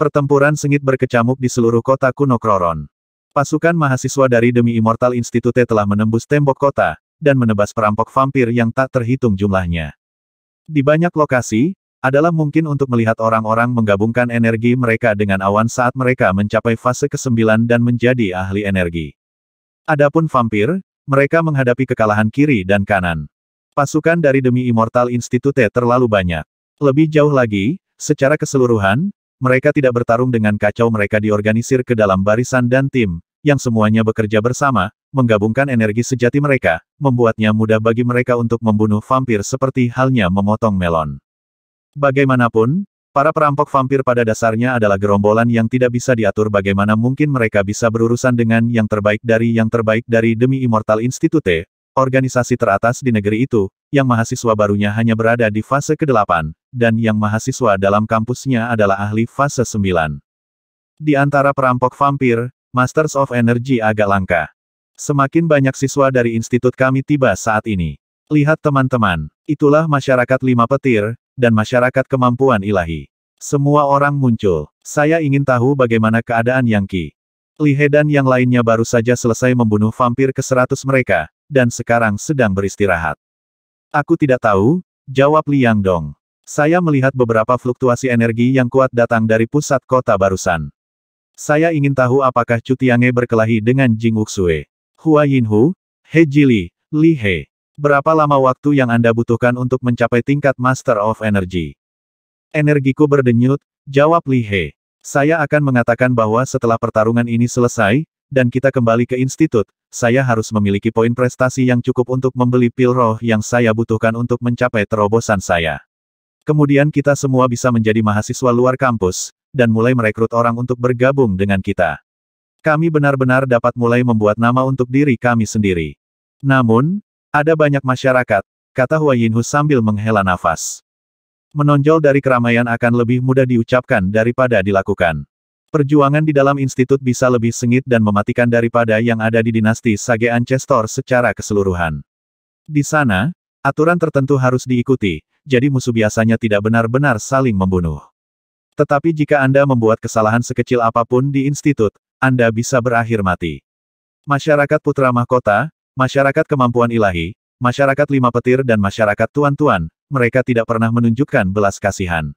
Pertempuran sengit berkecamuk di seluruh kota kuno Kroron. Pasukan mahasiswa dari Demi Immortal Institute telah menembus tembok kota, dan menebas perampok vampir yang tak terhitung jumlahnya. Di banyak lokasi, adalah mungkin untuk melihat orang-orang menggabungkan energi mereka dengan awan saat mereka mencapai fase ke-9 dan menjadi ahli energi. Adapun vampir, mereka menghadapi kekalahan kiri dan kanan. Pasukan dari Demi Immortal Institute terlalu banyak. Lebih jauh lagi, secara keseluruhan, mereka tidak bertarung dengan kacau mereka diorganisir ke dalam barisan dan tim, yang semuanya bekerja bersama, menggabungkan energi sejati mereka, membuatnya mudah bagi mereka untuk membunuh vampir seperti halnya memotong melon. Bagaimanapun, para perampok vampir pada dasarnya adalah gerombolan yang tidak bisa diatur bagaimana mungkin mereka bisa berurusan dengan yang terbaik dari yang terbaik dari demi Immortal Institute, organisasi teratas di negeri itu, yang mahasiswa barunya hanya berada di fase ke-8, dan yang mahasiswa dalam kampusnya adalah ahli fase 9. Di antara perampok vampir, Masters of Energy agak langka. Semakin banyak siswa dari institut kami tiba saat ini. Lihat teman-teman, itulah masyarakat lima petir, dan masyarakat kemampuan ilahi. Semua orang muncul. Saya ingin tahu bagaimana keadaan Yang Qi. Li He dan yang lainnya baru saja selesai membunuh vampir ke seratus mereka, dan sekarang sedang beristirahat. Aku tidak tahu, jawab Liang Dong. Saya melihat beberapa fluktuasi energi yang kuat datang dari pusat kota barusan. Saya ingin tahu apakah Cutiange berkelahi dengan Jing Wuxue. Hua Yinhu, He Jili, Li He. Berapa lama waktu yang Anda butuhkan untuk mencapai tingkat Master of Energy? Energiku berdenyut, jawab Li He. Saya akan mengatakan bahwa setelah pertarungan ini selesai, dan kita kembali ke institut, saya harus memiliki poin prestasi yang cukup untuk membeli pil roh yang saya butuhkan untuk mencapai terobosan saya. Kemudian kita semua bisa menjadi mahasiswa luar kampus, dan mulai merekrut orang untuk bergabung dengan kita. Kami benar-benar dapat mulai membuat nama untuk diri kami sendiri. Namun, ada banyak masyarakat, kata Hua Yinhu sambil menghela nafas. Menonjol dari keramaian akan lebih mudah diucapkan daripada dilakukan. Perjuangan di dalam institut bisa lebih sengit dan mematikan daripada yang ada di dinasti Sage Ancestor secara keseluruhan. Di sana, aturan tertentu harus diikuti, jadi musuh biasanya tidak benar-benar saling membunuh. Tetapi jika Anda membuat kesalahan sekecil apapun di institut, Anda bisa berakhir mati. Masyarakat Putra Mahkota, masyarakat kemampuan ilahi, masyarakat lima petir dan masyarakat tuan-tuan, mereka tidak pernah menunjukkan belas kasihan.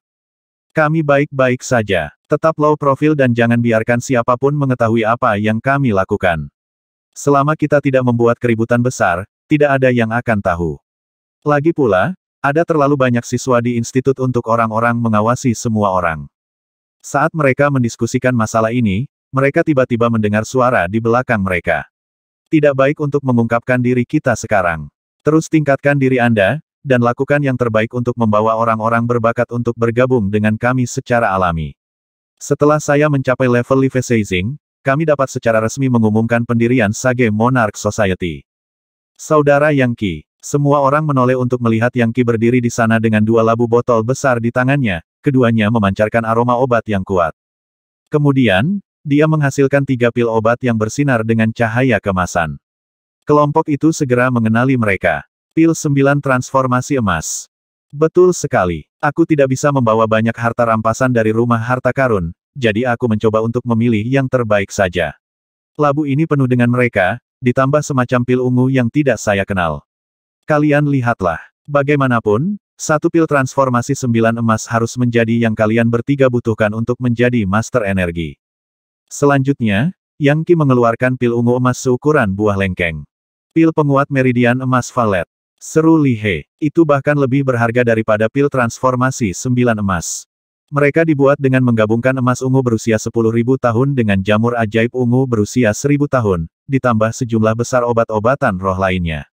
Kami baik-baik saja. Tetap low profil dan jangan biarkan siapapun mengetahui apa yang kami lakukan. Selama kita tidak membuat keributan besar, tidak ada yang akan tahu. Lagi pula, ada terlalu banyak siswa di institut untuk orang-orang mengawasi semua orang. Saat mereka mendiskusikan masalah ini, mereka tiba-tiba mendengar suara di belakang mereka. Tidak baik untuk mengungkapkan diri kita sekarang. Terus tingkatkan diri Anda, dan lakukan yang terbaik untuk membawa orang-orang berbakat untuk bergabung dengan kami secara alami. Setelah saya mencapai level Live Seizing, kami dapat secara resmi mengumumkan pendirian Sage Monarch Society. Saudara Yang Ki, semua orang menoleh untuk melihat Yang Ki berdiri di sana dengan dua labu botol besar di tangannya, keduanya memancarkan aroma obat yang kuat. Kemudian, dia menghasilkan tiga pil obat yang bersinar dengan cahaya kemasan. Kelompok itu segera mengenali mereka. Pil 9 Transformasi Emas. Betul sekali. Aku tidak bisa membawa banyak harta rampasan dari rumah harta karun, jadi aku mencoba untuk memilih yang terbaik saja. Labu ini penuh dengan mereka, ditambah semacam pil ungu yang tidak saya kenal. Kalian lihatlah. Bagaimanapun, satu pil transformasi sembilan emas harus menjadi yang kalian bertiga butuhkan untuk menjadi master energi. Selanjutnya, Yang Ki mengeluarkan pil ungu emas seukuran buah lengkeng. Pil penguat meridian emas valet. Seru Li He. Itu bahkan lebih berharga daripada pil transformasi sembilan emas. Mereka dibuat dengan menggabungkan emas ungu berusia 10.000 tahun dengan jamur ajaib ungu berusia 1.000 tahun, ditambah sejumlah besar obat-obatan roh lainnya.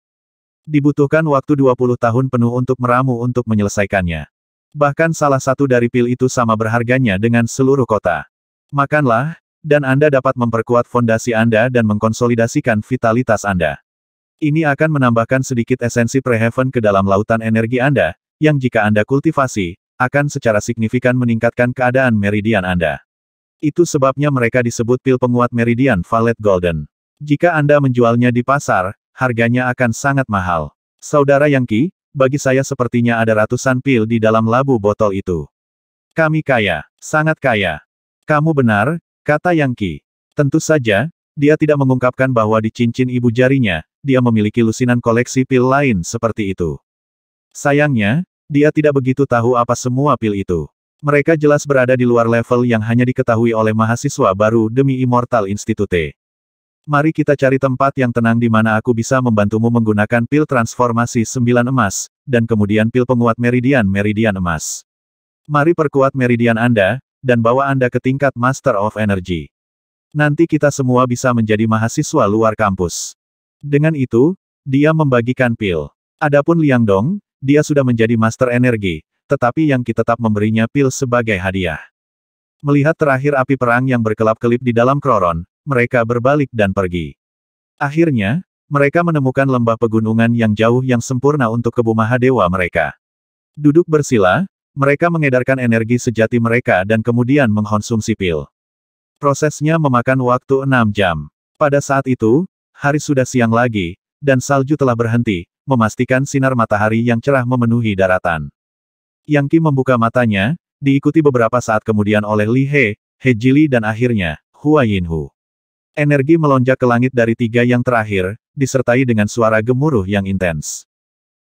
Dibutuhkan waktu 20 tahun penuh untuk meramu untuk menyelesaikannya. Bahkan salah satu dari pil itu sama berharganya dengan seluruh kota. Makanlah, dan Anda dapat memperkuat fondasi Anda dan mengkonsolidasikan vitalitas Anda. Ini akan menambahkan sedikit esensi preheaven ke dalam lautan energi Anda, yang jika Anda kultivasi, akan secara signifikan meningkatkan keadaan meridian Anda. Itu sebabnya mereka disebut pil penguat meridian Valet Golden. Jika Anda menjualnya di pasar, harganya akan sangat mahal. Saudara Yangki, bagi saya sepertinya ada ratusan pil di dalam labu botol itu. Kami kaya, sangat kaya. Kamu benar, kata Yangki. Tentu saja, dia tidak mengungkapkan bahwa di cincin ibu jarinya, dia memiliki lusinan koleksi pil lain seperti itu. Sayangnya, dia tidak begitu tahu apa semua pil itu. Mereka jelas berada di luar level yang hanya diketahui oleh mahasiswa baru demi Immortal Institute. Mari kita cari tempat yang tenang di mana aku bisa membantumu menggunakan pil transformasi sembilan emas, dan kemudian pil penguat meridian-meridian emas. Mari perkuat meridian Anda, dan bawa Anda ke tingkat Master of Energy. Nanti kita semua bisa menjadi mahasiswa luar kampus. Dengan itu, dia membagikan pil. Adapun Liang Dong, dia sudah menjadi master energi, tetapi yang kita tetap memberinya pil sebagai hadiah. Melihat terakhir api perang yang berkelap-kelip di dalam kroron, mereka berbalik dan pergi. Akhirnya, mereka menemukan lembah pegunungan yang jauh yang sempurna untuk kebumaha dewa mereka. Duduk bersila, mereka mengedarkan energi sejati mereka dan kemudian mengkonsumsi pil. Prosesnya memakan waktu enam jam. Pada saat itu, hari sudah siang lagi, dan salju telah berhenti, memastikan sinar matahari yang cerah memenuhi daratan. Yang Kim membuka matanya, diikuti beberapa saat kemudian oleh Li He, He Jili dan akhirnya, Hua Yinhu. Energi melonjak ke langit dari tiga yang terakhir, disertai dengan suara gemuruh yang intens.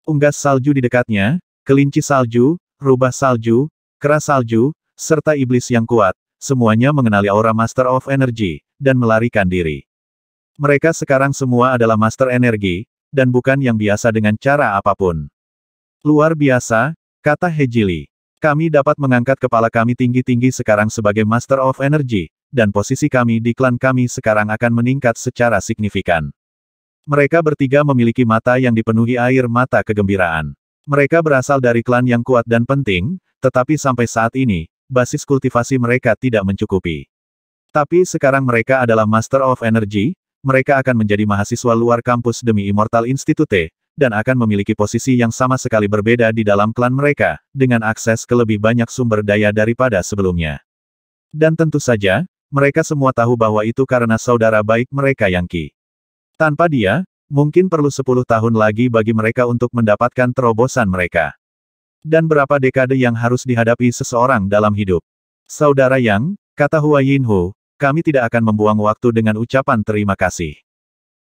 Unggas salju di dekatnya, kelinci salju, rubah salju, keras salju, serta iblis yang kuat, semuanya mengenali aura Master of Energy, dan melarikan diri. Mereka sekarang semua adalah Master Energi, dan bukan yang biasa dengan cara apapun. Luar biasa, kata Hejili. Kami dapat mengangkat kepala kami tinggi-tinggi sekarang sebagai Master of Energy, dan posisi kami di klan kami sekarang akan meningkat secara signifikan. Mereka bertiga memiliki mata yang dipenuhi air mata kegembiraan. Mereka berasal dari klan yang kuat dan penting, tetapi sampai saat ini, basis kultivasi mereka tidak mencukupi. Tapi sekarang mereka adalah Master of Energy, mereka akan menjadi mahasiswa luar kampus demi Immortal Institute, dan akan memiliki posisi yang sama sekali berbeda di dalam klan mereka, dengan akses ke lebih banyak sumber daya daripada sebelumnya. Dan tentu saja, mereka semua tahu bahwa itu karena saudara baik mereka yang Qi. Tanpa dia, mungkin perlu 10 tahun lagi bagi mereka untuk mendapatkan terobosan mereka. Dan berapa dekade yang harus dihadapi seseorang dalam hidup. Saudara Yang, kata Hua Yinhu, kami tidak akan membuang waktu dengan ucapan terima kasih.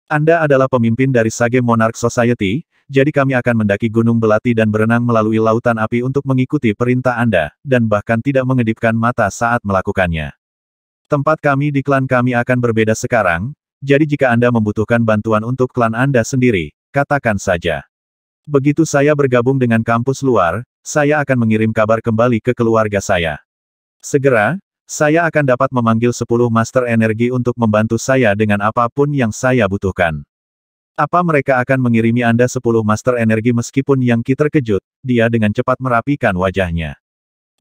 Anda adalah pemimpin dari Sage Monarch Society, jadi kami akan mendaki Gunung Belati dan berenang melalui lautan api untuk mengikuti perintah Anda, dan bahkan tidak mengedipkan mata saat melakukannya. Tempat kami di klan kami akan berbeda sekarang, jadi jika Anda membutuhkan bantuan untuk klan Anda sendiri, katakan saja. Begitu saya bergabung dengan kampus luar, saya akan mengirim kabar kembali ke keluarga saya. Segera, saya akan dapat memanggil 10 master energi untuk membantu saya dengan apapun yang saya butuhkan. Apa mereka akan mengirimi Anda 10 master energi meskipun yang kita terkejut, dia dengan cepat merapikan wajahnya.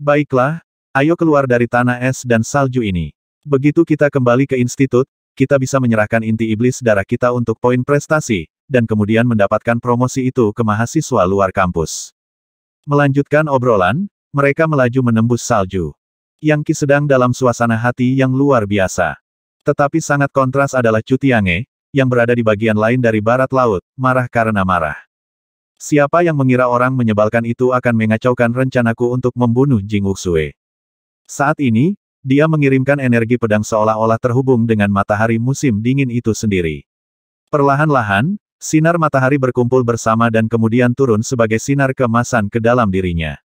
Baiklah, ayo keluar dari tanah es dan salju ini. Begitu kita kembali ke institut, kita bisa menyerahkan inti iblis darah kita untuk poin prestasi, dan kemudian mendapatkan promosi itu ke mahasiswa luar kampus. Melanjutkan obrolan, mereka melaju menembus salju. Yang Ki sedang dalam suasana hati yang luar biasa. Tetapi sangat kontras adalah Cutiange, yang berada di bagian lain dari barat laut, marah karena marah. Siapa yang mengira orang menyebalkan itu akan mengacaukan rencanaku untuk membunuh Jing Uxue. Saat ini, dia mengirimkan energi pedang seolah-olah terhubung dengan matahari musim dingin itu sendiri. Perlahan-lahan, Sinar matahari berkumpul bersama dan kemudian turun sebagai sinar kemasan ke dalam dirinya.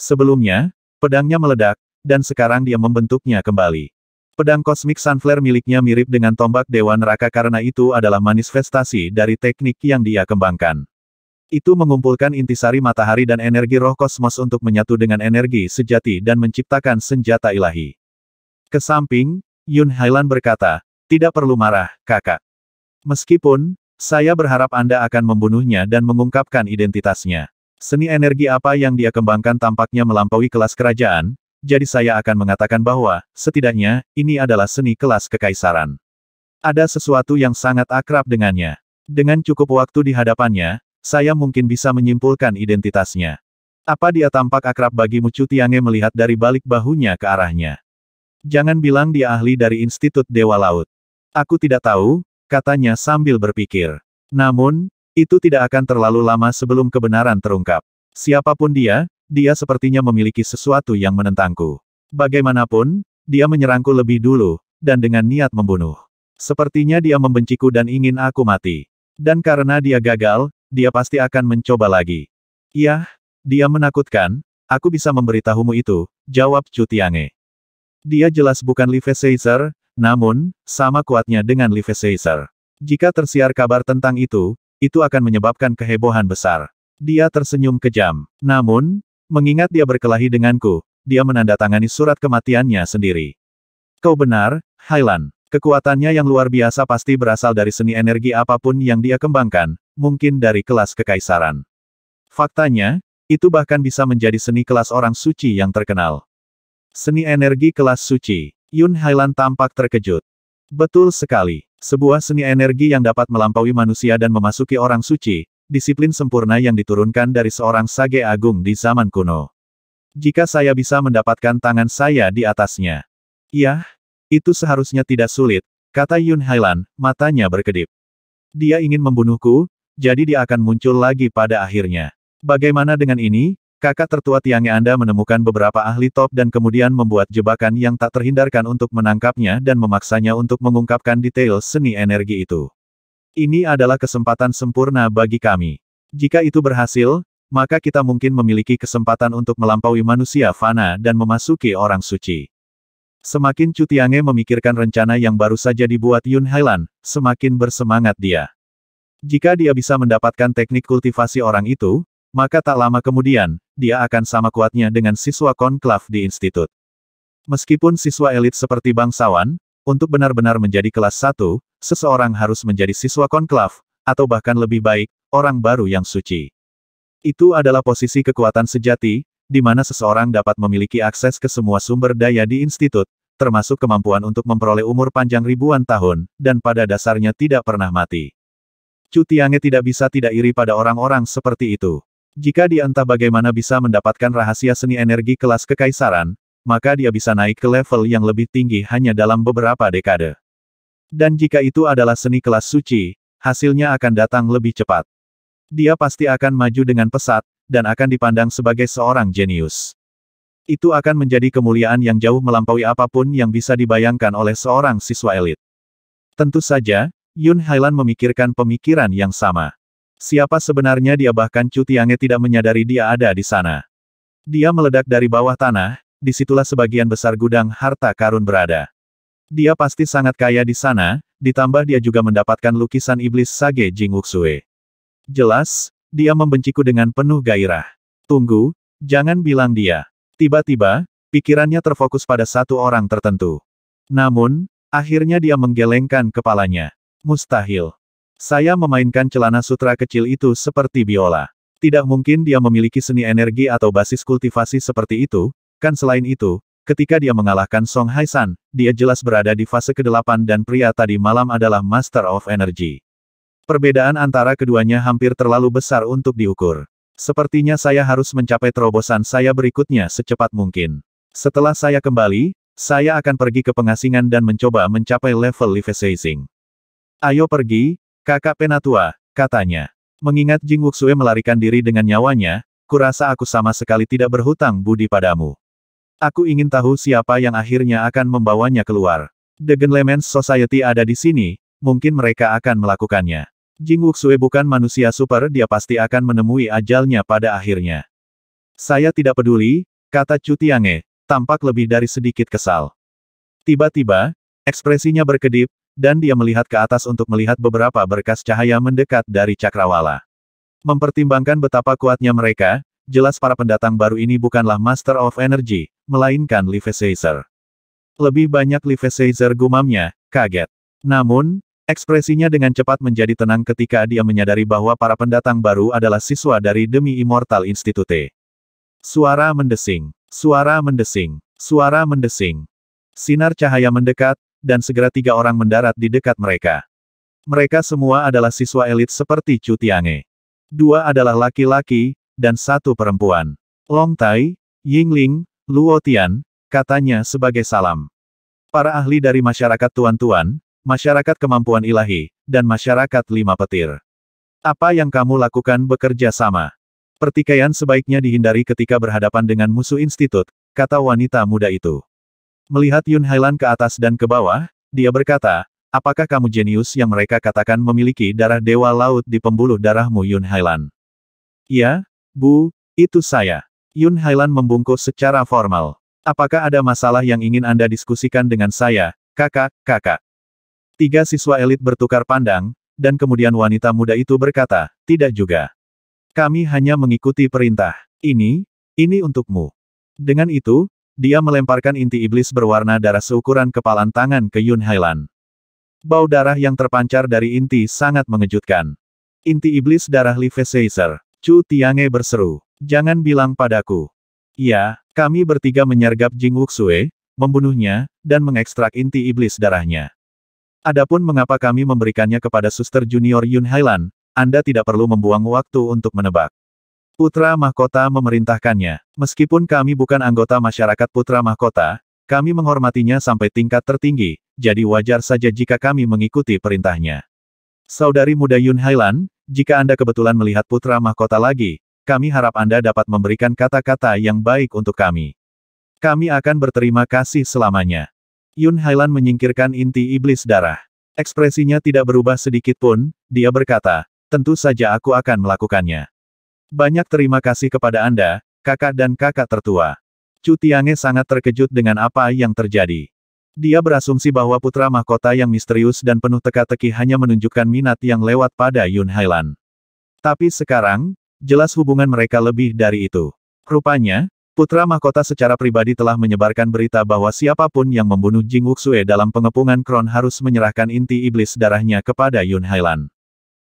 Sebelumnya, pedangnya meledak, dan sekarang dia membentuknya kembali. Pedang kosmik Sunflare miliknya mirip dengan tombak Dewa Neraka karena itu adalah manifestasi dari teknik yang dia kembangkan. Itu mengumpulkan intisari matahari dan energi roh kosmos untuk menyatu dengan energi sejati dan menciptakan senjata ilahi. Kesamping, Yun Hailan berkata, tidak perlu marah, kakak. Meskipun, saya berharap Anda akan membunuhnya dan mengungkapkan identitasnya. Seni energi apa yang dia kembangkan tampaknya melampaui kelas kerajaan, jadi saya akan mengatakan bahwa, setidaknya, ini adalah seni kelas kekaisaran. Ada sesuatu yang sangat akrab dengannya. Dengan cukup waktu di hadapannya, saya mungkin bisa menyimpulkan identitasnya. Apa dia tampak akrab bagi Mucu Cutiange melihat dari balik bahunya ke arahnya. Jangan bilang dia ahli dari Institut Dewa Laut. Aku tidak tahu, katanya sambil berpikir. Namun, itu tidak akan terlalu lama sebelum kebenaran terungkap. Siapapun dia, dia sepertinya memiliki sesuatu yang menentangku. Bagaimanapun, dia menyerangku lebih dulu, dan dengan niat membunuh. Sepertinya dia membenciku dan ingin aku mati. Dan karena dia gagal, dia pasti akan mencoba lagi. Yah, dia menakutkan, aku bisa memberitahumu itu, jawab Cutiange. Dia jelas bukan Live namun, sama kuatnya dengan Livesaiser. Jika tersiar kabar tentang itu, itu akan menyebabkan kehebohan besar. Dia tersenyum kejam. Namun, mengingat dia berkelahi denganku, dia menandatangani surat kematiannya sendiri. Kau benar, Hailan. Kekuatannya yang luar biasa pasti berasal dari seni energi apapun yang dia kembangkan, mungkin dari kelas kekaisaran. Faktanya, itu bahkan bisa menjadi seni kelas orang suci yang terkenal. Seni energi kelas suci. Yun Hailan tampak terkejut. Betul sekali. Sebuah seni energi yang dapat melampaui manusia dan memasuki orang suci, disiplin sempurna yang diturunkan dari seorang sage agung di zaman kuno. Jika saya bisa mendapatkan tangan saya di atasnya. Yah, itu seharusnya tidak sulit, kata Yun Hailan, matanya berkedip. Dia ingin membunuhku, jadi dia akan muncul lagi pada akhirnya. Bagaimana dengan ini, Kakak tertua Tiange Anda menemukan beberapa ahli top dan kemudian membuat jebakan yang tak terhindarkan untuk menangkapnya dan memaksanya untuk mengungkapkan detail seni energi itu. Ini adalah kesempatan sempurna bagi kami. Jika itu berhasil, maka kita mungkin memiliki kesempatan untuk melampaui manusia fana dan memasuki orang suci. Semakin Tiange memikirkan rencana yang baru saja dibuat Yun Hailan, semakin bersemangat dia. Jika dia bisa mendapatkan teknik kultivasi orang itu, maka tak lama kemudian, dia akan sama kuatnya dengan siswa konklav di institut. Meskipun siswa elit seperti bangsawan, untuk benar-benar menjadi kelas satu, seseorang harus menjadi siswa konklav, atau bahkan lebih baik, orang baru yang suci. Itu adalah posisi kekuatan sejati, di mana seseorang dapat memiliki akses ke semua sumber daya di institut, termasuk kemampuan untuk memperoleh umur panjang ribuan tahun, dan pada dasarnya tidak pernah mati. Cutiange tidak bisa tidak iri pada orang-orang seperti itu. Jika dia entah bagaimana bisa mendapatkan rahasia seni energi kelas kekaisaran, maka dia bisa naik ke level yang lebih tinggi hanya dalam beberapa dekade. Dan jika itu adalah seni kelas suci, hasilnya akan datang lebih cepat. Dia pasti akan maju dengan pesat, dan akan dipandang sebagai seorang jenius. Itu akan menjadi kemuliaan yang jauh melampaui apapun yang bisa dibayangkan oleh seorang siswa elit. Tentu saja, Yun Hailan memikirkan pemikiran yang sama. Siapa sebenarnya dia bahkan Cu tidak menyadari dia ada di sana. Dia meledak dari bawah tanah, disitulah sebagian besar gudang harta karun berada. Dia pasti sangat kaya di sana, ditambah dia juga mendapatkan lukisan iblis Sage Jing Wuxue. Jelas, dia membenciku dengan penuh gairah. Tunggu, jangan bilang dia. Tiba-tiba, pikirannya terfokus pada satu orang tertentu. Namun, akhirnya dia menggelengkan kepalanya. Mustahil. Saya memainkan celana sutra kecil itu seperti biola. Tidak mungkin dia memiliki seni energi atau basis kultivasi seperti itu, kan selain itu, ketika dia mengalahkan Song Haisan, dia jelas berada di fase ke-8 dan pria tadi malam adalah Master of Energy. Perbedaan antara keduanya hampir terlalu besar untuk diukur. Sepertinya saya harus mencapai terobosan saya berikutnya secepat mungkin. Setelah saya kembali, saya akan pergi ke pengasingan dan mencoba mencapai level Livesaising. Ayo pergi, Kakak Penatua, katanya. Mengingat Jing Wuxue melarikan diri dengan nyawanya, kurasa aku sama sekali tidak berhutang budi padamu. Aku ingin tahu siapa yang akhirnya akan membawanya keluar. The Genlemen Society ada di sini, mungkin mereka akan melakukannya. Jing Wuxue bukan manusia super dia pasti akan menemui ajalnya pada akhirnya. Saya tidak peduli, kata Chu Tiange, tampak lebih dari sedikit kesal. Tiba-tiba, ekspresinya berkedip, dan dia melihat ke atas untuk melihat beberapa berkas cahaya mendekat dari Cakrawala. Mempertimbangkan betapa kuatnya mereka, jelas para pendatang baru ini bukanlah Master of Energy, melainkan Livesizer. Lebih banyak Livesizer gumamnya, kaget. Namun, ekspresinya dengan cepat menjadi tenang ketika dia menyadari bahwa para pendatang baru adalah siswa dari Demi Immortal Institute. Suara mendesing, suara mendesing, suara mendesing. Sinar cahaya mendekat, dan segera tiga orang mendarat di dekat mereka. Mereka semua adalah siswa elit seperti Chu Tiange. Dua adalah laki-laki, dan satu perempuan. Long Tai, Yingling, Luo Tian, katanya sebagai salam. Para ahli dari masyarakat tuan-tuan, masyarakat kemampuan ilahi, dan masyarakat lima petir. Apa yang kamu lakukan bekerja sama? Pertikaian sebaiknya dihindari ketika berhadapan dengan musuh institut, kata wanita muda itu. Melihat Yun Hailan ke atas dan ke bawah, dia berkata, apakah kamu jenius yang mereka katakan memiliki darah dewa laut di pembuluh darahmu Yun Hailan? Ya, Bu, itu saya. Yun Hailan membungkuk secara formal. Apakah ada masalah yang ingin Anda diskusikan dengan saya, kakak, kakak? Tiga siswa elit bertukar pandang, dan kemudian wanita muda itu berkata, tidak juga. Kami hanya mengikuti perintah. Ini, ini untukmu. Dengan itu, dia melemparkan inti iblis berwarna darah seukuran kepalan tangan ke Yun Hailan. Bau darah yang terpancar dari inti sangat mengejutkan. Inti iblis darah Liveseiser. Chu Tiange berseru. Jangan bilang padaku. Ya, kami bertiga menyergap Jing Wuxue, membunuhnya, dan mengekstrak inti iblis darahnya. Adapun mengapa kami memberikannya kepada suster junior Yun Hailan, Anda tidak perlu membuang waktu untuk menebak. Putra Mahkota memerintahkannya. Meskipun kami bukan anggota masyarakat Putra Mahkota, kami menghormatinya sampai tingkat tertinggi, jadi wajar saja jika kami mengikuti perintahnya. Saudari muda Yun Hailan, jika Anda kebetulan melihat Putra Mahkota lagi, kami harap Anda dapat memberikan kata-kata yang baik untuk kami. Kami akan berterima kasih selamanya. Yun Hailan menyingkirkan inti iblis darah. Ekspresinya tidak berubah sedikit pun, dia berkata, tentu saja aku akan melakukannya. Banyak terima kasih kepada Anda, kakak dan kakak tertua. Cutiange sangat terkejut dengan apa yang terjadi. Dia berasumsi bahwa putra mahkota yang misterius dan penuh teka-teki hanya menunjukkan minat yang lewat pada Yun Hailan. Tapi sekarang, jelas hubungan mereka lebih dari itu. Rupanya, putra mahkota secara pribadi telah menyebarkan berita bahwa siapapun yang membunuh Jing Wuxue dalam pengepungan Kron harus menyerahkan inti iblis darahnya kepada Yun Hailan.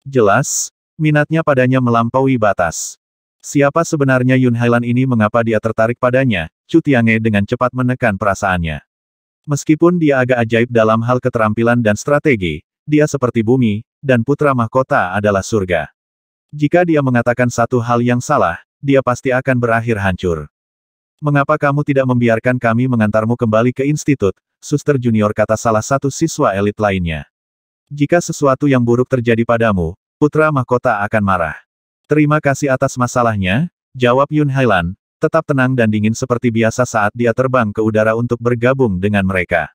Jelas, Minatnya padanya melampaui batas. Siapa sebenarnya Yun Hailan ini mengapa dia tertarik padanya? Chu Tiange dengan cepat menekan perasaannya. Meskipun dia agak ajaib dalam hal keterampilan dan strategi, dia seperti bumi, dan putra mahkota adalah surga. Jika dia mengatakan satu hal yang salah, dia pasti akan berakhir hancur. Mengapa kamu tidak membiarkan kami mengantarmu kembali ke institut? Suster junior kata salah satu siswa elit lainnya. Jika sesuatu yang buruk terjadi padamu, Putra Mahkota akan marah. Terima kasih atas masalahnya, jawab Yun Hailan, tetap tenang dan dingin seperti biasa saat dia terbang ke udara untuk bergabung dengan mereka.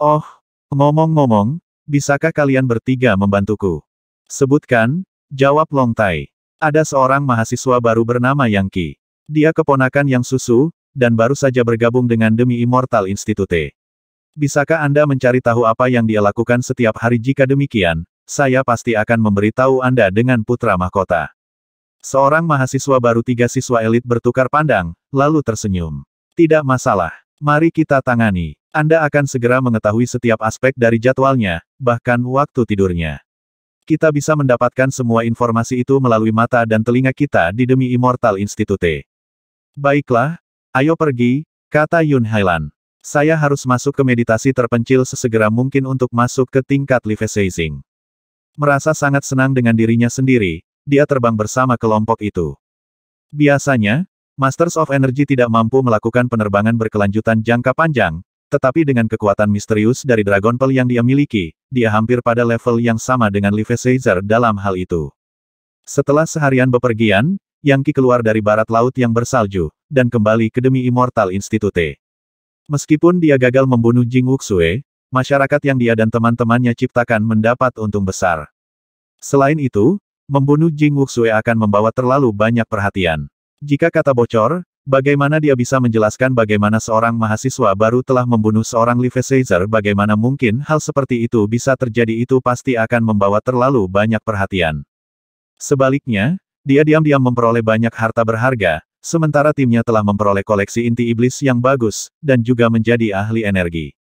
Oh, ngomong-ngomong, bisakah kalian bertiga membantuku? Sebutkan, jawab Long Tai. Ada seorang mahasiswa baru bernama Yang Qi. Dia keponakan Yang Susu, dan baru saja bergabung dengan Demi Immortal Institute. Bisakah Anda mencari tahu apa yang dia lakukan setiap hari jika demikian, saya pasti akan memberitahu Anda dengan putra mahkota. Seorang mahasiswa baru tiga siswa elit bertukar pandang, lalu tersenyum. Tidak masalah. Mari kita tangani. Anda akan segera mengetahui setiap aspek dari jadwalnya, bahkan waktu tidurnya. Kita bisa mendapatkan semua informasi itu melalui mata dan telinga kita di demi Immortal Institute. Baiklah, ayo pergi, kata Yun Hailan. Saya harus masuk ke meditasi terpencil sesegera mungkin untuk masuk ke tingkat Livesizing. Merasa sangat senang dengan dirinya sendiri, dia terbang bersama kelompok itu. Biasanya, Masters of Energy tidak mampu melakukan penerbangan berkelanjutan jangka panjang, tetapi dengan kekuatan misterius dari Dragon Pearl yang dia miliki, dia hampir pada level yang sama dengan Livesizer dalam hal itu. Setelah seharian bepergian, Yangki keluar dari barat laut yang bersalju, dan kembali ke demi Immortal Institute. Meskipun dia gagal membunuh Jing Wuxue, masyarakat yang dia dan teman-temannya ciptakan mendapat untung besar. Selain itu, membunuh Jing Wuxue akan membawa terlalu banyak perhatian. Jika kata bocor, bagaimana dia bisa menjelaskan bagaimana seorang mahasiswa baru telah membunuh seorang Livesizer bagaimana mungkin hal seperti itu bisa terjadi itu pasti akan membawa terlalu banyak perhatian. Sebaliknya, dia diam-diam memperoleh banyak harta berharga, sementara timnya telah memperoleh koleksi inti iblis yang bagus, dan juga menjadi ahli energi.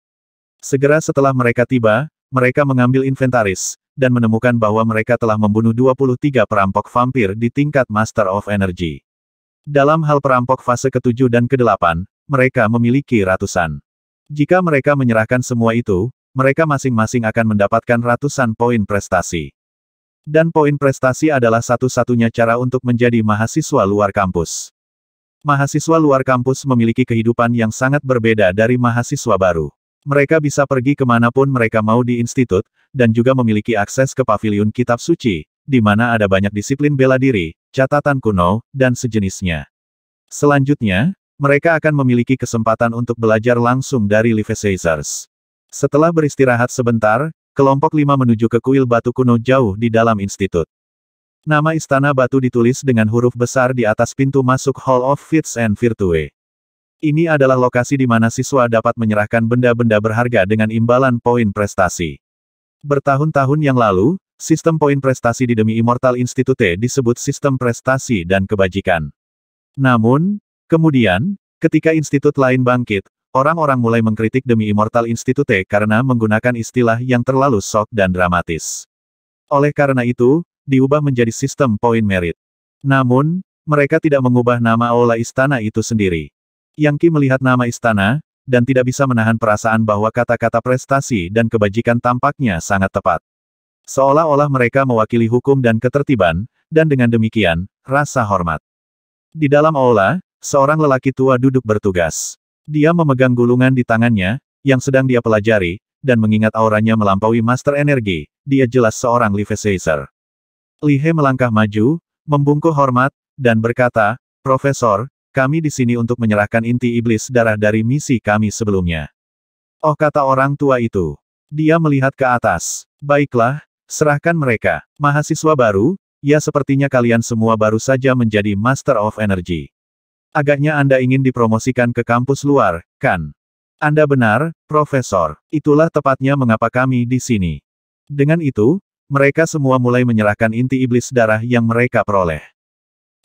Segera setelah mereka tiba, mereka mengambil inventaris, dan menemukan bahwa mereka telah membunuh 23 perampok vampir di tingkat Master of Energy. Dalam hal perampok fase ke-7 dan ke-8, mereka memiliki ratusan. Jika mereka menyerahkan semua itu, mereka masing-masing akan mendapatkan ratusan poin prestasi. Dan poin prestasi adalah satu-satunya cara untuk menjadi mahasiswa luar kampus. Mahasiswa luar kampus memiliki kehidupan yang sangat berbeda dari mahasiswa baru. Mereka bisa pergi kemanapun mereka mau di institut, dan juga memiliki akses ke pavilion kitab suci, di mana ada banyak disiplin bela diri, catatan kuno, dan sejenisnya. Selanjutnya, mereka akan memiliki kesempatan untuk belajar langsung dari Live Caesars. Setelah beristirahat sebentar, kelompok lima menuju ke kuil batu kuno jauh di dalam institut. Nama istana batu ditulis dengan huruf besar di atas pintu masuk Hall of Fits and Virtue. Ini adalah lokasi di mana siswa dapat menyerahkan benda-benda berharga dengan imbalan poin prestasi. Bertahun-tahun yang lalu, sistem poin prestasi di demi Immortal Institute disebut sistem prestasi dan kebajikan. Namun, kemudian, ketika institut lain bangkit, orang-orang mulai mengkritik demi Immortal Institute karena menggunakan istilah yang terlalu sok dan dramatis. Oleh karena itu, diubah menjadi sistem poin merit. Namun, mereka tidak mengubah nama Aula Istana itu sendiri. Yang Qi melihat nama istana, dan tidak bisa menahan perasaan bahwa kata-kata prestasi dan kebajikan tampaknya sangat tepat. Seolah-olah mereka mewakili hukum dan ketertiban, dan dengan demikian, rasa hormat. Di dalam aula, seorang lelaki tua duduk bertugas. Dia memegang gulungan di tangannya, yang sedang dia pelajari, dan mengingat auranya melampaui master energi, dia jelas seorang Livesizer. Lihe melangkah maju, membungkuk hormat, dan berkata, Profesor, kami di sini untuk menyerahkan inti iblis darah dari misi kami sebelumnya. Oh kata orang tua itu. Dia melihat ke atas. Baiklah, serahkan mereka. Mahasiswa baru, ya sepertinya kalian semua baru saja menjadi Master of Energy. Agaknya Anda ingin dipromosikan ke kampus luar, kan? Anda benar, Profesor. Itulah tepatnya mengapa kami di sini. Dengan itu, mereka semua mulai menyerahkan inti iblis darah yang mereka peroleh.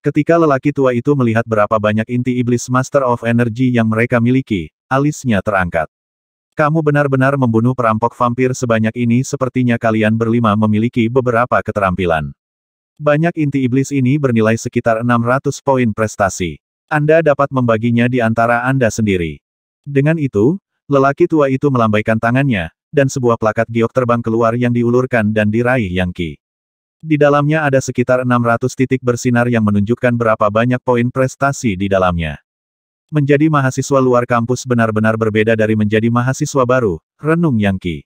Ketika lelaki tua itu melihat berapa banyak inti iblis Master of Energy yang mereka miliki, alisnya terangkat. Kamu benar-benar membunuh perampok vampir sebanyak ini sepertinya kalian berlima memiliki beberapa keterampilan. Banyak inti iblis ini bernilai sekitar 600 poin prestasi. Anda dapat membaginya di antara Anda sendiri. Dengan itu, lelaki tua itu melambaikan tangannya, dan sebuah plakat giok terbang keluar yang diulurkan dan diraih Yang Qi. Di dalamnya ada sekitar 600 titik bersinar yang menunjukkan berapa banyak poin prestasi di dalamnya. Menjadi mahasiswa luar kampus benar-benar berbeda dari menjadi mahasiswa baru, renung Yang Ki.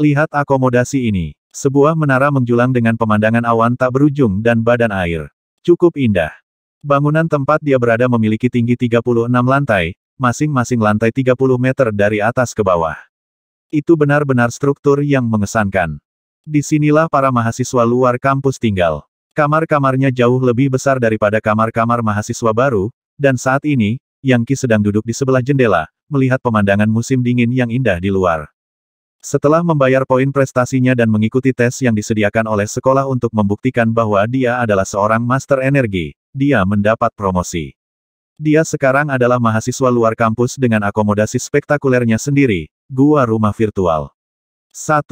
Lihat akomodasi ini. Sebuah menara menjulang dengan pemandangan awan tak berujung dan badan air. Cukup indah. Bangunan tempat dia berada memiliki tinggi 36 lantai, masing-masing lantai 30 meter dari atas ke bawah. Itu benar-benar struktur yang mengesankan. Di sinilah para mahasiswa luar kampus tinggal. Kamar-kamarnya jauh lebih besar daripada kamar-kamar mahasiswa baru, dan saat ini, Yang Qi sedang duduk di sebelah jendela, melihat pemandangan musim dingin yang indah di luar. Setelah membayar poin prestasinya dan mengikuti tes yang disediakan oleh sekolah untuk membuktikan bahwa dia adalah seorang master energi, dia mendapat promosi. Dia sekarang adalah mahasiswa luar kampus dengan akomodasi spektakulernya sendiri, gua rumah virtual. 1.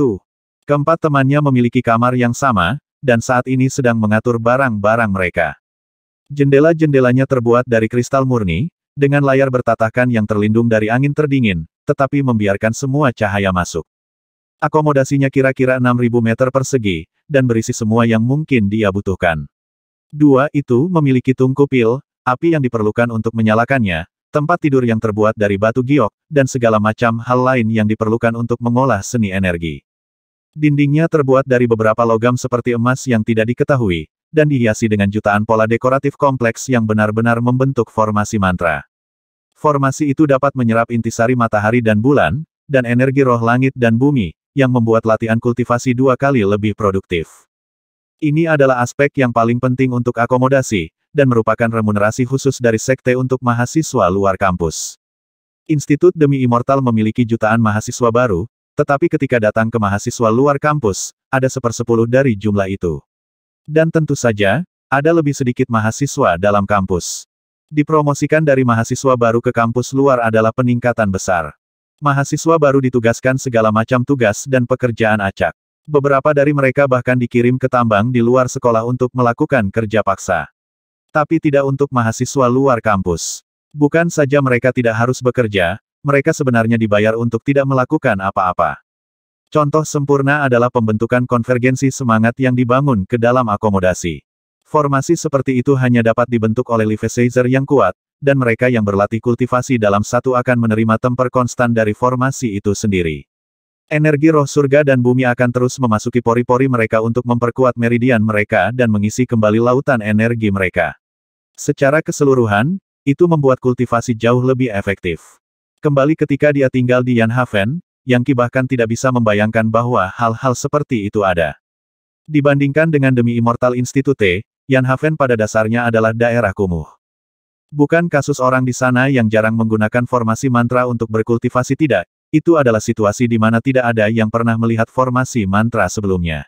Keempat temannya memiliki kamar yang sama, dan saat ini sedang mengatur barang-barang mereka. Jendela-jendelanya terbuat dari kristal murni, dengan layar bertatakan yang terlindung dari angin terdingin, tetapi membiarkan semua cahaya masuk. Akomodasinya kira-kira 6.000 meter persegi, dan berisi semua yang mungkin dia butuhkan. Dua itu memiliki tungku pil, api yang diperlukan untuk menyalakannya, tempat tidur yang terbuat dari batu giok, dan segala macam hal lain yang diperlukan untuk mengolah seni energi. Dindingnya terbuat dari beberapa logam seperti emas yang tidak diketahui, dan dihiasi dengan jutaan pola dekoratif kompleks yang benar-benar membentuk formasi mantra. Formasi itu dapat menyerap intisari matahari dan bulan, dan energi roh langit dan bumi, yang membuat latihan kultivasi dua kali lebih produktif. Ini adalah aspek yang paling penting untuk akomodasi, dan merupakan remunerasi khusus dari sekte untuk mahasiswa luar kampus. Institut demi Immortal memiliki jutaan mahasiswa baru, tetapi ketika datang ke mahasiswa luar kampus, ada sepersepuluh dari jumlah itu. Dan tentu saja, ada lebih sedikit mahasiswa dalam kampus. Dipromosikan dari mahasiswa baru ke kampus luar adalah peningkatan besar. Mahasiswa baru ditugaskan segala macam tugas dan pekerjaan acak. Beberapa dari mereka bahkan dikirim ke tambang di luar sekolah untuk melakukan kerja paksa. Tapi tidak untuk mahasiswa luar kampus. Bukan saja mereka tidak harus bekerja, mereka sebenarnya dibayar untuk tidak melakukan apa-apa. Contoh sempurna adalah pembentukan konvergensi semangat yang dibangun ke dalam akomodasi. Formasi seperti itu hanya dapat dibentuk oleh Lifesizer yang kuat, dan mereka yang berlatih kultivasi dalam satu akan menerima temper konstan dari formasi itu sendiri. Energi roh surga dan bumi akan terus memasuki pori-pori mereka untuk memperkuat meridian mereka dan mengisi kembali lautan energi mereka. Secara keseluruhan, itu membuat kultivasi jauh lebih efektif. Kembali ketika dia tinggal di Yanhaven, Yang bahkan tidak bisa membayangkan bahwa hal-hal seperti itu ada. Dibandingkan dengan demi Immortal Institute, Yanhaven pada dasarnya adalah daerah kumuh. Bukan kasus orang di sana yang jarang menggunakan formasi mantra untuk berkultivasi tidak, itu adalah situasi di mana tidak ada yang pernah melihat formasi mantra sebelumnya.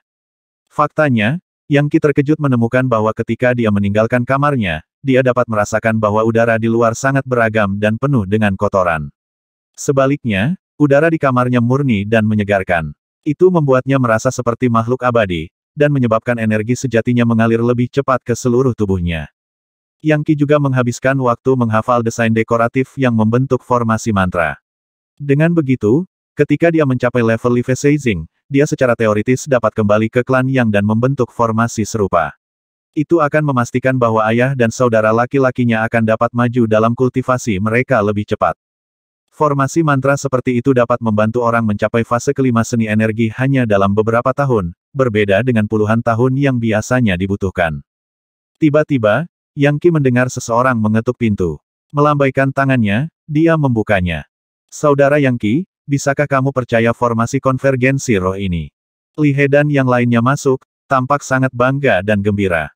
Faktanya, Yang Ki terkejut menemukan bahwa ketika dia meninggalkan kamarnya, dia dapat merasakan bahwa udara di luar sangat beragam dan penuh dengan kotoran. Sebaliknya, udara di kamarnya murni dan menyegarkan. Itu membuatnya merasa seperti makhluk abadi, dan menyebabkan energi sejatinya mengalir lebih cepat ke seluruh tubuhnya. Yang Ki juga menghabiskan waktu menghafal desain dekoratif yang membentuk formasi mantra. Dengan begitu, ketika dia mencapai level Li Seizing, dia secara teoritis dapat kembali ke klan Yang dan membentuk formasi serupa. Itu akan memastikan bahwa ayah dan saudara laki-lakinya akan dapat maju dalam kultivasi mereka lebih cepat. Formasi mantra seperti itu dapat membantu orang mencapai fase kelima seni energi hanya dalam beberapa tahun, berbeda dengan puluhan tahun yang biasanya dibutuhkan. Tiba-tiba, Yang Ki mendengar seseorang mengetuk pintu. Melambaikan tangannya, dia membukanya. Saudara Yang Ki, bisakah kamu percaya formasi konvergensi roh ini? Li He dan yang lainnya masuk, tampak sangat bangga dan gembira.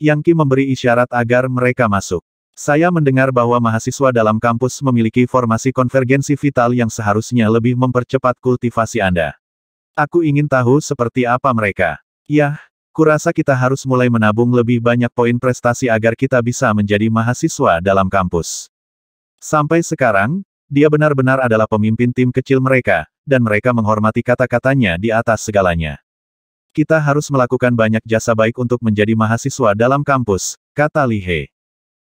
Yang Ki memberi isyarat agar mereka masuk. Saya mendengar bahwa mahasiswa dalam kampus memiliki formasi konvergensi vital yang seharusnya lebih mempercepat kultivasi Anda. Aku ingin tahu seperti apa mereka. Yah, kurasa kita harus mulai menabung lebih banyak poin prestasi agar kita bisa menjadi mahasiswa dalam kampus. Sampai sekarang, dia benar-benar adalah pemimpin tim kecil mereka, dan mereka menghormati kata-katanya di atas segalanya. Kita harus melakukan banyak jasa baik untuk menjadi mahasiswa dalam kampus, kata Lihe.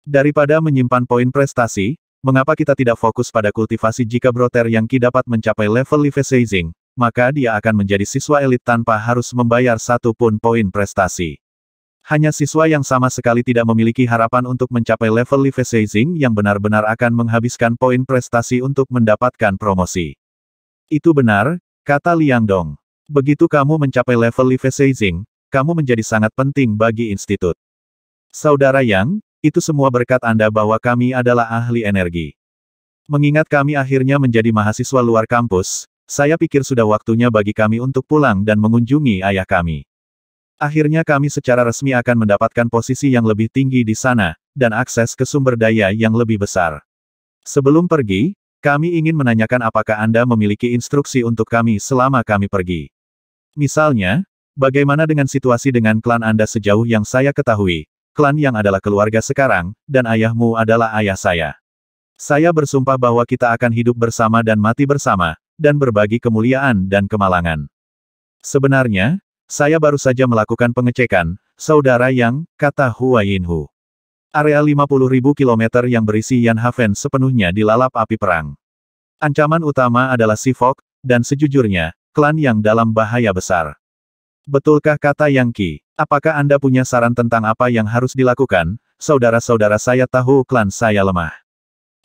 Daripada menyimpan poin prestasi, mengapa kita tidak fokus pada kultivasi jika Broter yang Ki dapat mencapai level sizing, maka dia akan menjadi siswa elit tanpa harus membayar satu pun poin prestasi. Hanya siswa yang sama sekali tidak memiliki harapan untuk mencapai level sizing yang benar-benar akan menghabiskan poin prestasi untuk mendapatkan promosi. Itu benar, kata Liang Dong. Begitu kamu mencapai level sizing, kamu menjadi sangat penting bagi institut. Saudara Yang, itu semua berkat Anda bahwa kami adalah ahli energi. Mengingat kami akhirnya menjadi mahasiswa luar kampus, saya pikir sudah waktunya bagi kami untuk pulang dan mengunjungi ayah kami. Akhirnya kami secara resmi akan mendapatkan posisi yang lebih tinggi di sana, dan akses ke sumber daya yang lebih besar. Sebelum pergi, kami ingin menanyakan apakah Anda memiliki instruksi untuk kami selama kami pergi. Misalnya, Bagaimana dengan situasi dengan klan Anda sejauh yang saya ketahui? klan yang adalah keluarga sekarang, dan ayahmu adalah ayah saya. Saya bersumpah bahwa kita akan hidup bersama dan mati bersama, dan berbagi kemuliaan dan kemalangan. Sebenarnya, saya baru saja melakukan pengecekan, saudara yang, kata Hua Yinhu. Area 50.000 km yang berisi Yan Haven sepenuhnya dilalap api perang. Ancaman utama adalah Sifok, dan sejujurnya, klan yang dalam bahaya besar. Betulkah kata Yang Qi? Apakah Anda punya saran tentang apa yang harus dilakukan? Saudara-saudara saya tahu klan saya lemah.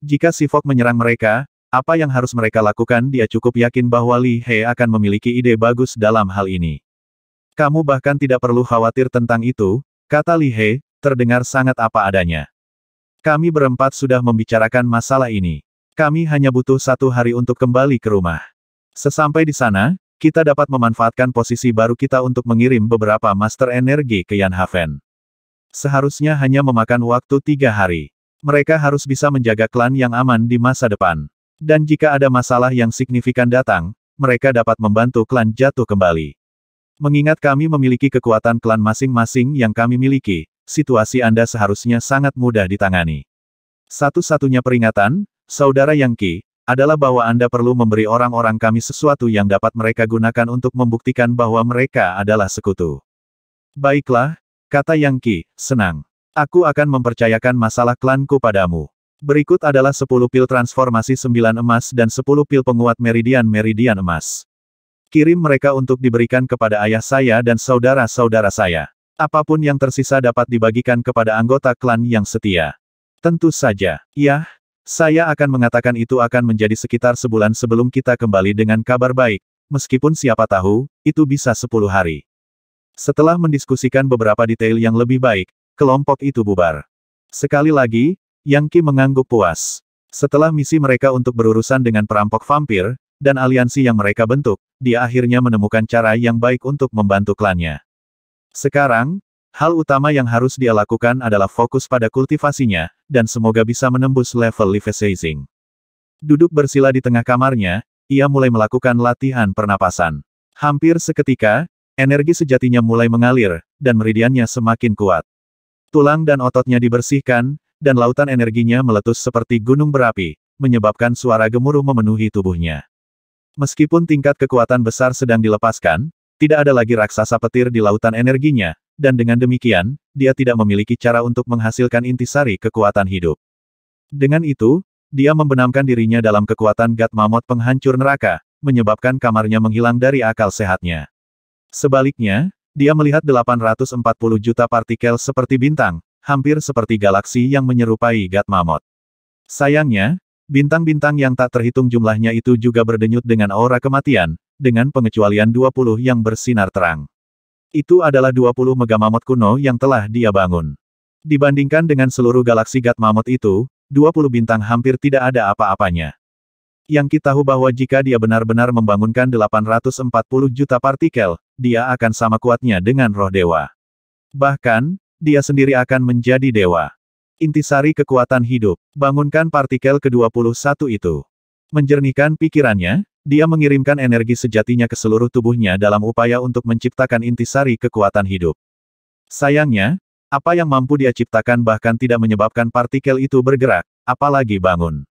Jika Sivok menyerang mereka, apa yang harus mereka lakukan dia cukup yakin bahwa Li He akan memiliki ide bagus dalam hal ini. Kamu bahkan tidak perlu khawatir tentang itu, kata Li He, terdengar sangat apa adanya. Kami berempat sudah membicarakan masalah ini. Kami hanya butuh satu hari untuk kembali ke rumah. Sesampai di sana, kita dapat memanfaatkan posisi baru kita untuk mengirim beberapa master energi ke Yanhaven. Seharusnya hanya memakan waktu tiga hari. Mereka harus bisa menjaga klan yang aman di masa depan. Dan jika ada masalah yang signifikan datang, mereka dapat membantu klan jatuh kembali. Mengingat kami memiliki kekuatan klan masing-masing yang kami miliki, situasi Anda seharusnya sangat mudah ditangani. Satu-satunya peringatan, Saudara Yang Ki adalah bahwa Anda perlu memberi orang-orang kami sesuatu yang dapat mereka gunakan untuk membuktikan bahwa mereka adalah sekutu. Baiklah, kata Yang Qi, senang. Aku akan mempercayakan masalah klanku padamu. Berikut adalah 10 pil transformasi 9 emas dan 10 pil penguat meridian-meridian emas. Kirim mereka untuk diberikan kepada ayah saya dan saudara-saudara saya. Apapun yang tersisa dapat dibagikan kepada anggota klan yang setia. Tentu saja. Ya. Saya akan mengatakan itu akan menjadi sekitar sebulan sebelum kita kembali dengan kabar baik, meskipun siapa tahu, itu bisa sepuluh hari. Setelah mendiskusikan beberapa detail yang lebih baik, kelompok itu bubar. Sekali lagi, Yang Ki mengangguk puas. Setelah misi mereka untuk berurusan dengan perampok vampir, dan aliansi yang mereka bentuk, dia akhirnya menemukan cara yang baik untuk membantu klannya. Sekarang, Hal utama yang harus dia lakukan adalah fokus pada kultivasinya, dan semoga bisa menembus level Livesizing. Duduk bersila di tengah kamarnya, ia mulai melakukan latihan pernapasan. Hampir seketika, energi sejatinya mulai mengalir, dan meridiannya semakin kuat. Tulang dan ototnya dibersihkan, dan lautan energinya meletus seperti gunung berapi, menyebabkan suara gemuruh memenuhi tubuhnya. Meskipun tingkat kekuatan besar sedang dilepaskan, tidak ada lagi raksasa petir di lautan energinya, dan dengan demikian, dia tidak memiliki cara untuk menghasilkan intisari kekuatan hidup. Dengan itu, dia membenamkan dirinya dalam kekuatan Gat Mamot penghancur neraka, menyebabkan kamarnya menghilang dari akal sehatnya. Sebaliknya, dia melihat 840 juta partikel seperti bintang, hampir seperti galaksi yang menyerupai Gat Mamot. Sayangnya, bintang-bintang yang tak terhitung jumlahnya itu juga berdenyut dengan aura kematian, dengan pengecualian 20 yang bersinar terang. Itu adalah 20 megamamot kuno yang telah dia bangun. Dibandingkan dengan seluruh galaksi mamot itu, 20 bintang hampir tidak ada apa-apanya. Yang kita tahu bahwa jika dia benar-benar membangunkan 840 juta partikel, dia akan sama kuatnya dengan roh dewa. Bahkan, dia sendiri akan menjadi dewa. Intisari kekuatan hidup, bangunkan partikel ke-21 itu. Menjernihkan pikirannya, dia mengirimkan energi sejatinya ke seluruh tubuhnya dalam upaya untuk menciptakan intisari kekuatan hidup. Sayangnya, apa yang mampu dia ciptakan bahkan tidak menyebabkan partikel itu bergerak, apalagi bangun.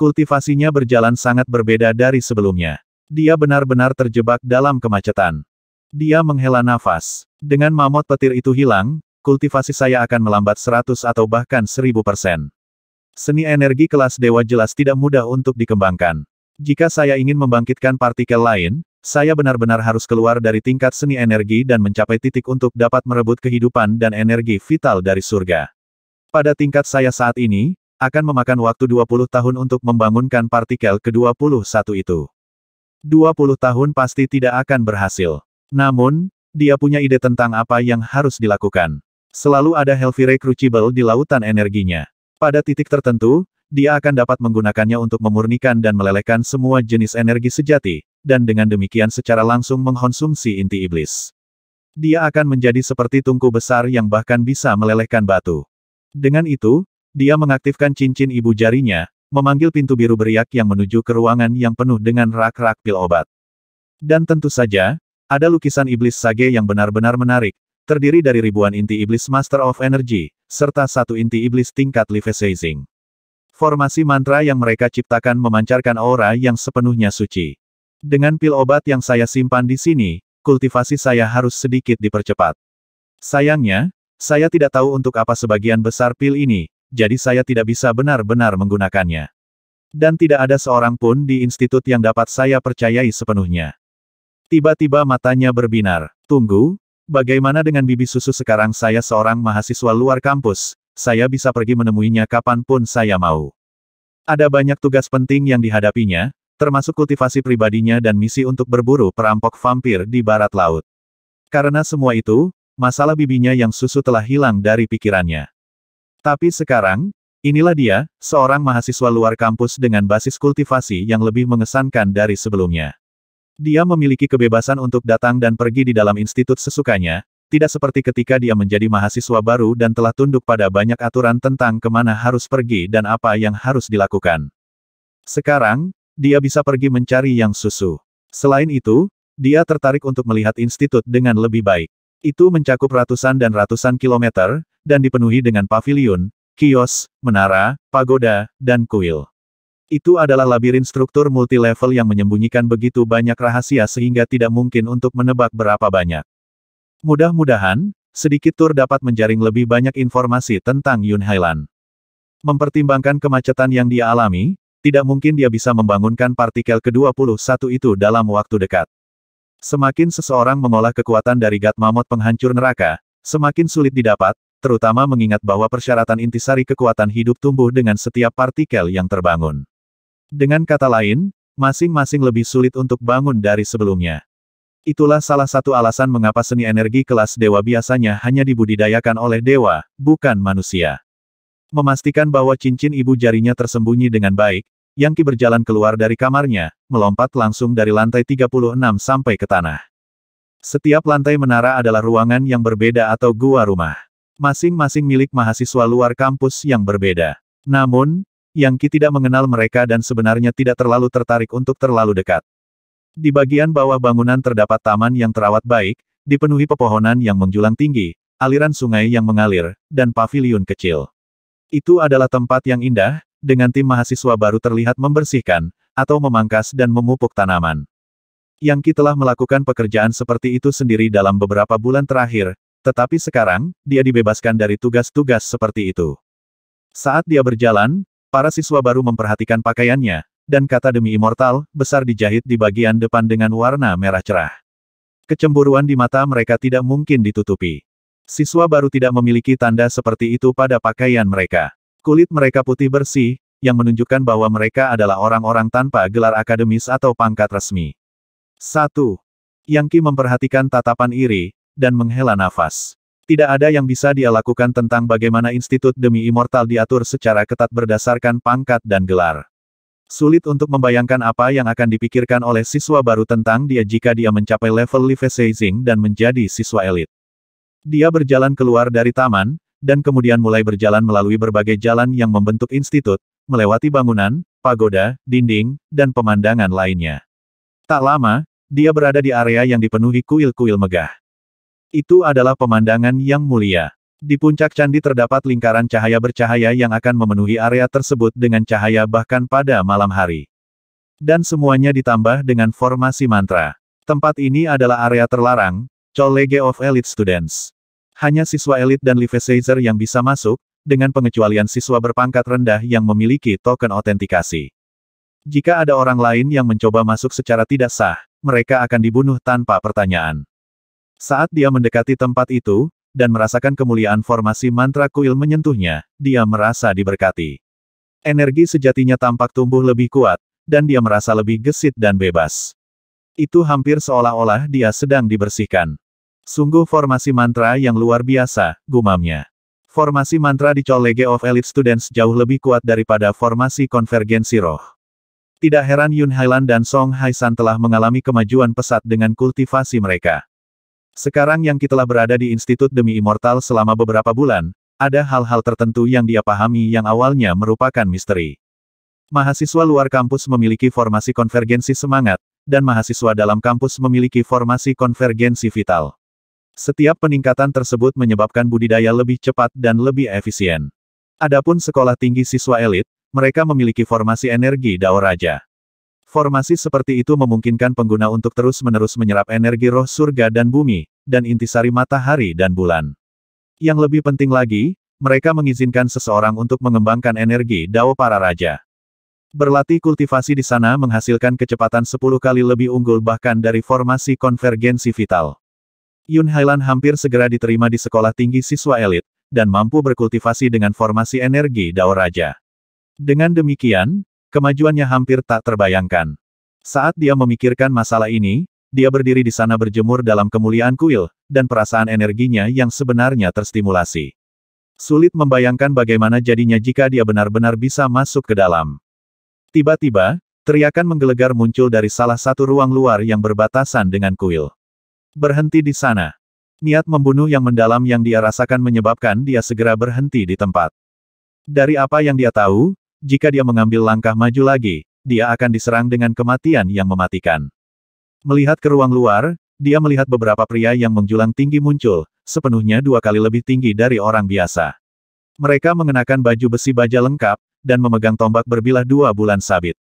Kultivasinya berjalan sangat berbeda dari sebelumnya. Dia benar-benar terjebak dalam kemacetan. Dia menghela nafas. Dengan mamot petir itu hilang, kultivasi saya akan melambat seratus atau bahkan seribu persen. Seni energi kelas dewa jelas tidak mudah untuk dikembangkan. Jika saya ingin membangkitkan partikel lain, saya benar-benar harus keluar dari tingkat seni energi dan mencapai titik untuk dapat merebut kehidupan dan energi vital dari surga. Pada tingkat saya saat ini, akan memakan waktu 20 tahun untuk membangunkan partikel ke-21 itu. 20 tahun pasti tidak akan berhasil. Namun, dia punya ide tentang apa yang harus dilakukan. Selalu ada Helvire Crucible di lautan energinya. Pada titik tertentu, dia akan dapat menggunakannya untuk memurnikan dan melelehkan semua jenis energi sejati, dan dengan demikian secara langsung mengkonsumsi inti iblis. Dia akan menjadi seperti tungku besar yang bahkan bisa melelehkan batu. Dengan itu, dia mengaktifkan cincin ibu jarinya, memanggil pintu biru beriak yang menuju ke ruangan yang penuh dengan rak-rak pil obat. Dan tentu saja, ada lukisan iblis sage yang benar-benar menarik, terdiri dari ribuan inti iblis Master of Energy, serta satu inti iblis tingkat Levisating. Formasi mantra yang mereka ciptakan memancarkan aura yang sepenuhnya suci. Dengan pil obat yang saya simpan di sini, kultivasi saya harus sedikit dipercepat. Sayangnya, saya tidak tahu untuk apa sebagian besar pil ini, jadi saya tidak bisa benar-benar menggunakannya. Dan tidak ada seorang pun di institut yang dapat saya percayai sepenuhnya. Tiba-tiba matanya berbinar. Tunggu, bagaimana dengan bibi susu sekarang saya seorang mahasiswa luar kampus, saya bisa pergi menemuinya kapanpun saya mau. Ada banyak tugas penting yang dihadapinya, termasuk kultivasi pribadinya dan misi untuk berburu perampok vampir di barat laut. Karena semua itu, masalah bibinya yang susu telah hilang dari pikirannya. Tapi sekarang, inilah dia, seorang mahasiswa luar kampus dengan basis kultivasi yang lebih mengesankan dari sebelumnya. Dia memiliki kebebasan untuk datang dan pergi di dalam institut sesukanya, tidak seperti ketika dia menjadi mahasiswa baru dan telah tunduk pada banyak aturan tentang kemana harus pergi dan apa yang harus dilakukan. Sekarang, dia bisa pergi mencari yang susu. Selain itu, dia tertarik untuk melihat institut dengan lebih baik. Itu mencakup ratusan dan ratusan kilometer, dan dipenuhi dengan paviliun, kios, menara, pagoda, dan kuil. Itu adalah labirin struktur multilevel yang menyembunyikan begitu banyak rahasia sehingga tidak mungkin untuk menebak berapa banyak. Mudah-mudahan, sedikit tur dapat menjaring lebih banyak informasi tentang Yun Hailan. Mempertimbangkan kemacetan yang dia alami, tidak mungkin dia bisa membangunkan partikel ke-21 itu dalam waktu dekat. Semakin seseorang mengolah kekuatan dari Gat Mamot penghancur neraka, semakin sulit didapat, terutama mengingat bahwa persyaratan intisari kekuatan hidup tumbuh dengan setiap partikel yang terbangun. Dengan kata lain, masing-masing lebih sulit untuk bangun dari sebelumnya. Itulah salah satu alasan mengapa seni energi kelas dewa biasanya hanya dibudidayakan oleh dewa, bukan manusia. Memastikan bahwa cincin ibu jarinya tersembunyi dengan baik, Yangki berjalan keluar dari kamarnya, melompat langsung dari lantai 36 sampai ke tanah. Setiap lantai menara adalah ruangan yang berbeda atau gua rumah. Masing-masing milik mahasiswa luar kampus yang berbeda. Namun, Yangki tidak mengenal mereka dan sebenarnya tidak terlalu tertarik untuk terlalu dekat. Di bagian bawah bangunan terdapat taman yang terawat baik, dipenuhi pepohonan yang menjulang tinggi, aliran sungai yang mengalir, dan paviliun kecil. Itu adalah tempat yang indah, dengan tim mahasiswa baru terlihat membersihkan, atau memangkas dan memupuk tanaman. Yang telah melakukan pekerjaan seperti itu sendiri dalam beberapa bulan terakhir, tetapi sekarang, dia dibebaskan dari tugas-tugas seperti itu. Saat dia berjalan, para siswa baru memperhatikan pakaiannya, dan kata demi immortal, besar dijahit di bagian depan dengan warna merah cerah. Kecemburuan di mata mereka tidak mungkin ditutupi. Siswa baru tidak memiliki tanda seperti itu pada pakaian mereka. Kulit mereka putih bersih, yang menunjukkan bahwa mereka adalah orang-orang tanpa gelar akademis atau pangkat resmi. 1. Yangki memperhatikan tatapan iri, dan menghela nafas. Tidak ada yang bisa dia lakukan tentang bagaimana institut demi immortal diatur secara ketat berdasarkan pangkat dan gelar. Sulit untuk membayangkan apa yang akan dipikirkan oleh siswa baru tentang dia jika dia mencapai level Livesizing dan menjadi siswa elit. Dia berjalan keluar dari taman, dan kemudian mulai berjalan melalui berbagai jalan yang membentuk institut, melewati bangunan, pagoda, dinding, dan pemandangan lainnya. Tak lama, dia berada di area yang dipenuhi kuil-kuil megah. Itu adalah pemandangan yang mulia. Di puncak candi terdapat lingkaran cahaya bercahaya yang akan memenuhi area tersebut dengan cahaya bahkan pada malam hari. Dan semuanya ditambah dengan formasi mantra. Tempat ini adalah area terlarang, College of Elite Students. Hanya siswa elit dan Lifesizer yang bisa masuk, dengan pengecualian siswa berpangkat rendah yang memiliki token autentikasi. Jika ada orang lain yang mencoba masuk secara tidak sah, mereka akan dibunuh tanpa pertanyaan. Saat dia mendekati tempat itu, dan merasakan kemuliaan formasi mantra kuil menyentuhnya, dia merasa diberkati. Energi sejatinya tampak tumbuh lebih kuat, dan dia merasa lebih gesit dan bebas. Itu hampir seolah-olah dia sedang dibersihkan. Sungguh formasi mantra yang luar biasa, gumamnya. Formasi mantra di Colege of Elite Students jauh lebih kuat daripada formasi konvergensi roh. Tidak heran Yun Hailan dan Song Haisan telah mengalami kemajuan pesat dengan kultivasi mereka. Sekarang yang kita telah berada di Institut Demi Immortal selama beberapa bulan, ada hal-hal tertentu yang dia pahami yang awalnya merupakan misteri. Mahasiswa luar kampus memiliki formasi konvergensi semangat, dan mahasiswa dalam kampus memiliki formasi konvergensi vital. Setiap peningkatan tersebut menyebabkan budidaya lebih cepat dan lebih efisien. Adapun sekolah tinggi siswa elit, mereka memiliki formasi energi Dao Raja. Formasi seperti itu memungkinkan pengguna untuk terus-menerus menyerap energi roh surga dan bumi, dan intisari matahari dan bulan. Yang lebih penting lagi, mereka mengizinkan seseorang untuk mengembangkan energi dao para raja. Berlatih kultivasi di sana menghasilkan kecepatan 10 kali lebih unggul bahkan dari formasi konvergensi vital. Yun Hailan hampir segera diterima di sekolah tinggi siswa elit, dan mampu berkultivasi dengan formasi energi Dao Raja. Dengan demikian, Kemajuannya hampir tak terbayangkan. Saat dia memikirkan masalah ini, dia berdiri di sana berjemur dalam kemuliaan kuil, dan perasaan energinya yang sebenarnya terstimulasi. Sulit membayangkan bagaimana jadinya jika dia benar-benar bisa masuk ke dalam. Tiba-tiba, teriakan menggelegar muncul dari salah satu ruang luar yang berbatasan dengan kuil. Berhenti di sana. Niat membunuh yang mendalam yang dia rasakan menyebabkan dia segera berhenti di tempat. Dari apa yang dia tahu, jika dia mengambil langkah maju lagi, dia akan diserang dengan kematian yang mematikan. Melihat ke ruang luar, dia melihat beberapa pria yang menjulang tinggi muncul, sepenuhnya dua kali lebih tinggi dari orang biasa. Mereka mengenakan baju besi baja lengkap, dan memegang tombak berbilah dua bulan sabit.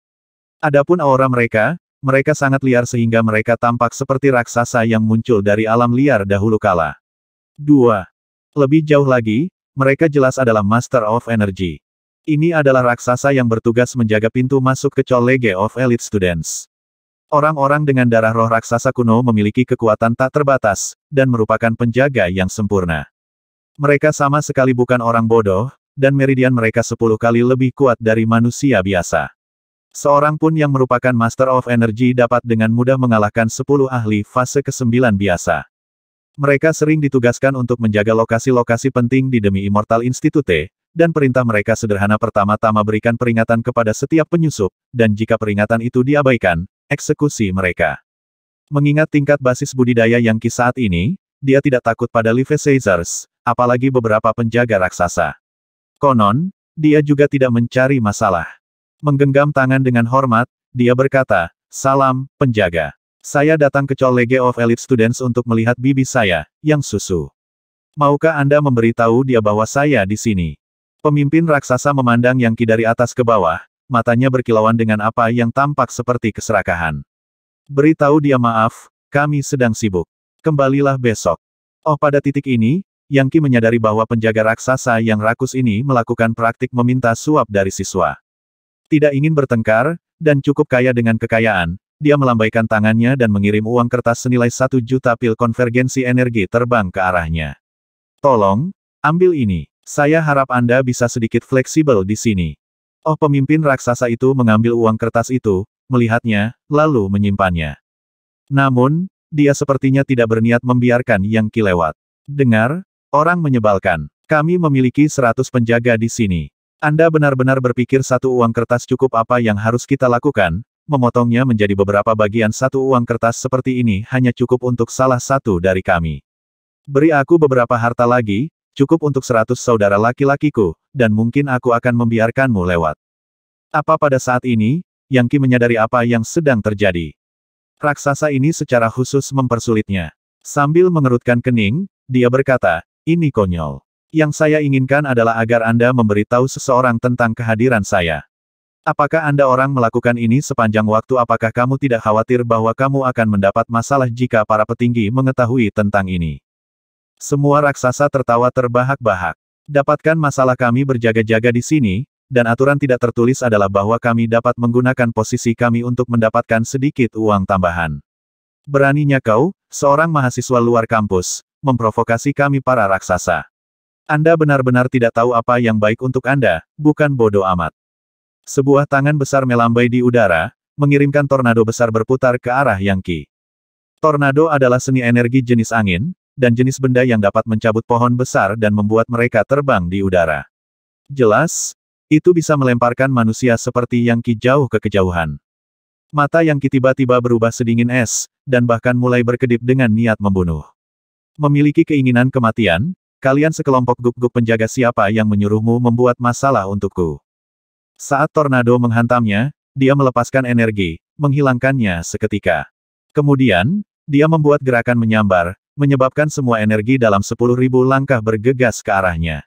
Adapun aura mereka, mereka sangat liar sehingga mereka tampak seperti raksasa yang muncul dari alam liar dahulu kala. 2. Lebih jauh lagi, mereka jelas adalah Master of Energy. Ini adalah raksasa yang bertugas menjaga pintu masuk ke College of Elite Students. Orang-orang dengan darah roh raksasa kuno memiliki kekuatan tak terbatas, dan merupakan penjaga yang sempurna. Mereka sama sekali bukan orang bodoh, dan meridian mereka sepuluh kali lebih kuat dari manusia biasa. Seorang pun yang merupakan Master of Energy dapat dengan mudah mengalahkan sepuluh ahli fase ke-9 biasa. Mereka sering ditugaskan untuk menjaga lokasi-lokasi penting di demi Immortal Institute, dan perintah mereka sederhana pertama-tama berikan peringatan kepada setiap penyusup, dan jika peringatan itu diabaikan, eksekusi mereka. Mengingat tingkat basis budidaya yang saat ini, dia tidak takut pada Live Caesars, apalagi beberapa penjaga raksasa. Konon, dia juga tidak mencari masalah. Menggenggam tangan dengan hormat, dia berkata, Salam, penjaga. Saya datang ke Colege of Elite Students untuk melihat bibi saya, yang susu. Maukah Anda memberitahu dia bahwa saya di sini? Pemimpin raksasa memandang Yang Qi dari atas ke bawah, matanya berkilauan dengan apa yang tampak seperti keserakahan. Beritahu dia maaf, kami sedang sibuk. Kembalilah besok. Oh pada titik ini, Yang Qi menyadari bahwa penjaga raksasa yang rakus ini melakukan praktik meminta suap dari siswa. Tidak ingin bertengkar, dan cukup kaya dengan kekayaan, dia melambaikan tangannya dan mengirim uang kertas senilai satu juta pil konvergensi energi terbang ke arahnya. Tolong, ambil ini. Saya harap Anda bisa sedikit fleksibel di sini. Oh pemimpin raksasa itu mengambil uang kertas itu, melihatnya, lalu menyimpannya. Namun, dia sepertinya tidak berniat membiarkan yang kilewat. Dengar, orang menyebalkan. Kami memiliki seratus penjaga di sini. Anda benar-benar berpikir satu uang kertas cukup apa yang harus kita lakukan? Memotongnya menjadi beberapa bagian satu uang kertas seperti ini hanya cukup untuk salah satu dari kami. Beri aku beberapa harta lagi, cukup untuk seratus saudara laki-lakiku, dan mungkin aku akan membiarkanmu lewat. Apa pada saat ini, Yang Qi menyadari apa yang sedang terjadi. Raksasa ini secara khusus mempersulitnya. Sambil mengerutkan kening, dia berkata, ini konyol. Yang saya inginkan adalah agar Anda memberitahu seseorang tentang kehadiran saya. Apakah Anda orang melakukan ini sepanjang waktu? Apakah kamu tidak khawatir bahwa kamu akan mendapat masalah jika para petinggi mengetahui tentang ini? Semua raksasa tertawa terbahak-bahak. Dapatkan masalah kami berjaga-jaga di sini, dan aturan tidak tertulis adalah bahwa kami dapat menggunakan posisi kami untuk mendapatkan sedikit uang tambahan. Beraninya kau, seorang mahasiswa luar kampus, memprovokasi kami para raksasa. Anda benar-benar tidak tahu apa yang baik untuk Anda, bukan bodoh amat. Sebuah tangan besar melambai di udara, mengirimkan tornado besar berputar ke arah Yang Qi. Tornado adalah seni energi jenis angin, dan jenis benda yang dapat mencabut pohon besar dan membuat mereka terbang di udara. Jelas, itu bisa melemparkan manusia seperti yang Ki jauh ke kejauhan. Mata yang Ki tiba-tiba berubah sedingin es, dan bahkan mulai berkedip dengan niat membunuh. Memiliki keinginan kematian, kalian sekelompok gup-gup penjaga siapa yang menyuruhmu membuat masalah untukku. Saat tornado menghantamnya, dia melepaskan energi, menghilangkannya seketika. Kemudian, dia membuat gerakan menyambar, menyebabkan semua energi dalam sepuluh ribu langkah bergegas ke arahnya.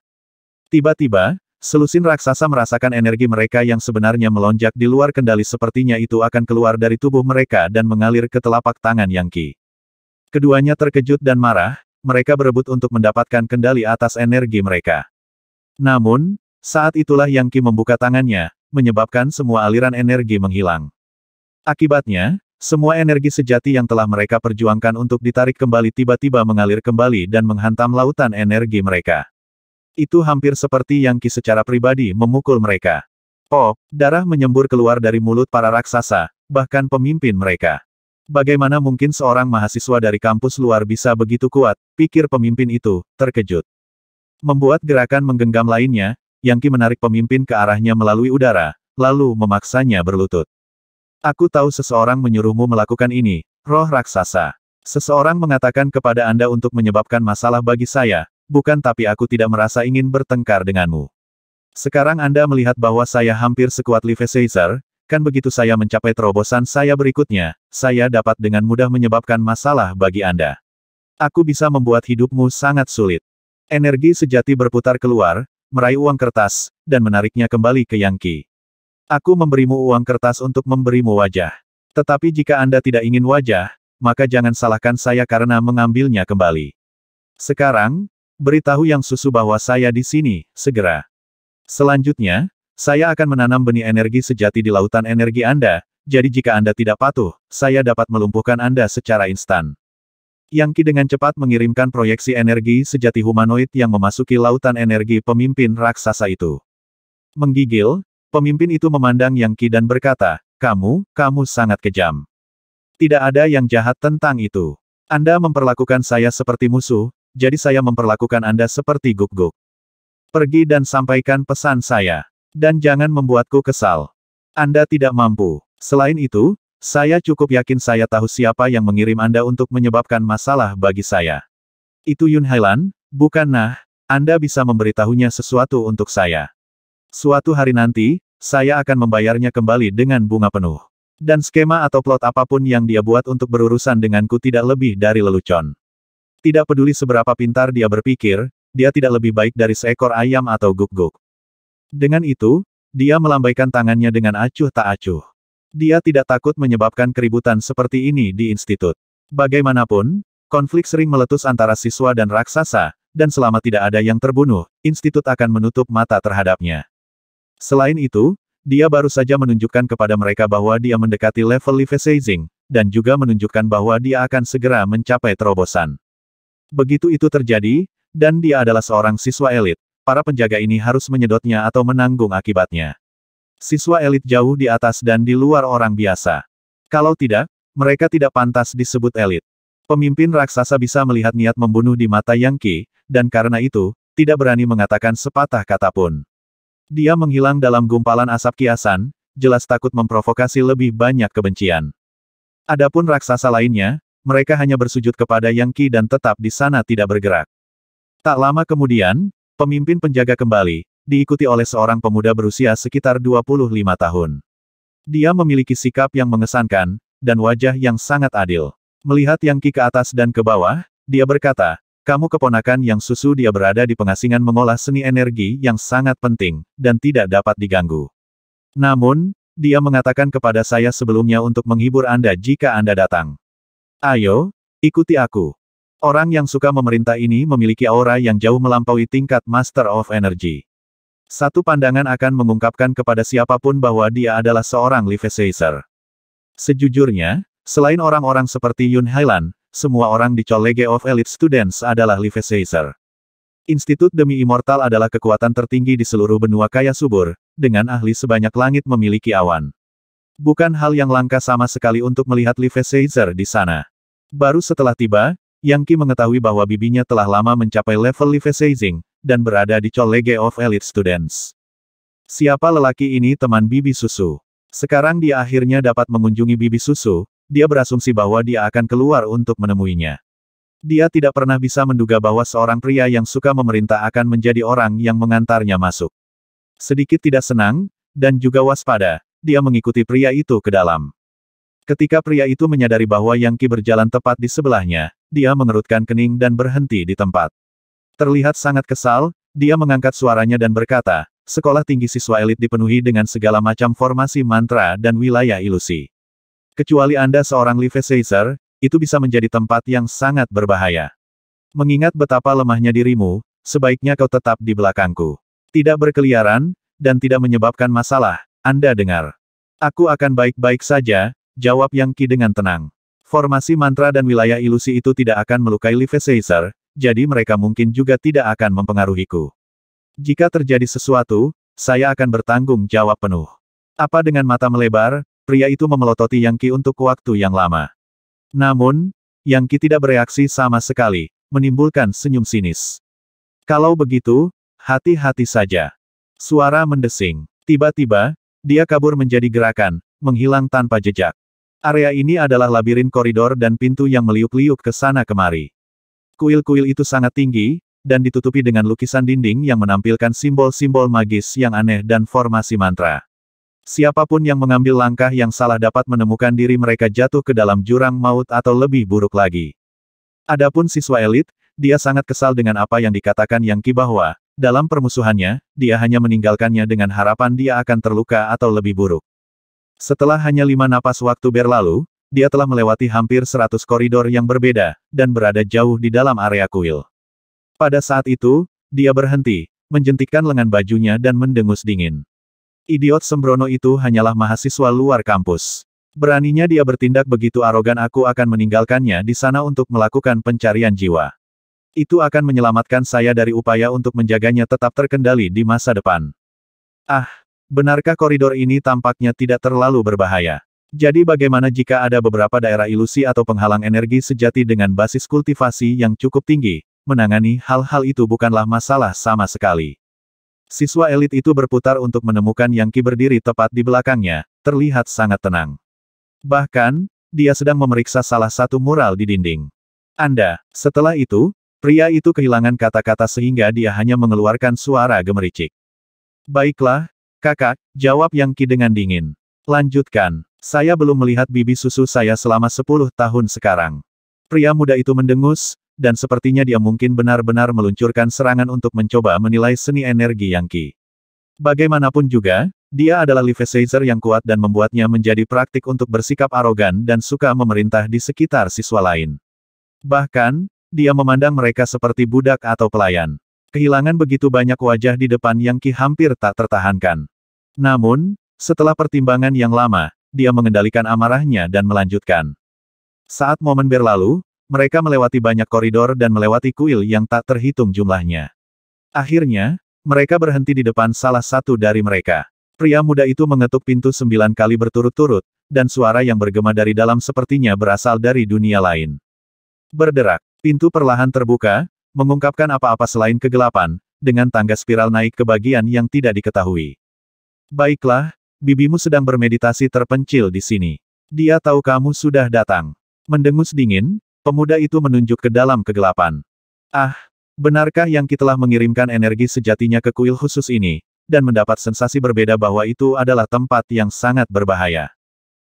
Tiba-tiba, Selusin raksasa merasakan energi mereka yang sebenarnya melonjak di luar kendali sepertinya itu akan keluar dari tubuh mereka dan mengalir ke telapak tangan Yang Qi. Keduanya terkejut dan marah, mereka berebut untuk mendapatkan kendali atas energi mereka. Namun, saat itulah Yang Qi membuka tangannya, menyebabkan semua aliran energi menghilang. Akibatnya, semua energi sejati yang telah mereka perjuangkan untuk ditarik kembali tiba-tiba mengalir kembali dan menghantam lautan energi mereka. Itu hampir seperti yang Ki secara pribadi memukul mereka. Oh, darah menyembur keluar dari mulut para raksasa, bahkan pemimpin mereka. Bagaimana mungkin seorang mahasiswa dari kampus luar bisa begitu kuat, pikir pemimpin itu, terkejut. Membuat gerakan menggenggam lainnya, Yang Ki menarik pemimpin ke arahnya melalui udara, lalu memaksanya berlutut. Aku tahu seseorang menyuruhmu melakukan ini, roh raksasa. Seseorang mengatakan kepada Anda untuk menyebabkan masalah bagi saya, bukan tapi aku tidak merasa ingin bertengkar denganmu. Sekarang Anda melihat bahwa saya hampir sekuat Live Caesar, kan begitu saya mencapai terobosan saya berikutnya, saya dapat dengan mudah menyebabkan masalah bagi Anda. Aku bisa membuat hidupmu sangat sulit. Energi sejati berputar keluar, meraih uang kertas, dan menariknya kembali ke Yankee. Aku memberimu uang kertas untuk memberimu wajah. Tetapi jika Anda tidak ingin wajah, maka jangan salahkan saya karena mengambilnya kembali. Sekarang, beritahu yang susu bahwa saya di sini, segera. Selanjutnya, saya akan menanam benih energi sejati di lautan energi Anda, jadi jika Anda tidak patuh, saya dapat melumpuhkan Anda secara instan. Yang Ki dengan cepat mengirimkan proyeksi energi sejati humanoid yang memasuki lautan energi pemimpin raksasa itu. Menggigil, Pemimpin itu memandang Yang Qi dan berkata, kamu, kamu sangat kejam. Tidak ada yang jahat tentang itu. Anda memperlakukan saya seperti musuh, jadi saya memperlakukan Anda seperti guk-guk. Pergi dan sampaikan pesan saya. Dan jangan membuatku kesal. Anda tidak mampu. Selain itu, saya cukup yakin saya tahu siapa yang mengirim Anda untuk menyebabkan masalah bagi saya. Itu Yun Hailan, bukan nah, Anda bisa memberitahunya sesuatu untuk saya. Suatu hari nanti, saya akan membayarnya kembali dengan bunga penuh. Dan skema atau plot apapun yang dia buat untuk berurusan denganku tidak lebih dari lelucon. Tidak peduli seberapa pintar dia berpikir, dia tidak lebih baik dari seekor ayam atau guk-guk. Dengan itu, dia melambaikan tangannya dengan acuh tak acuh. Dia tidak takut menyebabkan keributan seperti ini di institut. Bagaimanapun, konflik sering meletus antara siswa dan raksasa, dan selama tidak ada yang terbunuh, institut akan menutup mata terhadapnya. Selain itu, dia baru saja menunjukkan kepada mereka bahwa dia mendekati level Live dan juga menunjukkan bahwa dia akan segera mencapai terobosan. Begitu itu terjadi, dan dia adalah seorang siswa elit, para penjaga ini harus menyedotnya atau menanggung akibatnya. Siswa elit jauh di atas dan di luar orang biasa. Kalau tidak, mereka tidak pantas disebut elit. Pemimpin raksasa bisa melihat niat membunuh di mata Yang Qi, dan karena itu, tidak berani mengatakan sepatah kata pun. Dia menghilang dalam gumpalan asap kiasan, jelas takut memprovokasi lebih banyak kebencian. Adapun raksasa lainnya, mereka hanya bersujud kepada Yang Qi dan tetap di sana tidak bergerak. Tak lama kemudian, pemimpin penjaga kembali, diikuti oleh seorang pemuda berusia sekitar 25 tahun. Dia memiliki sikap yang mengesankan, dan wajah yang sangat adil. Melihat Yang Qi ke atas dan ke bawah, dia berkata, kamu keponakan yang susu dia berada di pengasingan mengolah seni energi yang sangat penting, dan tidak dapat diganggu. Namun, dia mengatakan kepada saya sebelumnya untuk menghibur Anda jika Anda datang. Ayo, ikuti aku. Orang yang suka memerintah ini memiliki aura yang jauh melampaui tingkat Master of Energy. Satu pandangan akan mengungkapkan kepada siapapun bahwa dia adalah seorang Livesizer. Sejujurnya, selain orang-orang seperti Yun Hailan, semua orang di College of Elite Students adalah Livesizer. Institut demi Immortal adalah kekuatan tertinggi di seluruh benua kaya subur, dengan ahli sebanyak langit memiliki awan. Bukan hal yang langka sama sekali untuk melihat Livesizer di sana. Baru setelah tiba, Yang Qi mengetahui bahwa bibinya telah lama mencapai level Livesizing, dan berada di College of Elite Students. Siapa lelaki ini teman bibi susu? Sekarang dia akhirnya dapat mengunjungi bibi susu, dia berasumsi bahwa dia akan keluar untuk menemuinya. Dia tidak pernah bisa menduga bahwa seorang pria yang suka memerintah akan menjadi orang yang mengantarnya masuk. Sedikit tidak senang, dan juga waspada, dia mengikuti pria itu ke dalam. Ketika pria itu menyadari bahwa Yang Qi berjalan tepat di sebelahnya, dia mengerutkan kening dan berhenti di tempat. Terlihat sangat kesal, dia mengangkat suaranya dan berkata, sekolah tinggi siswa elit dipenuhi dengan segala macam formasi mantra dan wilayah ilusi. Kecuali Anda seorang Live Caesar, itu bisa menjadi tempat yang sangat berbahaya. Mengingat betapa lemahnya dirimu, sebaiknya kau tetap di belakangku. Tidak berkeliaran, dan tidak menyebabkan masalah, Anda dengar. Aku akan baik-baik saja, jawab Yang Ki dengan tenang. Formasi mantra dan wilayah ilusi itu tidak akan melukai Live Caesar, jadi mereka mungkin juga tidak akan mempengaruhiku. Jika terjadi sesuatu, saya akan bertanggung jawab penuh. Apa dengan mata melebar, pria itu memelototi Yang Qi untuk waktu yang lama. Namun, Yang Qi tidak bereaksi sama sekali, menimbulkan senyum sinis. Kalau begitu, hati-hati saja. Suara mendesing. Tiba-tiba, dia kabur menjadi gerakan, menghilang tanpa jejak. Area ini adalah labirin koridor dan pintu yang meliuk-liuk ke sana kemari. Kuil-kuil itu sangat tinggi, dan ditutupi dengan lukisan dinding yang menampilkan simbol-simbol magis yang aneh dan formasi mantra. Siapapun yang mengambil langkah yang salah dapat menemukan diri mereka jatuh ke dalam jurang maut atau lebih buruk lagi. Adapun siswa elit, dia sangat kesal dengan apa yang dikatakan Yang Ki bahwa, dalam permusuhannya, dia hanya meninggalkannya dengan harapan dia akan terluka atau lebih buruk. Setelah hanya lima napas waktu berlalu, dia telah melewati hampir seratus koridor yang berbeda, dan berada jauh di dalam area kuil. Pada saat itu, dia berhenti, menjentikkan lengan bajunya dan mendengus dingin. Idiot sembrono itu hanyalah mahasiswa luar kampus. Beraninya dia bertindak begitu arogan aku akan meninggalkannya di sana untuk melakukan pencarian jiwa. Itu akan menyelamatkan saya dari upaya untuk menjaganya tetap terkendali di masa depan. Ah, benarkah koridor ini tampaknya tidak terlalu berbahaya? Jadi bagaimana jika ada beberapa daerah ilusi atau penghalang energi sejati dengan basis kultivasi yang cukup tinggi, menangani hal-hal itu bukanlah masalah sama sekali. Siswa elit itu berputar untuk menemukan yang Ki berdiri tepat di belakangnya, terlihat sangat tenang. Bahkan, dia sedang memeriksa salah satu mural di dinding. Anda, setelah itu, pria itu kehilangan kata-kata sehingga dia hanya mengeluarkan suara gemericik. Baiklah, kakak, jawab yang Ki dengan dingin. Lanjutkan, saya belum melihat bibi susu saya selama 10 tahun sekarang. Pria muda itu mendengus, dan sepertinya dia mungkin benar-benar meluncurkan serangan untuk mencoba menilai seni energi yang Qi. Bagaimanapun juga, dia adalah Liveseizer yang kuat dan membuatnya menjadi praktik untuk bersikap arogan dan suka memerintah di sekitar siswa lain. Bahkan, dia memandang mereka seperti budak atau pelayan. Kehilangan begitu banyak wajah di depan yang Qi hampir tak tertahankan. Namun, setelah pertimbangan yang lama, dia mengendalikan amarahnya dan melanjutkan. Saat momen berlalu, mereka melewati banyak koridor dan melewati kuil yang tak terhitung jumlahnya. Akhirnya, mereka berhenti di depan salah satu dari mereka. Pria muda itu mengetuk pintu sembilan kali berturut-turut, dan suara yang bergema dari dalam sepertinya berasal dari dunia lain. Berderak, pintu perlahan terbuka, mengungkapkan apa-apa selain kegelapan, dengan tangga spiral naik ke bagian yang tidak diketahui. Baiklah, bibimu sedang bermeditasi terpencil di sini. Dia tahu kamu sudah datang. Mendengus dingin, Pemuda itu menunjuk ke dalam kegelapan. Ah, benarkah yang kita telah mengirimkan energi sejatinya ke kuil khusus ini, dan mendapat sensasi berbeda bahwa itu adalah tempat yang sangat berbahaya.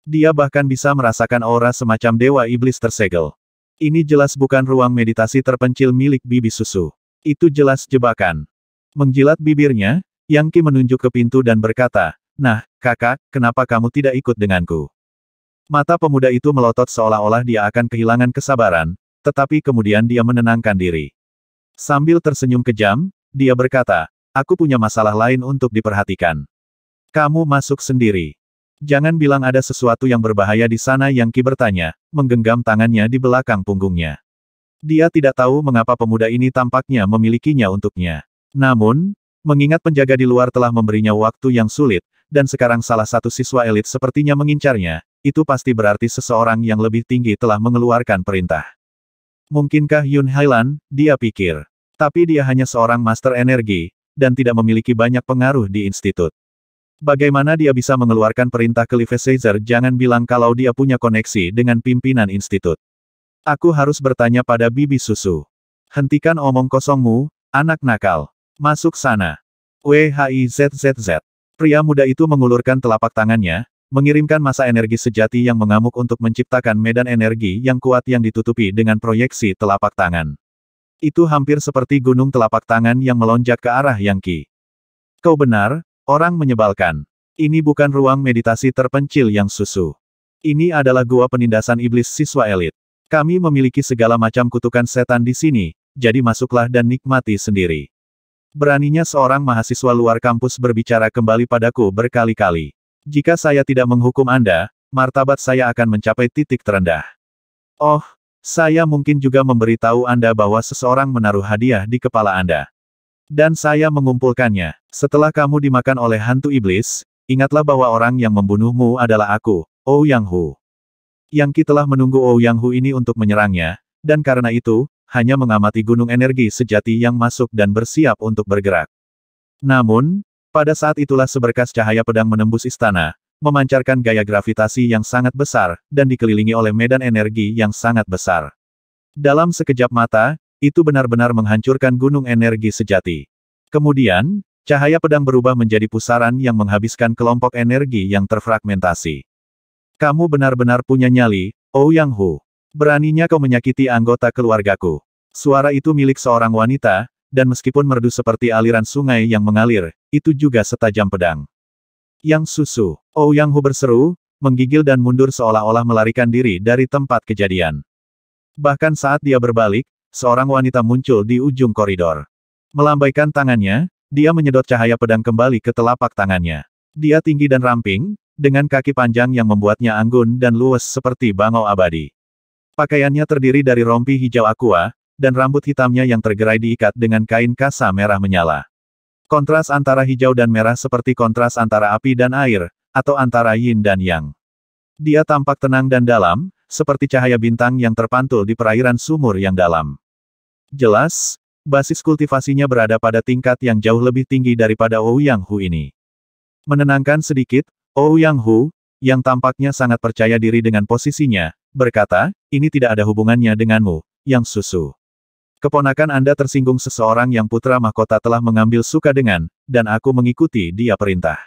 Dia bahkan bisa merasakan aura semacam dewa iblis tersegel. Ini jelas bukan ruang meditasi terpencil milik bibi susu. Itu jelas jebakan. Menjilat bibirnya, Yang Ki menunjuk ke pintu dan berkata, Nah, kakak, kenapa kamu tidak ikut denganku? Mata pemuda itu melotot seolah-olah dia akan kehilangan kesabaran, tetapi kemudian dia menenangkan diri. Sambil tersenyum kejam, dia berkata, aku punya masalah lain untuk diperhatikan. Kamu masuk sendiri. Jangan bilang ada sesuatu yang berbahaya di sana yang Ki bertanya, menggenggam tangannya di belakang punggungnya. Dia tidak tahu mengapa pemuda ini tampaknya memilikinya untuknya. Namun, mengingat penjaga di luar telah memberinya waktu yang sulit, dan sekarang salah satu siswa elit sepertinya mengincarnya, itu pasti berarti seseorang yang lebih tinggi telah mengeluarkan perintah. Mungkinkah Yun Hailan, dia pikir. Tapi dia hanya seorang master energi, dan tidak memiliki banyak pengaruh di institut. Bagaimana dia bisa mengeluarkan perintah ke Live Caesar jangan bilang kalau dia punya koneksi dengan pimpinan institut. Aku harus bertanya pada bibi susu. Hentikan omong kosongmu, anak nakal. Masuk sana. WHIZZZ. Pria muda itu mengulurkan telapak tangannya, Mengirimkan masa energi sejati yang mengamuk untuk menciptakan medan energi yang kuat yang ditutupi dengan proyeksi telapak tangan. Itu hampir seperti gunung telapak tangan yang melonjak ke arah yang Qi. Kau benar, orang menyebalkan. Ini bukan ruang meditasi terpencil yang susu. Ini adalah gua penindasan iblis siswa elit. Kami memiliki segala macam kutukan setan di sini, jadi masuklah dan nikmati sendiri. Beraninya seorang mahasiswa luar kampus berbicara kembali padaku berkali-kali. Jika saya tidak menghukum Anda, martabat saya akan mencapai titik terendah. Oh, saya mungkin juga memberitahu Anda bahwa seseorang menaruh hadiah di kepala Anda. Dan saya mengumpulkannya. Setelah kamu dimakan oleh hantu iblis, ingatlah bahwa orang yang membunuhmu adalah aku, Ouyang Yang Hu. Yang Ki telah menunggu Ouyang Yang Hu ini untuk menyerangnya, dan karena itu, hanya mengamati gunung energi sejati yang masuk dan bersiap untuk bergerak. Namun, pada saat itulah seberkas cahaya pedang menembus istana, memancarkan gaya gravitasi yang sangat besar, dan dikelilingi oleh medan energi yang sangat besar. Dalam sekejap mata, itu benar-benar menghancurkan gunung energi sejati. Kemudian, cahaya pedang berubah menjadi pusaran yang menghabiskan kelompok energi yang terfragmentasi. Kamu benar-benar punya nyali, Oh Yang Hu. Beraninya kau menyakiti anggota keluargaku. Suara itu milik seorang wanita, dan meskipun merdu seperti aliran sungai yang mengalir, itu juga setajam pedang. Yang susu, Oh Yang Hu berseru, menggigil dan mundur seolah-olah melarikan diri dari tempat kejadian. Bahkan saat dia berbalik, seorang wanita muncul di ujung koridor. Melambaikan tangannya, dia menyedot cahaya pedang kembali ke telapak tangannya. Dia tinggi dan ramping, dengan kaki panjang yang membuatnya anggun dan luwes seperti bangau abadi. Pakaiannya terdiri dari rompi hijau aqua, dan rambut hitamnya yang tergerai diikat dengan kain kasa merah menyala. Kontras antara hijau dan merah seperti kontras antara api dan air, atau antara yin dan yang. Dia tampak tenang dan dalam, seperti cahaya bintang yang terpantul di perairan sumur yang dalam. Jelas, basis kultivasinya berada pada tingkat yang jauh lebih tinggi daripada Ou Yang Hu ini. Menenangkan sedikit, Ou Yang Hu, yang tampaknya sangat percaya diri dengan posisinya, berkata, ini tidak ada hubungannya denganmu, yang susu. Keponakan Anda tersinggung seseorang yang putra mahkota telah mengambil suka dengan, dan aku mengikuti dia perintah.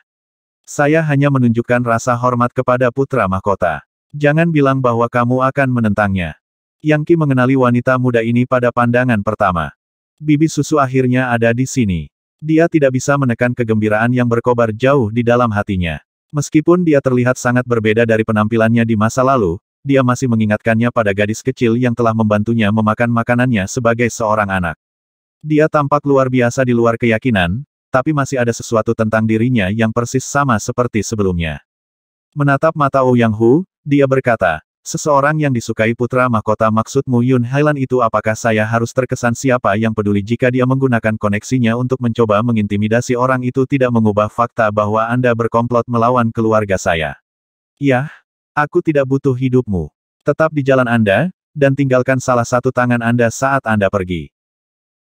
Saya hanya menunjukkan rasa hormat kepada putra mahkota. Jangan bilang bahwa kamu akan menentangnya. Yang Ki mengenali wanita muda ini pada pandangan pertama. Bibi susu akhirnya ada di sini. Dia tidak bisa menekan kegembiraan yang berkobar jauh di dalam hatinya. Meskipun dia terlihat sangat berbeda dari penampilannya di masa lalu, dia masih mengingatkannya pada gadis kecil yang telah membantunya memakan makanannya sebagai seorang anak. Dia tampak luar biasa di luar keyakinan, tapi masih ada sesuatu tentang dirinya yang persis sama seperti sebelumnya. Menatap mata Ouyang Hu, dia berkata, Seseorang yang disukai putra mahkota maksudmu Yun Hailan itu apakah saya harus terkesan siapa yang peduli jika dia menggunakan koneksinya untuk mencoba mengintimidasi orang itu tidak mengubah fakta bahwa Anda berkomplot melawan keluarga saya. Yah, Aku tidak butuh hidupmu. Tetap di jalan Anda, dan tinggalkan salah satu tangan Anda saat Anda pergi.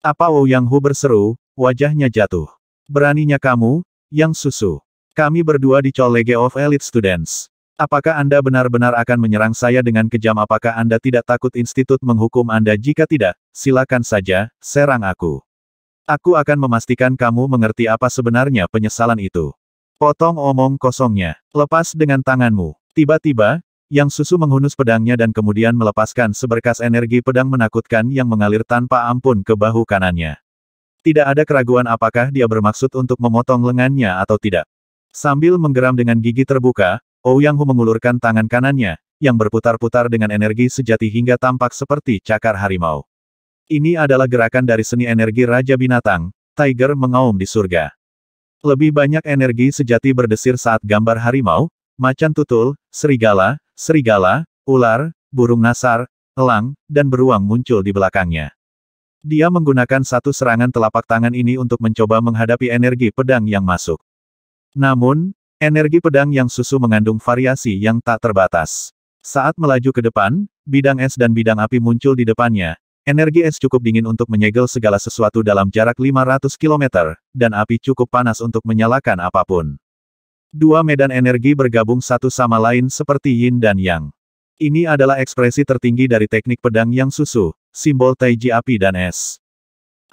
Apa Wu Yang Hu berseru, wajahnya jatuh. Beraninya kamu, Yang Susu. Kami berdua di Colege of Elite Students. Apakah Anda benar-benar akan menyerang saya dengan kejam? Apakah Anda tidak takut institut menghukum Anda? Jika tidak, silakan saja, serang aku. Aku akan memastikan kamu mengerti apa sebenarnya penyesalan itu. Potong omong kosongnya. Lepas dengan tanganmu. Tiba-tiba, Yang Susu menghunus pedangnya dan kemudian melepaskan seberkas energi pedang menakutkan yang mengalir tanpa ampun ke bahu kanannya. Tidak ada keraguan apakah dia bermaksud untuk memotong lengannya atau tidak. Sambil menggeram dengan gigi terbuka, Ouyang Yang Hu mengulurkan tangan kanannya, yang berputar-putar dengan energi sejati hingga tampak seperti cakar harimau. Ini adalah gerakan dari seni energi Raja Binatang, Tiger mengaum di surga. Lebih banyak energi sejati berdesir saat gambar harimau, macan tutul, serigala, serigala, ular, burung nasar, elang, dan beruang muncul di belakangnya. Dia menggunakan satu serangan telapak tangan ini untuk mencoba menghadapi energi pedang yang masuk. Namun, energi pedang yang susu mengandung variasi yang tak terbatas. Saat melaju ke depan, bidang es dan bidang api muncul di depannya. Energi es cukup dingin untuk menyegel segala sesuatu dalam jarak 500 km, dan api cukup panas untuk menyalakan apapun. Dua medan energi bergabung satu sama lain seperti yin dan yang. Ini adalah ekspresi tertinggi dari teknik pedang yang susu, simbol taiji api dan es.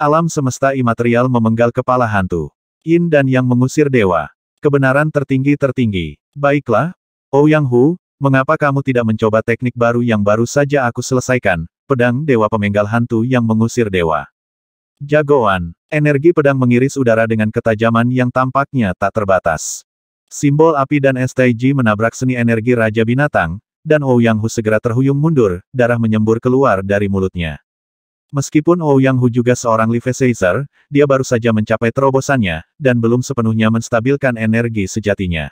Alam semesta imaterial memenggal kepala hantu. Yin dan yang mengusir dewa. Kebenaran tertinggi-tertinggi. Baiklah, Oh Yang Hu, mengapa kamu tidak mencoba teknik baru yang baru saja aku selesaikan, pedang dewa pemenggal hantu yang mengusir dewa. Jagoan, energi pedang mengiris udara dengan ketajaman yang tampaknya tak terbatas. Simbol api dan STG menabrak seni energi Raja Binatang, dan Ouyang Hu segera terhuyung mundur, darah menyembur keluar dari mulutnya. Meskipun Ouyang Hu juga seorang Live dia baru saja mencapai terobosannya, dan belum sepenuhnya menstabilkan energi sejatinya.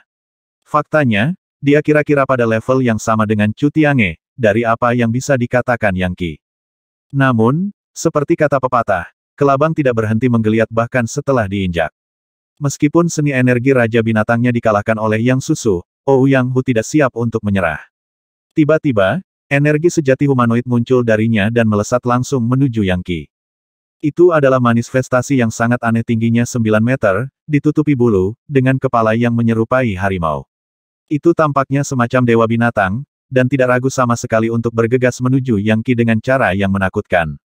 Faktanya, dia kira-kira pada level yang sama dengan Chu Tiange, dari apa yang bisa dikatakan Yang Qi. Namun, seperti kata pepatah, kelabang tidak berhenti menggeliat bahkan setelah diinjak. Meskipun seni energi Raja Binatangnya dikalahkan oleh Yang Susu, Ou Yang Hu tidak siap untuk menyerah. Tiba-tiba, energi sejati humanoid muncul darinya dan melesat langsung menuju Yang Qi. Itu adalah manifestasi yang sangat aneh tingginya 9 meter, ditutupi bulu, dengan kepala yang menyerupai harimau. Itu tampaknya semacam dewa binatang, dan tidak ragu sama sekali untuk bergegas menuju Yang Qi dengan cara yang menakutkan.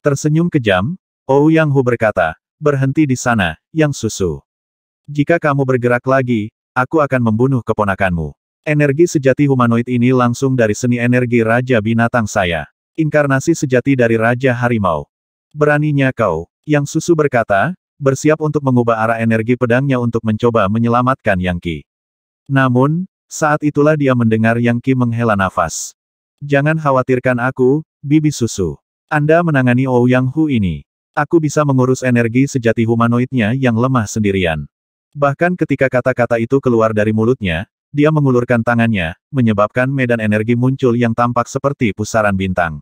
Tersenyum kejam, Ou Yang Hu berkata, berhenti di sana, yang susu. Jika kamu bergerak lagi, aku akan membunuh keponakanmu. Energi sejati humanoid ini langsung dari seni energi Raja Binatang saya. Inkarnasi sejati dari Raja Harimau. Beraninya kau, yang susu berkata, bersiap untuk mengubah arah energi pedangnya untuk mencoba menyelamatkan Yang Ki. Namun, saat itulah dia mendengar Yang Ki menghela nafas. Jangan khawatirkan aku, Bibi Susu. Anda menangani Ouyang Hu ini. Aku bisa mengurus energi sejati humanoidnya yang lemah sendirian. Bahkan ketika kata-kata itu keluar dari mulutnya, dia mengulurkan tangannya, menyebabkan medan energi muncul yang tampak seperti pusaran bintang.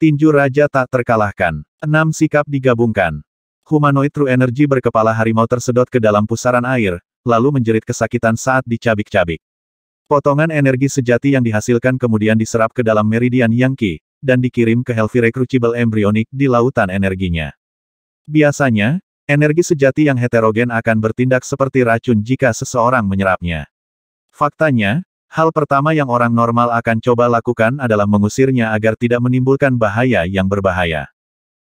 Tinju Raja tak terkalahkan. Enam sikap digabungkan. Humanoid True Energy berkepala harimau tersedot ke dalam pusaran air, lalu menjerit kesakitan saat dicabik-cabik. Potongan energi sejati yang dihasilkan kemudian diserap ke dalam meridian Yangki, dan dikirim ke Helvi recruitable Embryonic di lautan energinya. Biasanya, energi sejati yang heterogen akan bertindak seperti racun jika seseorang menyerapnya. Faktanya, hal pertama yang orang normal akan coba lakukan adalah mengusirnya agar tidak menimbulkan bahaya yang berbahaya.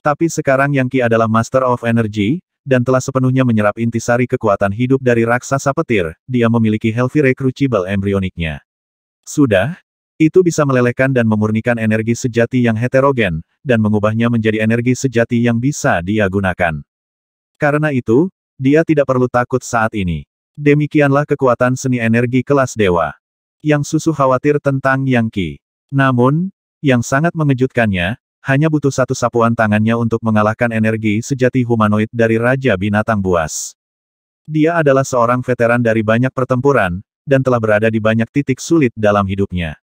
Tapi sekarang yang Qi adalah Master of Energy, dan telah sepenuhnya menyerap intisari kekuatan hidup dari raksasa petir, dia memiliki healthy recruitable embryoniknya. Sudah, itu bisa melelehkan dan memurnikan energi sejati yang heterogen, dan mengubahnya menjadi energi sejati yang bisa dia gunakan. Karena itu, dia tidak perlu takut saat ini. Demikianlah kekuatan seni energi kelas dewa. Yang susu khawatir tentang Yang Qi. Namun, yang sangat mengejutkannya, hanya butuh satu sapuan tangannya untuk mengalahkan energi sejati humanoid dari Raja Binatang Buas. Dia adalah seorang veteran dari banyak pertempuran, dan telah berada di banyak titik sulit dalam hidupnya.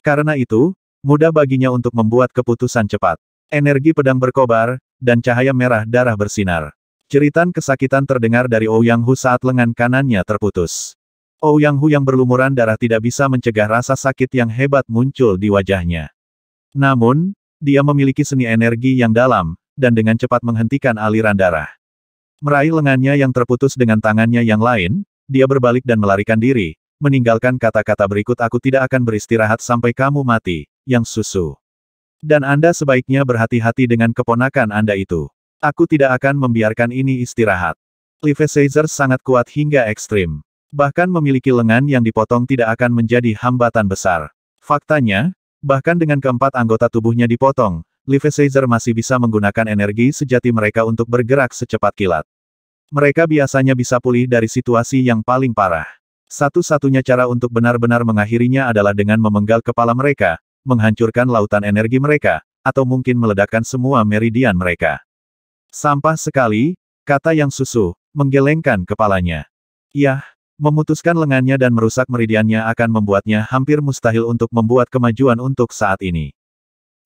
Karena itu, mudah baginya untuk membuat keputusan cepat. Energi pedang berkobar, dan cahaya merah darah bersinar. Ceritan kesakitan terdengar dari Ouyang Hu saat lengan kanannya terputus. Ouyang Hu yang berlumuran darah tidak bisa mencegah rasa sakit yang hebat muncul di wajahnya. Namun, dia memiliki seni energi yang dalam, dan dengan cepat menghentikan aliran darah. Meraih lengannya yang terputus dengan tangannya yang lain, dia berbalik dan melarikan diri, meninggalkan kata-kata berikut aku tidak akan beristirahat sampai kamu mati, yang susu. Dan Anda sebaiknya berhati-hati dengan keponakan Anda itu. Aku tidak akan membiarkan ini istirahat. Live sangat kuat hingga ekstrim. Bahkan memiliki lengan yang dipotong tidak akan menjadi hambatan besar. Faktanya, bahkan dengan keempat anggota tubuhnya dipotong, Live masih bisa menggunakan energi sejati mereka untuk bergerak secepat kilat mereka biasanya bisa pulih dari situasi yang paling parah. Satu-satunya cara untuk benar-benar mengakhirinya adalah dengan memenggal kepala mereka, menghancurkan lautan energi mereka, atau mungkin meledakkan semua meridian mereka. Sampah sekali, kata yang susu, menggelengkan kepalanya. Yah, memutuskan lengannya dan merusak meridiannya akan membuatnya hampir mustahil untuk membuat kemajuan untuk saat ini.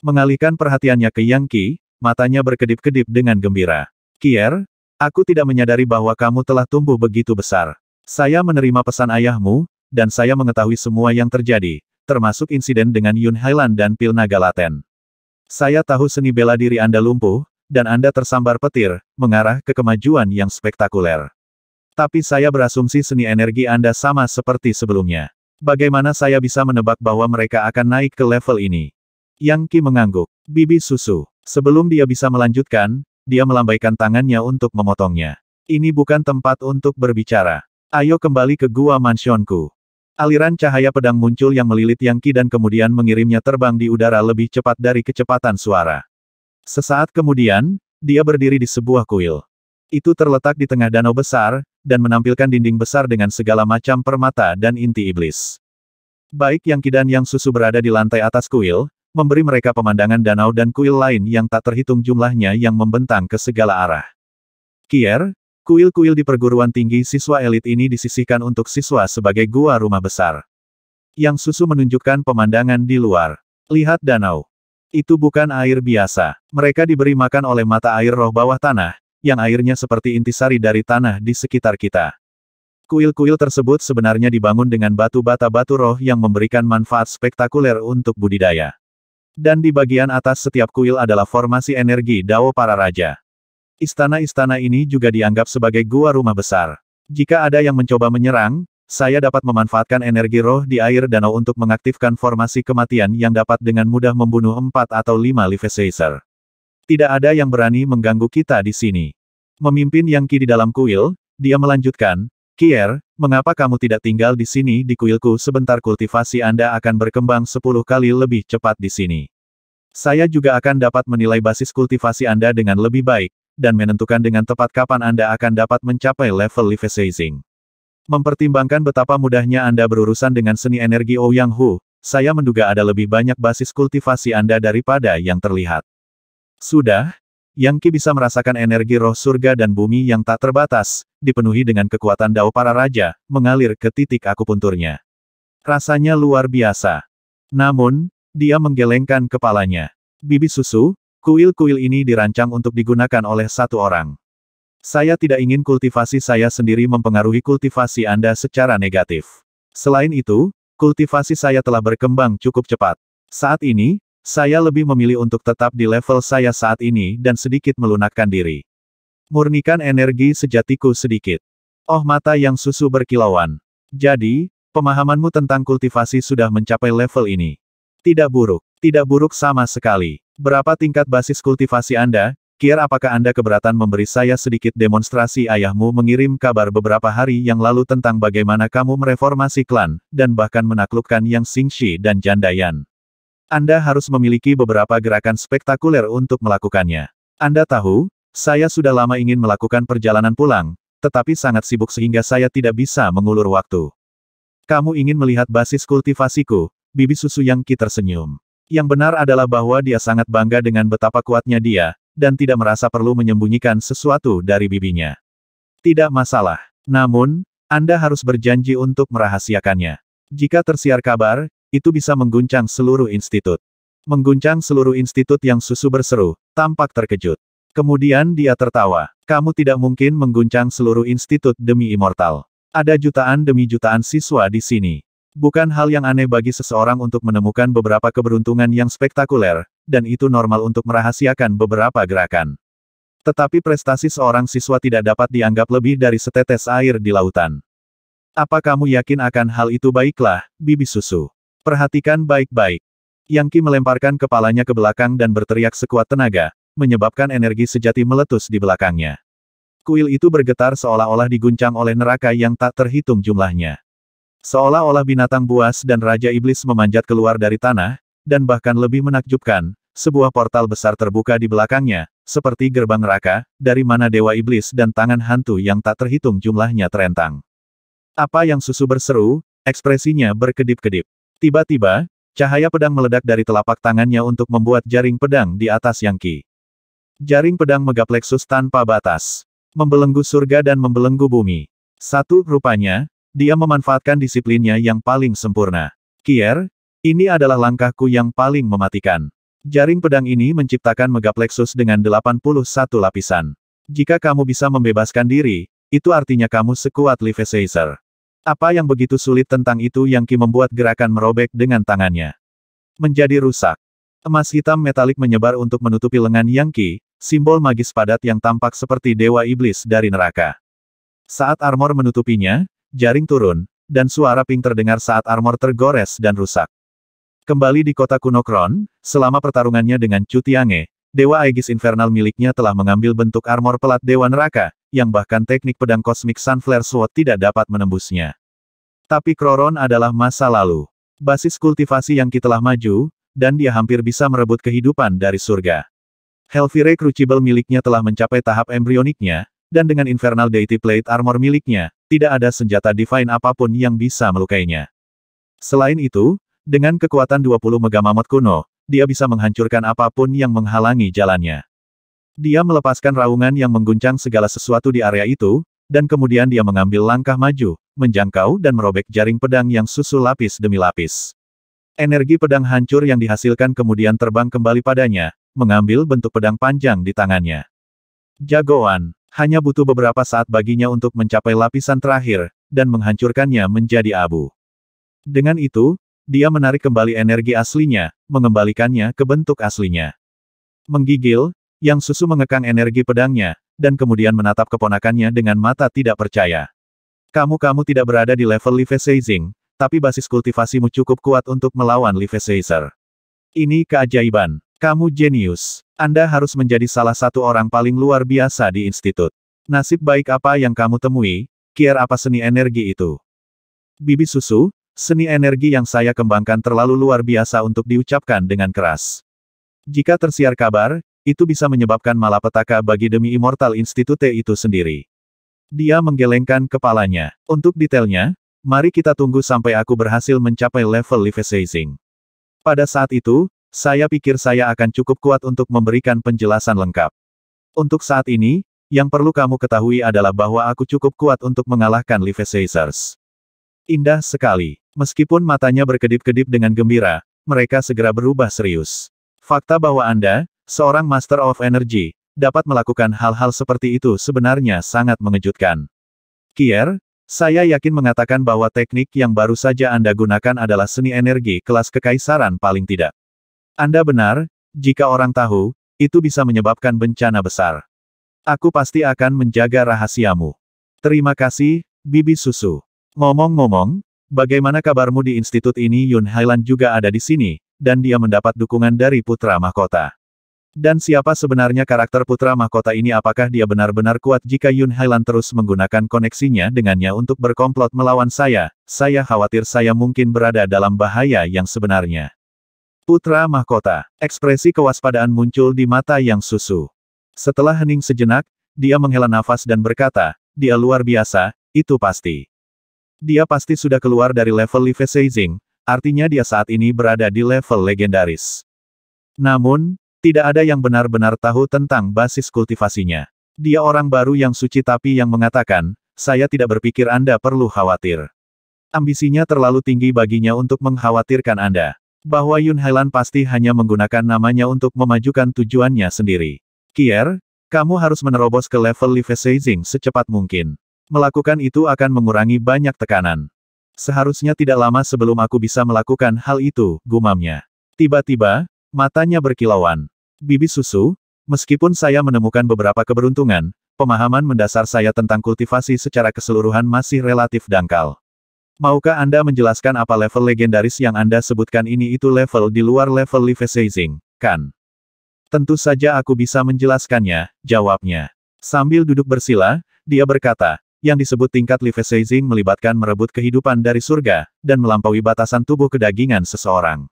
Mengalihkan perhatiannya ke Yang Qi, matanya berkedip-kedip dengan gembira. Kier, aku tidak menyadari bahwa kamu telah tumbuh begitu besar. Saya menerima pesan ayahmu, dan saya mengetahui semua yang terjadi, termasuk insiden dengan Yun Hailan dan pil naga laten. Saya tahu seni bela diri Anda lumpuh, dan Anda tersambar petir, mengarah ke kemajuan yang spektakuler. Tapi saya berasumsi seni energi Anda sama seperti sebelumnya. Bagaimana saya bisa menebak bahwa mereka akan naik ke level ini? Yang Ki mengangguk. Bibi susu. Sebelum dia bisa melanjutkan, dia melambaikan tangannya untuk memotongnya. Ini bukan tempat untuk berbicara. Ayo kembali ke gua mansionku. Aliran cahaya pedang muncul yang melilit yang Qi dan kemudian mengirimnya terbang di udara lebih cepat dari kecepatan suara. Sesaat kemudian, dia berdiri di sebuah kuil. Itu terletak di tengah danau besar, dan menampilkan dinding besar dengan segala macam permata dan inti iblis. Baik yang Qi dan yang Susu berada di lantai atas kuil, memberi mereka pemandangan danau dan kuil lain yang tak terhitung jumlahnya yang membentang ke segala arah. Kier, Kuil-kuil di perguruan tinggi siswa elit ini disisihkan untuk siswa sebagai gua rumah besar. Yang susu menunjukkan pemandangan di luar. Lihat danau. Itu bukan air biasa. Mereka diberi makan oleh mata air roh bawah tanah, yang airnya seperti intisari dari tanah di sekitar kita. Kuil-kuil tersebut sebenarnya dibangun dengan batu bata-batu roh yang memberikan manfaat spektakuler untuk budidaya. Dan di bagian atas setiap kuil adalah formasi energi Dao para raja. Istana-istana ini juga dianggap sebagai gua rumah besar. Jika ada yang mencoba menyerang, saya dapat memanfaatkan energi roh di air danau untuk mengaktifkan formasi kematian yang dapat dengan mudah membunuh empat atau lima Livesizer. Tidak ada yang berani mengganggu kita di sini. Memimpin yang ki di dalam kuil, dia melanjutkan, Kier, mengapa kamu tidak tinggal di sini di kuilku sebentar kultivasi Anda akan berkembang sepuluh kali lebih cepat di sini. Saya juga akan dapat menilai basis kultivasi Anda dengan lebih baik, dan menentukan dengan tepat kapan Anda akan dapat mencapai level Livesizing. Mempertimbangkan betapa mudahnya Anda berurusan dengan seni energi Ouyang oh Hu, saya menduga ada lebih banyak basis kultivasi Anda daripada yang terlihat. Sudah, Yang Qi bisa merasakan energi roh surga dan bumi yang tak terbatas, dipenuhi dengan kekuatan dao para raja, mengalir ke titik akupunturnya. Rasanya luar biasa. Namun, dia menggelengkan kepalanya. Bibi susu, Kuil-kuil ini dirancang untuk digunakan oleh satu orang. Saya tidak ingin kultivasi saya sendiri mempengaruhi kultivasi Anda secara negatif. Selain itu, kultivasi saya telah berkembang cukup cepat. Saat ini, saya lebih memilih untuk tetap di level saya saat ini dan sedikit melunakkan diri. Murnikan energi sejatiku sedikit. Oh mata yang susu berkilauan. Jadi, pemahamanmu tentang kultivasi sudah mencapai level ini. Tidak buruk. Tidak buruk sama sekali. Berapa tingkat basis kultivasi Anda? Kier apakah Anda keberatan memberi saya sedikit demonstrasi ayahmu mengirim kabar beberapa hari yang lalu tentang bagaimana kamu mereformasi klan, dan bahkan menaklukkan Yang Xingxi dan Jandayan. Anda harus memiliki beberapa gerakan spektakuler untuk melakukannya. Anda tahu, saya sudah lama ingin melakukan perjalanan pulang, tetapi sangat sibuk sehingga saya tidak bisa mengulur waktu. Kamu ingin melihat basis kultivasiku, bibi susu Yang Ki tersenyum. Yang benar adalah bahwa dia sangat bangga dengan betapa kuatnya dia, dan tidak merasa perlu menyembunyikan sesuatu dari bibinya. Tidak masalah. Namun, Anda harus berjanji untuk merahasiakannya. Jika tersiar kabar, itu bisa mengguncang seluruh institut. Mengguncang seluruh institut yang susu berseru, tampak terkejut. Kemudian dia tertawa. Kamu tidak mungkin mengguncang seluruh institut demi immortal. Ada jutaan demi jutaan siswa di sini. Bukan hal yang aneh bagi seseorang untuk menemukan beberapa keberuntungan yang spektakuler, dan itu normal untuk merahasiakan beberapa gerakan. Tetapi prestasi seorang siswa tidak dapat dianggap lebih dari setetes air di lautan. Apa kamu yakin akan hal itu baiklah, bibi susu? Perhatikan baik-baik. Yangki melemparkan kepalanya ke belakang dan berteriak sekuat tenaga, menyebabkan energi sejati meletus di belakangnya. Kuil itu bergetar seolah-olah diguncang oleh neraka yang tak terhitung jumlahnya. Seolah-olah binatang buas dan Raja Iblis memanjat keluar dari tanah, dan bahkan lebih menakjubkan, sebuah portal besar terbuka di belakangnya, seperti gerbang neraka, dari mana Dewa Iblis dan tangan hantu yang tak terhitung jumlahnya terentang. Apa yang susu berseru, ekspresinya berkedip-kedip. Tiba-tiba, cahaya pedang meledak dari telapak tangannya untuk membuat jaring pedang di atas yang ki. Jaring pedang megaplexus tanpa batas. Membelenggu surga dan membelenggu bumi. Satu, rupanya, dia memanfaatkan disiplinnya yang paling sempurna. Kier, ini adalah langkahku yang paling mematikan. Jaring pedang ini menciptakan megaplexus dengan 81 lapisan. Jika kamu bisa membebaskan diri, itu artinya kamu sekuat Livesaiser. Apa yang begitu sulit tentang itu yang Ki membuat gerakan merobek dengan tangannya. Menjadi rusak. Emas hitam metalik menyebar untuk menutupi lengan Yang Ki, simbol magis padat yang tampak seperti dewa iblis dari neraka. Saat armor menutupinya, jaring turun, dan suara ping terdengar saat armor tergores dan rusak. Kembali di kota kuno Kron, selama pertarungannya dengan Chu Dewa Aegis Infernal miliknya telah mengambil bentuk armor pelat Dewa Neraka, yang bahkan teknik pedang kosmik Sunflare Sword tidak dapat menembusnya. Tapi Kroron adalah masa lalu. Basis kultivasi yang kita telah maju, dan dia hampir bisa merebut kehidupan dari surga. Helvire Crucible miliknya telah mencapai tahap embrioniknya, dan dengan Infernal Deity Plate Armor miliknya, tidak ada senjata divine apapun yang bisa melukainya. Selain itu, dengan kekuatan 20 megamamot kuno, dia bisa menghancurkan apapun yang menghalangi jalannya. Dia melepaskan raungan yang mengguncang segala sesuatu di area itu, dan kemudian dia mengambil langkah maju, menjangkau dan merobek jaring pedang yang susu lapis demi lapis. Energi pedang hancur yang dihasilkan kemudian terbang kembali padanya, mengambil bentuk pedang panjang di tangannya. Jagoan hanya butuh beberapa saat baginya untuk mencapai lapisan terakhir, dan menghancurkannya menjadi abu. Dengan itu, dia menarik kembali energi aslinya, mengembalikannya ke bentuk aslinya. Menggigil, Yang Susu mengekang energi pedangnya, dan kemudian menatap keponakannya dengan mata tidak percaya. Kamu-kamu tidak berada di level Livesizing, tapi basis kultivasimu cukup kuat untuk melawan Livesizer. Ini keajaiban. Kamu jenius. Anda harus menjadi salah satu orang paling luar biasa di institut. Nasib baik apa yang kamu temui, kier apa seni energi itu. Bibi susu, seni energi yang saya kembangkan terlalu luar biasa untuk diucapkan dengan keras. Jika tersiar kabar, itu bisa menyebabkan malapetaka bagi demi Immortal Institute itu sendiri. Dia menggelengkan kepalanya. Untuk detailnya, mari kita tunggu sampai aku berhasil mencapai level Livesaising. Pada saat itu, saya pikir saya akan cukup kuat untuk memberikan penjelasan lengkap. Untuk saat ini, yang perlu kamu ketahui adalah bahwa aku cukup kuat untuk mengalahkan Live Indah sekali. Meskipun matanya berkedip-kedip dengan gembira, mereka segera berubah serius. Fakta bahwa Anda, seorang Master of Energy, dapat melakukan hal-hal seperti itu sebenarnya sangat mengejutkan. Kier, saya yakin mengatakan bahwa teknik yang baru saja Anda gunakan adalah seni energi kelas kekaisaran paling tidak. Anda benar, jika orang tahu, itu bisa menyebabkan bencana besar. Aku pasti akan menjaga rahasiamu. Terima kasih, Bibi Susu. Ngomong-ngomong, bagaimana kabarmu di institut ini Yun Hailan juga ada di sini, dan dia mendapat dukungan dari Putra Mahkota. Dan siapa sebenarnya karakter Putra Mahkota ini apakah dia benar-benar kuat jika Yun Hailan terus menggunakan koneksinya dengannya untuk berkomplot melawan saya, saya khawatir saya mungkin berada dalam bahaya yang sebenarnya. Putra mahkota, ekspresi kewaspadaan muncul di mata yang susu. Setelah hening sejenak, dia menghela nafas dan berkata, dia luar biasa, itu pasti. Dia pasti sudah keluar dari level Live artinya dia saat ini berada di level legendaris. Namun, tidak ada yang benar-benar tahu tentang basis kultivasinya. Dia orang baru yang suci tapi yang mengatakan, saya tidak berpikir Anda perlu khawatir. Ambisinya terlalu tinggi baginya untuk mengkhawatirkan Anda bahwa Yun Hailan pasti hanya menggunakan namanya untuk memajukan tujuannya sendiri. Kier, kamu harus menerobos ke level Levisaging secepat mungkin. Melakukan itu akan mengurangi banyak tekanan. Seharusnya tidak lama sebelum aku bisa melakukan hal itu, gumamnya. Tiba-tiba, matanya berkilauan. Bibi susu, meskipun saya menemukan beberapa keberuntungan, pemahaman mendasar saya tentang kultivasi secara keseluruhan masih relatif dangkal. Maukah Anda menjelaskan apa level legendaris yang Anda sebutkan ini itu level di luar level Livesizing, kan? Tentu saja aku bisa menjelaskannya, jawabnya. Sambil duduk bersila, dia berkata, yang disebut tingkat Livesizing melibatkan merebut kehidupan dari surga, dan melampaui batasan tubuh kedagingan seseorang.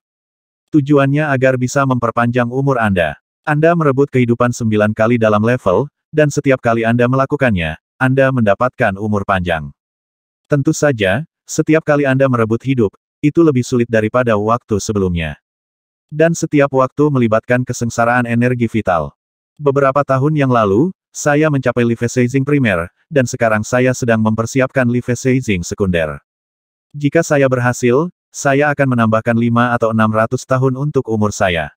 Tujuannya agar bisa memperpanjang umur Anda. Anda merebut kehidupan sembilan kali dalam level, dan setiap kali Anda melakukannya, Anda mendapatkan umur panjang. Tentu saja, setiap kali Anda merebut hidup, itu lebih sulit daripada waktu sebelumnya. Dan setiap waktu melibatkan kesengsaraan energi vital. Beberapa tahun yang lalu, saya mencapai Livesizing primer, dan sekarang saya sedang mempersiapkan Livesizing sekunder. Jika saya berhasil, saya akan menambahkan 5 atau 600 tahun untuk umur saya.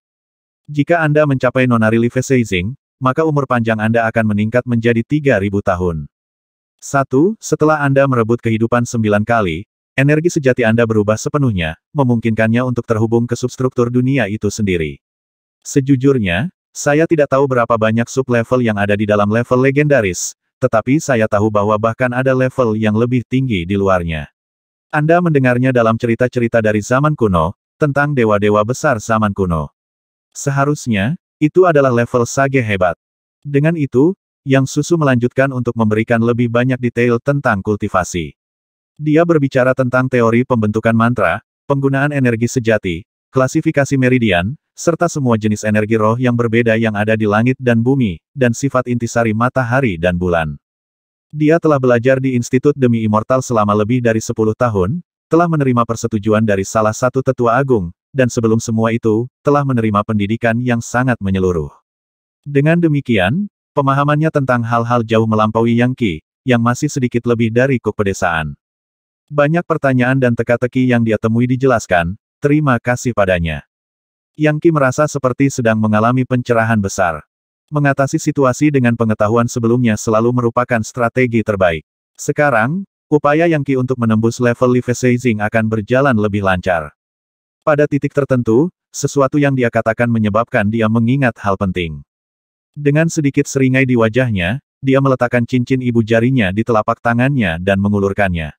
Jika Anda mencapai Nonari Livesizing, maka umur panjang Anda akan meningkat menjadi 3000 tahun. Satu, setelah Anda merebut kehidupan sembilan kali, energi sejati Anda berubah sepenuhnya, memungkinkannya untuk terhubung ke substruktur dunia itu sendiri. Sejujurnya, saya tidak tahu berapa banyak sub-level yang ada di dalam level legendaris, tetapi saya tahu bahwa bahkan ada level yang lebih tinggi di luarnya. Anda mendengarnya dalam cerita-cerita dari zaman kuno, tentang dewa-dewa besar zaman kuno. Seharusnya, itu adalah level sage hebat. Dengan itu, yang susu melanjutkan untuk memberikan lebih banyak detail tentang kultivasi. Dia berbicara tentang teori pembentukan mantra, penggunaan energi sejati, klasifikasi meridian, serta semua jenis energi roh yang berbeda yang ada di langit dan bumi, dan sifat intisari matahari dan bulan. Dia telah belajar di Institut Demi Immortal selama lebih dari 10 tahun, telah menerima persetujuan dari salah satu tetua agung, dan sebelum semua itu, telah menerima pendidikan yang sangat menyeluruh. Dengan demikian, Pemahamannya tentang hal-hal jauh melampaui Yang Qi, yang masih sedikit lebih dari kuk pedesaan. Banyak pertanyaan dan teka-teki yang dia temui dijelaskan, terima kasih padanya. Yang Qi merasa seperti sedang mengalami pencerahan besar. Mengatasi situasi dengan pengetahuan sebelumnya selalu merupakan strategi terbaik. Sekarang, upaya Yang Qi untuk menembus level Levisizing akan berjalan lebih lancar. Pada titik tertentu, sesuatu yang dia katakan menyebabkan dia mengingat hal penting. Dengan sedikit seringai di wajahnya, dia meletakkan cincin ibu jarinya di telapak tangannya dan mengulurkannya.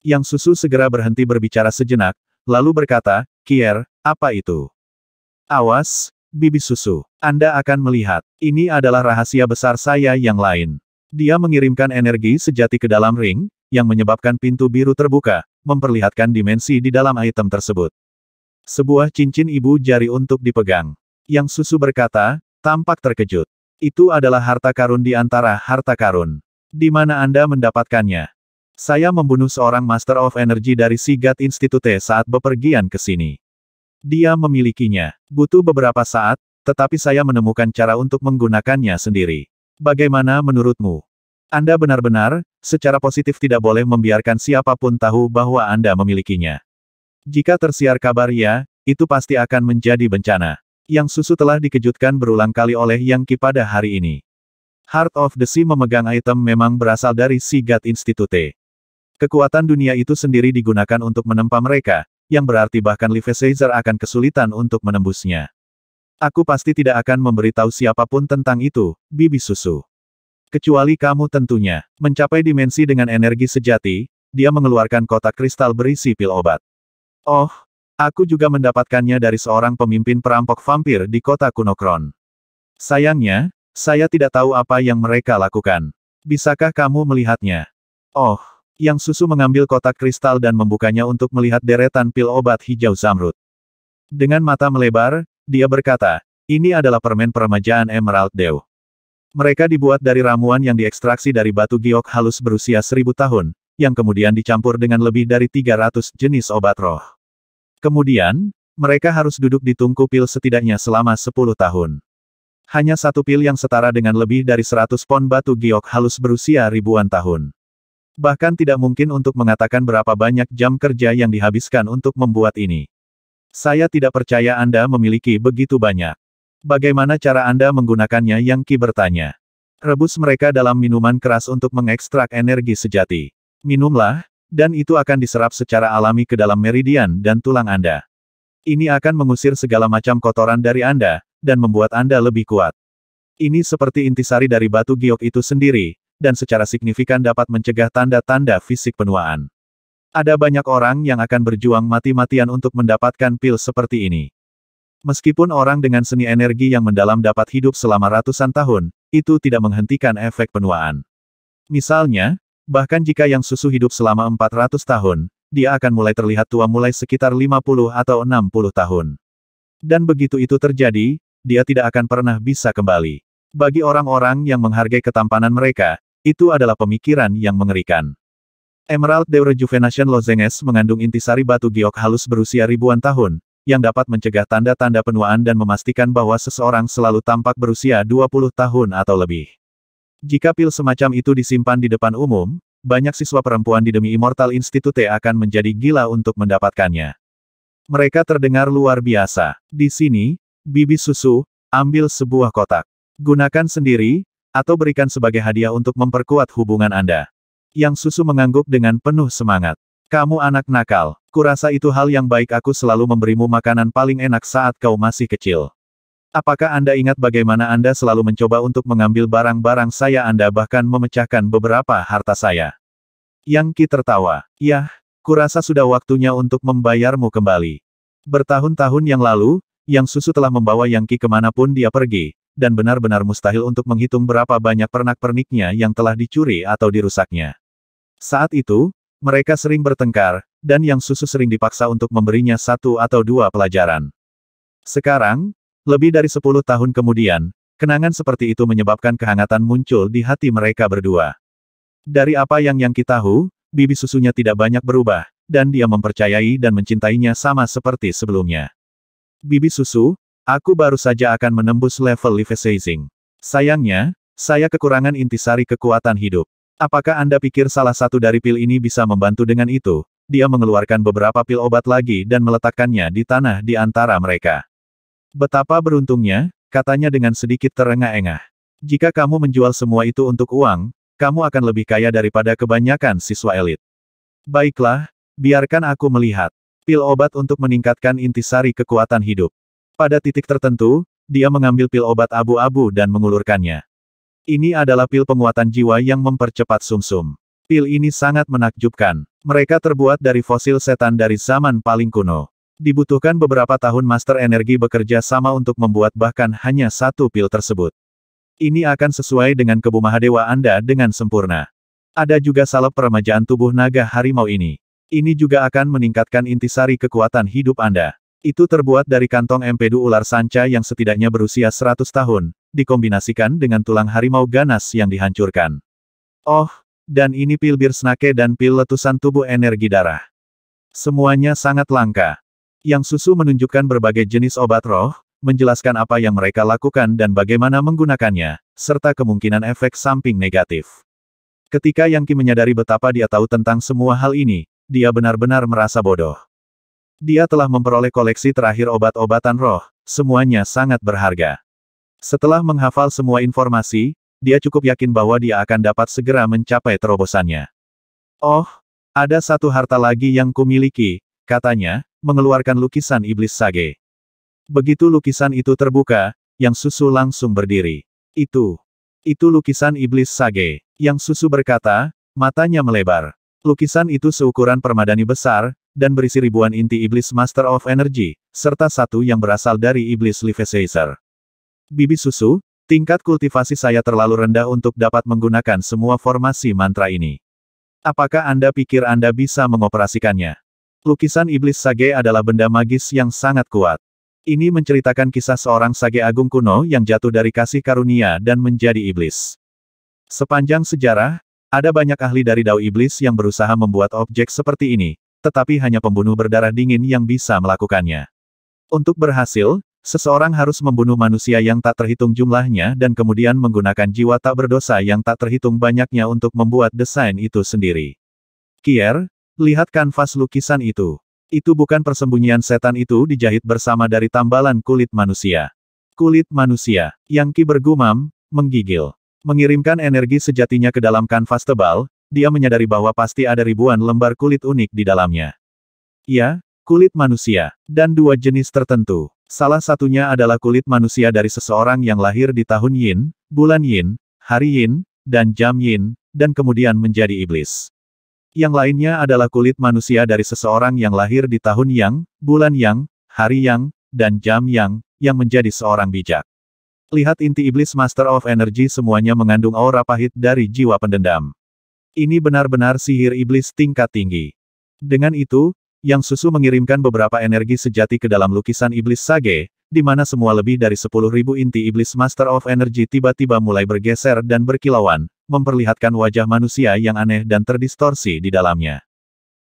Yang susu segera berhenti berbicara sejenak, lalu berkata, Kier, apa itu? Awas, bibi susu. Anda akan melihat, ini adalah rahasia besar saya yang lain. Dia mengirimkan energi sejati ke dalam ring, yang menyebabkan pintu biru terbuka, memperlihatkan dimensi di dalam item tersebut. Sebuah cincin ibu jari untuk dipegang. Yang susu berkata, Tampak terkejut. Itu adalah harta karun di antara harta karun. Di mana Anda mendapatkannya? Saya membunuh seorang Master of Energy dari Sigat Institute saat bepergian ke sini. Dia memilikinya. Butuh beberapa saat, tetapi saya menemukan cara untuk menggunakannya sendiri. Bagaimana menurutmu? Anda benar-benar, secara positif tidak boleh membiarkan siapapun tahu bahwa Anda memilikinya. Jika tersiar kabar ya, itu pasti akan menjadi bencana. Yang susu telah dikejutkan berulang kali oleh Yang Ki pada hari ini. Heart of the Sea memegang item memang berasal dari Sigat Institute. Kekuatan dunia itu sendiri digunakan untuk menempa mereka, yang berarti bahkan Livesizer akan kesulitan untuk menembusnya. Aku pasti tidak akan memberitahu siapapun tentang itu, bibi susu. Kecuali kamu tentunya. Mencapai dimensi dengan energi sejati, dia mengeluarkan kotak kristal berisi pil obat. Oh, Aku juga mendapatkannya dari seorang pemimpin perampok vampir di kota Kunokron. Sayangnya, saya tidak tahu apa yang mereka lakukan. Bisakah kamu melihatnya? Oh, yang susu mengambil kotak kristal dan membukanya untuk melihat deretan pil obat hijau zamrud. Dengan mata melebar, dia berkata, ini adalah permen peremajaan Emerald Dew. Mereka dibuat dari ramuan yang diekstraksi dari batu giok halus berusia seribu tahun, yang kemudian dicampur dengan lebih dari 300 jenis obat roh. Kemudian, mereka harus duduk di tungku pil setidaknya selama 10 tahun. Hanya satu pil yang setara dengan lebih dari 100 pon batu giok halus berusia ribuan tahun. Bahkan tidak mungkin untuk mengatakan berapa banyak jam kerja yang dihabiskan untuk membuat ini. Saya tidak percaya Anda memiliki begitu banyak. Bagaimana cara Anda menggunakannya yang Ki bertanya. Rebus mereka dalam minuman keras untuk mengekstrak energi sejati. Minumlah, dan itu akan diserap secara alami ke dalam meridian dan tulang Anda. Ini akan mengusir segala macam kotoran dari Anda, dan membuat Anda lebih kuat. Ini seperti intisari dari batu giok itu sendiri, dan secara signifikan dapat mencegah tanda-tanda fisik penuaan. Ada banyak orang yang akan berjuang mati-matian untuk mendapatkan pil seperti ini. Meskipun orang dengan seni energi yang mendalam dapat hidup selama ratusan tahun, itu tidak menghentikan efek penuaan. Misalnya, Bahkan jika yang susu hidup selama 400 tahun, dia akan mulai terlihat tua mulai sekitar 50 atau 60 tahun. Dan begitu itu terjadi, dia tidak akan pernah bisa kembali. Bagi orang-orang yang menghargai ketampanan mereka, itu adalah pemikiran yang mengerikan. Emerald de Rejuvenation Lozenges mengandung intisari batu giok halus berusia ribuan tahun, yang dapat mencegah tanda-tanda penuaan dan memastikan bahwa seseorang selalu tampak berusia 20 tahun atau lebih. Jika pil semacam itu disimpan di depan umum, banyak siswa perempuan di demi Immortal Institute e akan menjadi gila untuk mendapatkannya. Mereka terdengar luar biasa. Di sini, bibi susu, ambil sebuah kotak. Gunakan sendiri, atau berikan sebagai hadiah untuk memperkuat hubungan Anda. Yang susu mengangguk dengan penuh semangat. Kamu anak nakal, kurasa itu hal yang baik aku selalu memberimu makanan paling enak saat kau masih kecil. Apakah Anda ingat bagaimana Anda selalu mencoba untuk mengambil barang-barang saya Anda bahkan memecahkan beberapa harta saya? Yang Ki tertawa. Yah, kurasa sudah waktunya untuk membayarmu kembali. Bertahun-tahun yang lalu, Yang Susu telah membawa Yang Ki kemanapun dia pergi, dan benar-benar mustahil untuk menghitung berapa banyak pernak-perniknya yang telah dicuri atau dirusaknya. Saat itu, mereka sering bertengkar, dan Yang Susu sering dipaksa untuk memberinya satu atau dua pelajaran. Sekarang, lebih dari sepuluh tahun kemudian, kenangan seperti itu menyebabkan kehangatan muncul di hati mereka berdua. Dari apa yang Yang tahu, bibi susunya tidak banyak berubah, dan dia mempercayai dan mencintainya sama seperti sebelumnya. Bibi susu, aku baru saja akan menembus level Livesizing. Sayangnya, saya kekurangan intisari kekuatan hidup. Apakah Anda pikir salah satu dari pil ini bisa membantu dengan itu? Dia mengeluarkan beberapa pil obat lagi dan meletakkannya di tanah di antara mereka. Betapa beruntungnya, katanya dengan sedikit terengah-engah. Jika kamu menjual semua itu untuk uang, kamu akan lebih kaya daripada kebanyakan siswa elit. Baiklah, biarkan aku melihat. Pil obat untuk meningkatkan intisari kekuatan hidup. Pada titik tertentu, dia mengambil pil obat abu-abu dan mengulurkannya. Ini adalah pil penguatan jiwa yang mempercepat sumsum. -sum. Pil ini sangat menakjubkan. Mereka terbuat dari fosil setan dari zaman paling kuno. Dibutuhkan beberapa tahun master energi bekerja sama untuk membuat bahkan hanya satu pil tersebut. Ini akan sesuai dengan kebu Mahadewa Anda dengan sempurna. Ada juga salep peremajaan tubuh naga harimau ini. Ini juga akan meningkatkan intisari kekuatan hidup Anda. Itu terbuat dari kantong empedu ular sanca yang setidaknya berusia 100 tahun, dikombinasikan dengan tulang harimau ganas yang dihancurkan. Oh, dan ini pil bir snake dan pil letusan tubuh energi darah. Semuanya sangat langka. Yang Susu menunjukkan berbagai jenis obat roh, menjelaskan apa yang mereka lakukan dan bagaimana menggunakannya, serta kemungkinan efek samping negatif. Ketika Yang Ki menyadari betapa dia tahu tentang semua hal ini, dia benar-benar merasa bodoh. Dia telah memperoleh koleksi terakhir obat-obatan roh, semuanya sangat berharga. Setelah menghafal semua informasi, dia cukup yakin bahwa dia akan dapat segera mencapai terobosannya. Oh, ada satu harta lagi yang kumiliki, Katanya, mengeluarkan lukisan iblis sage. Begitu lukisan itu terbuka, yang susu langsung berdiri. Itu. Itu lukisan iblis sage. Yang susu berkata, matanya melebar. Lukisan itu seukuran permadani besar, dan berisi ribuan inti iblis Master of Energy, serta satu yang berasal dari iblis Lifesizer. Bibi susu, Tingkat kultivasi saya terlalu rendah untuk dapat menggunakan semua formasi mantra ini. Apakah Anda pikir Anda bisa mengoperasikannya? Lukisan Iblis Sage adalah benda magis yang sangat kuat. Ini menceritakan kisah seorang Sage Agung kuno yang jatuh dari kasih karunia dan menjadi iblis. Sepanjang sejarah, ada banyak ahli dari Dao Iblis yang berusaha membuat objek seperti ini, tetapi hanya pembunuh berdarah dingin yang bisa melakukannya. Untuk berhasil, seseorang harus membunuh manusia yang tak terhitung jumlahnya dan kemudian menggunakan jiwa tak berdosa yang tak terhitung banyaknya untuk membuat desain itu sendiri. Kier, Lihat kanvas lukisan itu. Itu bukan persembunyian setan itu dijahit bersama dari tambalan kulit manusia. Kulit manusia. Yang Ki bergumam, menggigil. Mengirimkan energi sejatinya ke dalam kanvas tebal, dia menyadari bahwa pasti ada ribuan lembar kulit unik di dalamnya. Ya, kulit manusia, dan dua jenis tertentu. Salah satunya adalah kulit manusia dari seseorang yang lahir di tahun Yin, bulan Yin, hari Yin, dan jam Yin, dan kemudian menjadi iblis. Yang lainnya adalah kulit manusia dari seseorang yang lahir di tahun yang, bulan yang, hari yang, dan jam yang, yang menjadi seorang bijak. Lihat inti iblis Master of Energy semuanya mengandung aura pahit dari jiwa pendendam. Ini benar-benar sihir iblis tingkat tinggi. Dengan itu, Yang Susu mengirimkan beberapa energi sejati ke dalam lukisan iblis Sage, di mana semua lebih dari 10.000 inti iblis Master of Energy tiba-tiba mulai bergeser dan berkilauan, memperlihatkan wajah manusia yang aneh dan terdistorsi di dalamnya.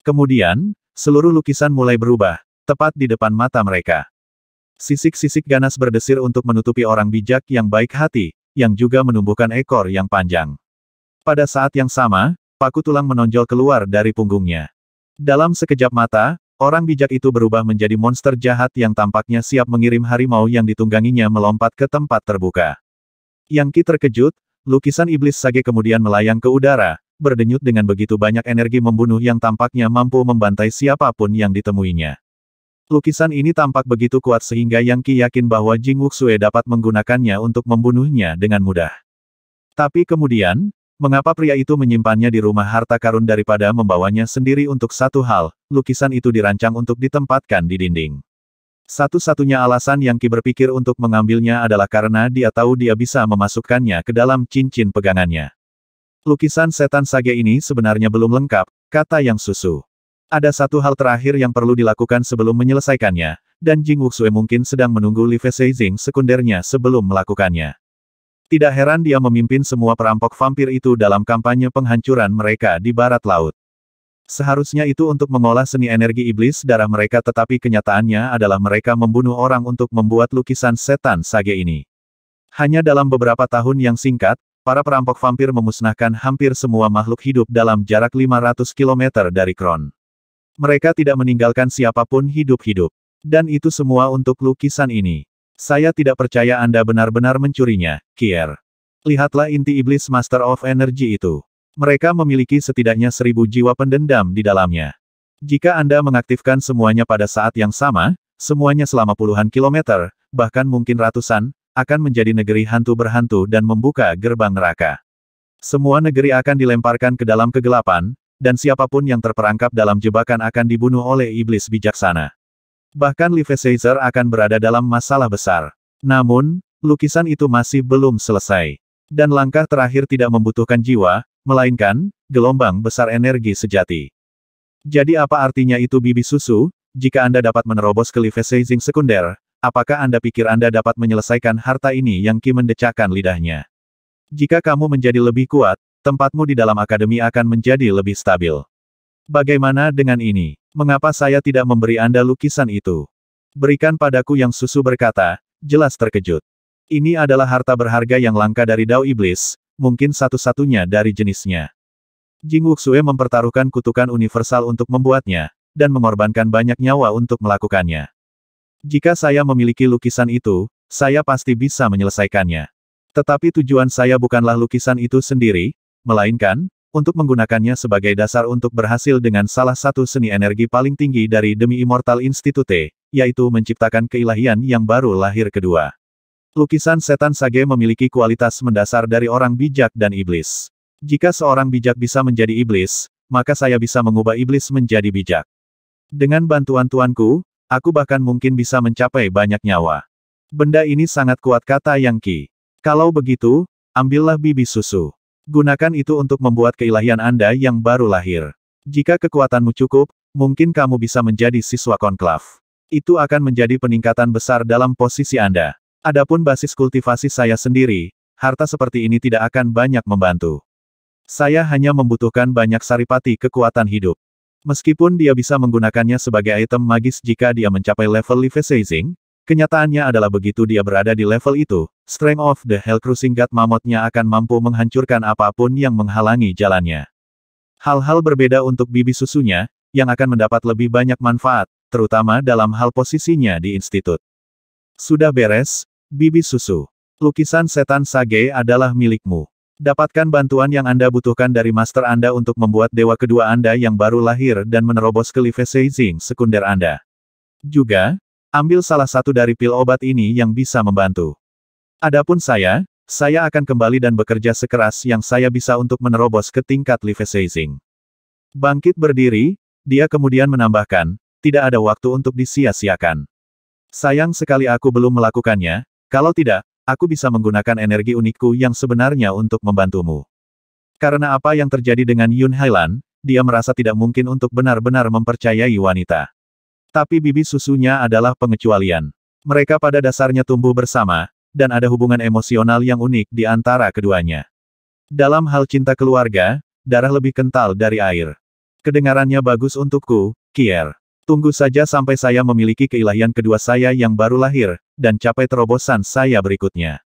Kemudian, seluruh lukisan mulai berubah, tepat di depan mata mereka. Sisik-sisik ganas berdesir untuk menutupi orang bijak yang baik hati, yang juga menumbuhkan ekor yang panjang. Pada saat yang sama, paku tulang menonjol keluar dari punggungnya. Dalam sekejap mata, orang bijak itu berubah menjadi monster jahat yang tampaknya siap mengirim harimau yang ditungganginya melompat ke tempat terbuka. Yang Ki terkejut, Lukisan iblis sage kemudian melayang ke udara, berdenyut dengan begitu banyak energi membunuh yang tampaknya mampu membantai siapapun yang ditemuinya. Lukisan ini tampak begitu kuat sehingga Yang Qi yakin bahwa Jing Wuxue dapat menggunakannya untuk membunuhnya dengan mudah. Tapi kemudian, mengapa pria itu menyimpannya di rumah harta karun daripada membawanya sendiri untuk satu hal, lukisan itu dirancang untuk ditempatkan di dinding. Satu-satunya alasan yang Ki berpikir untuk mengambilnya adalah karena dia tahu dia bisa memasukkannya ke dalam cincin pegangannya. Lukisan setan sage ini sebenarnya belum lengkap, kata yang susu. Ada satu hal terakhir yang perlu dilakukan sebelum menyelesaikannya, dan Jing Wuxue mungkin sedang menunggu Li Seizing sekundernya sebelum melakukannya. Tidak heran dia memimpin semua perampok vampir itu dalam kampanye penghancuran mereka di barat laut. Seharusnya itu untuk mengolah seni energi iblis darah mereka tetapi kenyataannya adalah mereka membunuh orang untuk membuat lukisan setan sage ini. Hanya dalam beberapa tahun yang singkat, para perampok vampir memusnahkan hampir semua makhluk hidup dalam jarak 500 km dari Kron. Mereka tidak meninggalkan siapapun hidup-hidup. Dan itu semua untuk lukisan ini. Saya tidak percaya Anda benar-benar mencurinya, Kier. Lihatlah inti iblis Master of Energy itu. Mereka memiliki setidaknya seribu jiwa pendendam di dalamnya. Jika Anda mengaktifkan semuanya pada saat yang sama, semuanya selama puluhan kilometer, bahkan mungkin ratusan, akan menjadi negeri hantu berhantu dan membuka gerbang neraka. Semua negeri akan dilemparkan ke dalam kegelapan, dan siapapun yang terperangkap dalam jebakan akan dibunuh oleh iblis bijaksana. Bahkan Live akan berada dalam masalah besar. Namun, lukisan itu masih belum selesai. Dan langkah terakhir tidak membutuhkan jiwa, melainkan gelombang besar energi sejati. Jadi apa artinya itu bibi susu, jika Anda dapat menerobos ke Livesizing sekunder, apakah Anda pikir Anda dapat menyelesaikan harta ini yang Ki mendecakkan lidahnya? Jika kamu menjadi lebih kuat, tempatmu di dalam akademi akan menjadi lebih stabil. Bagaimana dengan ini? Mengapa saya tidak memberi Anda lukisan itu? Berikan padaku yang susu berkata, jelas terkejut. Ini adalah harta berharga yang langka dari Dao Iblis, mungkin satu-satunya dari jenisnya. Jing Wuxue mempertaruhkan kutukan universal untuk membuatnya, dan mengorbankan banyak nyawa untuk melakukannya. Jika saya memiliki lukisan itu, saya pasti bisa menyelesaikannya. Tetapi tujuan saya bukanlah lukisan itu sendiri, melainkan, untuk menggunakannya sebagai dasar untuk berhasil dengan salah satu seni energi paling tinggi dari Demi Immortal Institute, yaitu menciptakan keilahian yang baru lahir kedua. Lukisan setan Sage memiliki kualitas mendasar dari orang bijak dan iblis. Jika seorang bijak bisa menjadi iblis, maka saya bisa mengubah iblis menjadi bijak. Dengan bantuan tuanku, aku bahkan mungkin bisa mencapai banyak nyawa. Benda ini sangat kuat kata Yang Qi. Kalau begitu, ambillah bibi susu. Gunakan itu untuk membuat keilahian Anda yang baru lahir. Jika kekuatanmu cukup, mungkin kamu bisa menjadi siswa konklav. Itu akan menjadi peningkatan besar dalam posisi Anda. Adapun basis kultivasi saya sendiri, harta seperti ini tidak akan banyak membantu. Saya hanya membutuhkan banyak saripati kekuatan hidup. Meskipun dia bisa menggunakannya sebagai item magis jika dia mencapai level Levisazing, kenyataannya adalah begitu dia berada di level itu, Strength of the Hell Cruising God mamotnya akan mampu menghancurkan apapun yang menghalangi jalannya. Hal-hal berbeda untuk bibi susunya, yang akan mendapat lebih banyak manfaat, terutama dalam hal posisinya di institut. Sudah beres, Bibi susu. Lukisan setan Sage adalah milikmu. Dapatkan bantuan yang Anda butuhkan dari master Anda untuk membuat dewa kedua Anda yang baru lahir dan menerobos ke Seizing sekunder Anda. Juga, ambil salah satu dari pil obat ini yang bisa membantu. Adapun saya, saya akan kembali dan bekerja sekeras yang saya bisa untuk menerobos ke tingkat Seizing. Bangkit berdiri, dia kemudian menambahkan, tidak ada waktu untuk disia-siakan. Sayang sekali aku belum melakukannya, kalau tidak, aku bisa menggunakan energi unikku yang sebenarnya untuk membantumu. Karena apa yang terjadi dengan Yun Hailan, dia merasa tidak mungkin untuk benar-benar mempercayai wanita. Tapi bibi susunya adalah pengecualian. Mereka pada dasarnya tumbuh bersama, dan ada hubungan emosional yang unik di antara keduanya. Dalam hal cinta keluarga, darah lebih kental dari air. Kedengarannya bagus untukku, Kier. Tunggu saja sampai saya memiliki keilahian kedua saya yang baru lahir, dan capai terobosan saya berikutnya.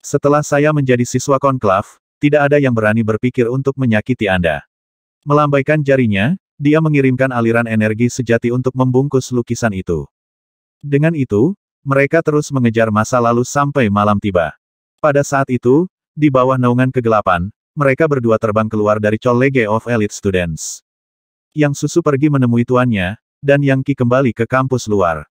Setelah saya menjadi siswa konklav, tidak ada yang berani berpikir untuk menyakiti Anda. Melambaikan jarinya, dia mengirimkan aliran energi sejati untuk membungkus lukisan itu. Dengan itu, mereka terus mengejar masa lalu sampai malam tiba. Pada saat itu, di bawah naungan kegelapan, mereka berdua terbang keluar dari Collegiate of Elite Students. Yang susu pergi menemui tuannya, dan Yang Qi kembali ke kampus luar.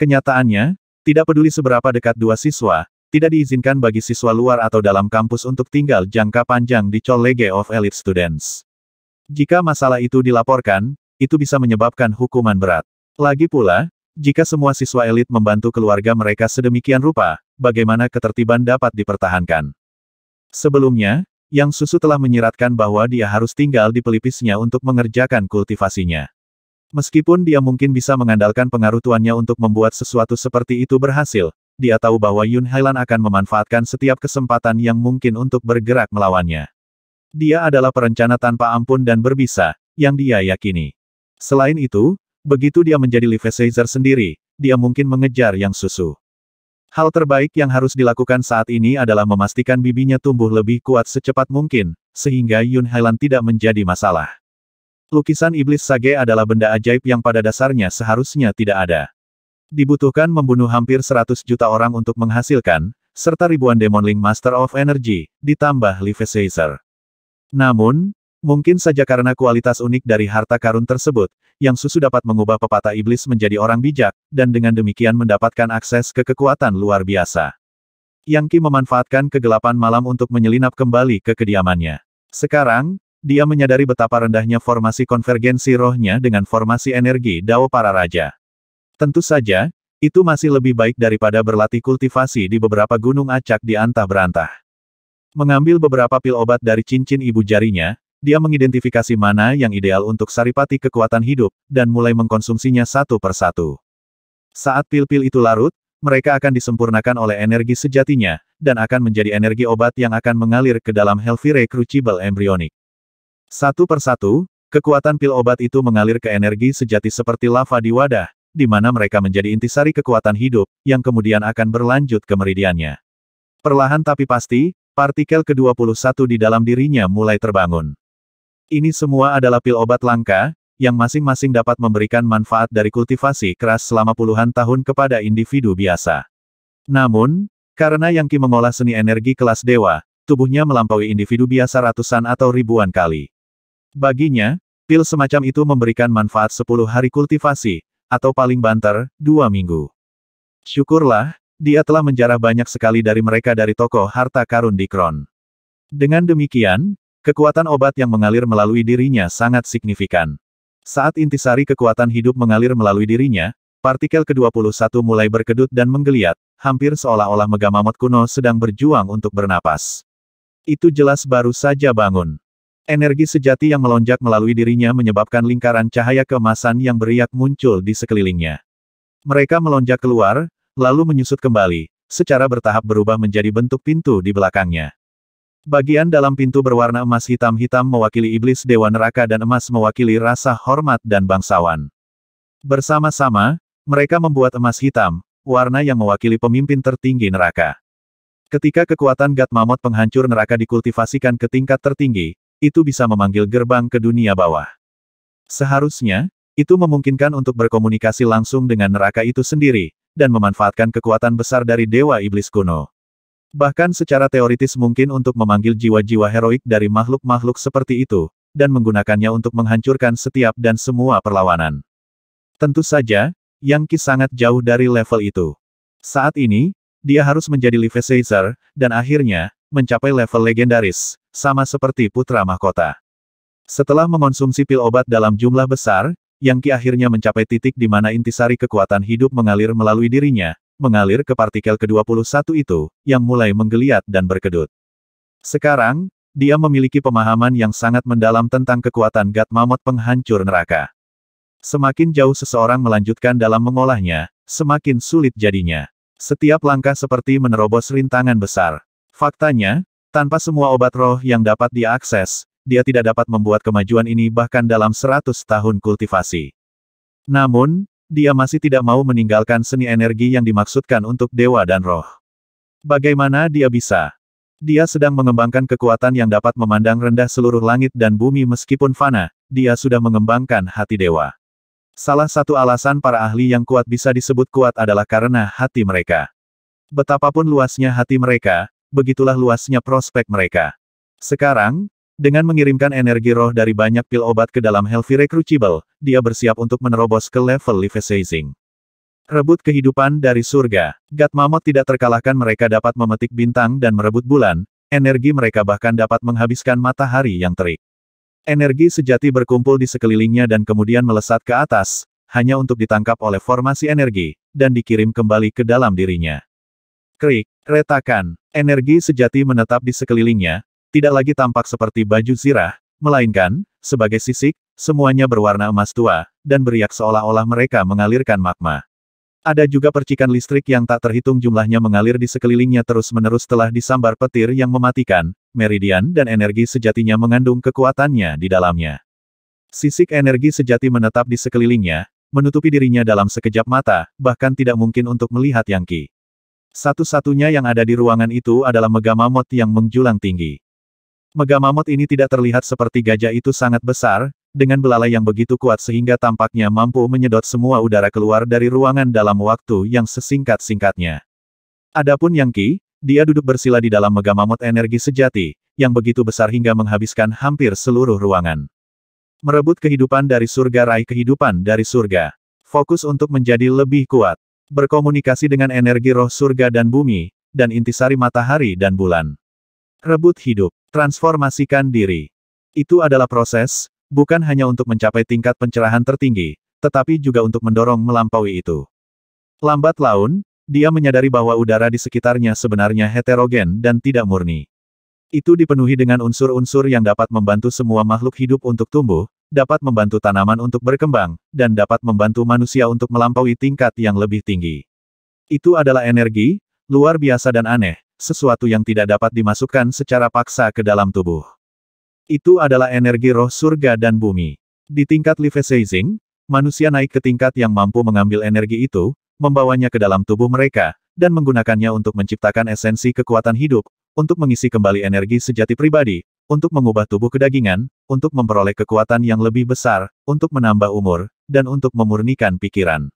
Kenyataannya, tidak peduli seberapa dekat dua siswa, tidak diizinkan bagi siswa luar atau dalam kampus untuk tinggal jangka panjang di College of Elite Students. Jika masalah itu dilaporkan, itu bisa menyebabkan hukuman berat. Lagi pula, jika semua siswa elit membantu keluarga mereka sedemikian rupa, bagaimana ketertiban dapat dipertahankan? Sebelumnya, Yang Susu telah menyiratkan bahwa dia harus tinggal di pelipisnya untuk mengerjakan kultivasinya. Meskipun dia mungkin bisa mengandalkan pengaruh tuannya untuk membuat sesuatu seperti itu berhasil, dia tahu bahwa Yun Hailan akan memanfaatkan setiap kesempatan yang mungkin untuk bergerak melawannya. Dia adalah perencana tanpa ampun dan berbisa, yang dia yakini. Selain itu, begitu dia menjadi Livesizer sendiri, dia mungkin mengejar yang susu. Hal terbaik yang harus dilakukan saat ini adalah memastikan bibinya tumbuh lebih kuat secepat mungkin, sehingga Yun Hailan tidak menjadi masalah. Lukisan iblis sage adalah benda ajaib yang pada dasarnya seharusnya tidak ada. Dibutuhkan membunuh hampir 100 juta orang untuk menghasilkan, serta ribuan Demon Link Master of Energy, ditambah Lifesizer. Namun, mungkin saja karena kualitas unik dari harta karun tersebut, yang susu dapat mengubah pepatah iblis menjadi orang bijak, dan dengan demikian mendapatkan akses ke kekuatan luar biasa. Yang Ki memanfaatkan kegelapan malam untuk menyelinap kembali ke kediamannya. Sekarang, dia menyadari betapa rendahnya formasi konvergensi rohnya dengan formasi energi Dao para Raja. Tentu saja, itu masih lebih baik daripada berlatih kultivasi di beberapa gunung acak di antah berantah. Mengambil beberapa pil obat dari cincin ibu jarinya, dia mengidentifikasi mana yang ideal untuk saripati kekuatan hidup, dan mulai mengkonsumsinya satu persatu. Saat pil-pil itu larut, mereka akan disempurnakan oleh energi sejatinya, dan akan menjadi energi obat yang akan mengalir ke dalam Helvire Crucible Embryonic. Satu persatu, kekuatan pil obat itu mengalir ke energi sejati seperti lava di wadah, di mana mereka menjadi intisari kekuatan hidup, yang kemudian akan berlanjut ke meridiannya. Perlahan tapi pasti, partikel ke-21 di dalam dirinya mulai terbangun. Ini semua adalah pil obat langka, yang masing-masing dapat memberikan manfaat dari kultivasi keras selama puluhan tahun kepada individu biasa. Namun, karena Yang Ki mengolah seni energi kelas dewa, tubuhnya melampaui individu biasa ratusan atau ribuan kali. Baginya, pil semacam itu memberikan manfaat 10 hari kultivasi, atau paling banter, dua minggu. Syukurlah, dia telah menjarah banyak sekali dari mereka dari toko harta karun di Kron. Dengan demikian, kekuatan obat yang mengalir melalui dirinya sangat signifikan. Saat intisari kekuatan hidup mengalir melalui dirinya, partikel ke-21 mulai berkedut dan menggeliat, hampir seolah-olah megamamot kuno sedang berjuang untuk bernapas. Itu jelas baru saja bangun. Energi sejati yang melonjak melalui dirinya menyebabkan lingkaran cahaya kemasan yang beriak muncul di sekelilingnya. Mereka melonjak keluar, lalu menyusut kembali, secara bertahap berubah menjadi bentuk pintu di belakangnya. Bagian dalam pintu berwarna emas hitam-hitam mewakili iblis dewa neraka dan emas mewakili rasa hormat dan bangsawan. Bersama-sama, mereka membuat emas hitam, warna yang mewakili pemimpin tertinggi neraka. Ketika kekuatan Gat Mamot penghancur neraka dikultivasikan ke tingkat tertinggi, itu bisa memanggil gerbang ke dunia bawah. Seharusnya, itu memungkinkan untuk berkomunikasi langsung dengan neraka itu sendiri, dan memanfaatkan kekuatan besar dari Dewa Iblis kuno. Bahkan secara teoritis mungkin untuk memanggil jiwa-jiwa heroik dari makhluk-makhluk seperti itu, dan menggunakannya untuk menghancurkan setiap dan semua perlawanan. Tentu saja, Yang Qi sangat jauh dari level itu. Saat ini, dia harus menjadi Live dan akhirnya, mencapai level legendaris, sama seperti putra mahkota. Setelah mengonsumsi pil obat dalam jumlah besar, Yang Qi akhirnya mencapai titik di mana intisari kekuatan hidup mengalir melalui dirinya, mengalir ke partikel ke-21 itu, yang mulai menggeliat dan berkedut. Sekarang, dia memiliki pemahaman yang sangat mendalam tentang kekuatan Gat Mamot penghancur neraka. Semakin jauh seseorang melanjutkan dalam mengolahnya, semakin sulit jadinya. Setiap langkah seperti menerobos rintangan besar. Faktanya, tanpa semua obat roh yang dapat diakses, dia tidak dapat membuat kemajuan ini bahkan dalam 100 tahun kultivasi. Namun, dia masih tidak mau meninggalkan seni energi yang dimaksudkan untuk dewa dan roh. Bagaimana dia bisa? Dia sedang mengembangkan kekuatan yang dapat memandang rendah seluruh langit dan bumi meskipun fana, dia sudah mengembangkan hati dewa. Salah satu alasan para ahli yang kuat bisa disebut kuat adalah karena hati mereka. Betapapun luasnya hati mereka, begitulah luasnya prospek mereka. Sekarang, dengan mengirimkan energi roh dari banyak pil obat ke dalam Healthy recruitable, dia bersiap untuk menerobos ke level Livesizing. Rebut kehidupan dari surga. Gatmamot tidak terkalahkan mereka dapat memetik bintang dan merebut bulan, energi mereka bahkan dapat menghabiskan matahari yang terik. Energi sejati berkumpul di sekelilingnya dan kemudian melesat ke atas, hanya untuk ditangkap oleh formasi energi, dan dikirim kembali ke dalam dirinya. Krik, retakan, energi sejati menetap di sekelilingnya, tidak lagi tampak seperti baju zirah, melainkan, sebagai sisik, semuanya berwarna emas tua, dan beriak seolah-olah mereka mengalirkan magma. Ada juga percikan listrik yang tak terhitung jumlahnya mengalir di sekelilingnya terus-menerus telah disambar petir yang mematikan, meridian dan energi sejatinya mengandung kekuatannya di dalamnya. Sisik energi sejati menetap di sekelilingnya, menutupi dirinya dalam sekejap mata, bahkan tidak mungkin untuk melihat Yang Qi. Satu-satunya yang ada di ruangan itu adalah megamamot yang menjulang tinggi. Megamamot ini tidak terlihat seperti gajah itu sangat besar, dengan belalai yang begitu kuat sehingga tampaknya mampu menyedot semua udara keluar dari ruangan dalam waktu yang sesingkat-singkatnya. Adapun Yang Qi, dia duduk bersila di dalam megamamot energi sejati, yang begitu besar hingga menghabiskan hampir seluruh ruangan. Merebut kehidupan dari surga Rai kehidupan dari surga. Fokus untuk menjadi lebih kuat berkomunikasi dengan energi roh surga dan bumi, dan intisari matahari dan bulan. Rebut hidup, transformasikan diri. Itu adalah proses, bukan hanya untuk mencapai tingkat pencerahan tertinggi, tetapi juga untuk mendorong melampaui itu. Lambat laun, dia menyadari bahwa udara di sekitarnya sebenarnya heterogen dan tidak murni. Itu dipenuhi dengan unsur-unsur yang dapat membantu semua makhluk hidup untuk tumbuh, dapat membantu tanaman untuk berkembang, dan dapat membantu manusia untuk melampaui tingkat yang lebih tinggi. Itu adalah energi, luar biasa dan aneh, sesuatu yang tidak dapat dimasukkan secara paksa ke dalam tubuh. Itu adalah energi roh surga dan bumi. Di tingkat Livesizing, manusia naik ke tingkat yang mampu mengambil energi itu, membawanya ke dalam tubuh mereka, dan menggunakannya untuk menciptakan esensi kekuatan hidup, untuk mengisi kembali energi sejati pribadi, untuk mengubah tubuh kedagingan, untuk memperoleh kekuatan yang lebih besar, untuk menambah umur, dan untuk memurnikan pikiran.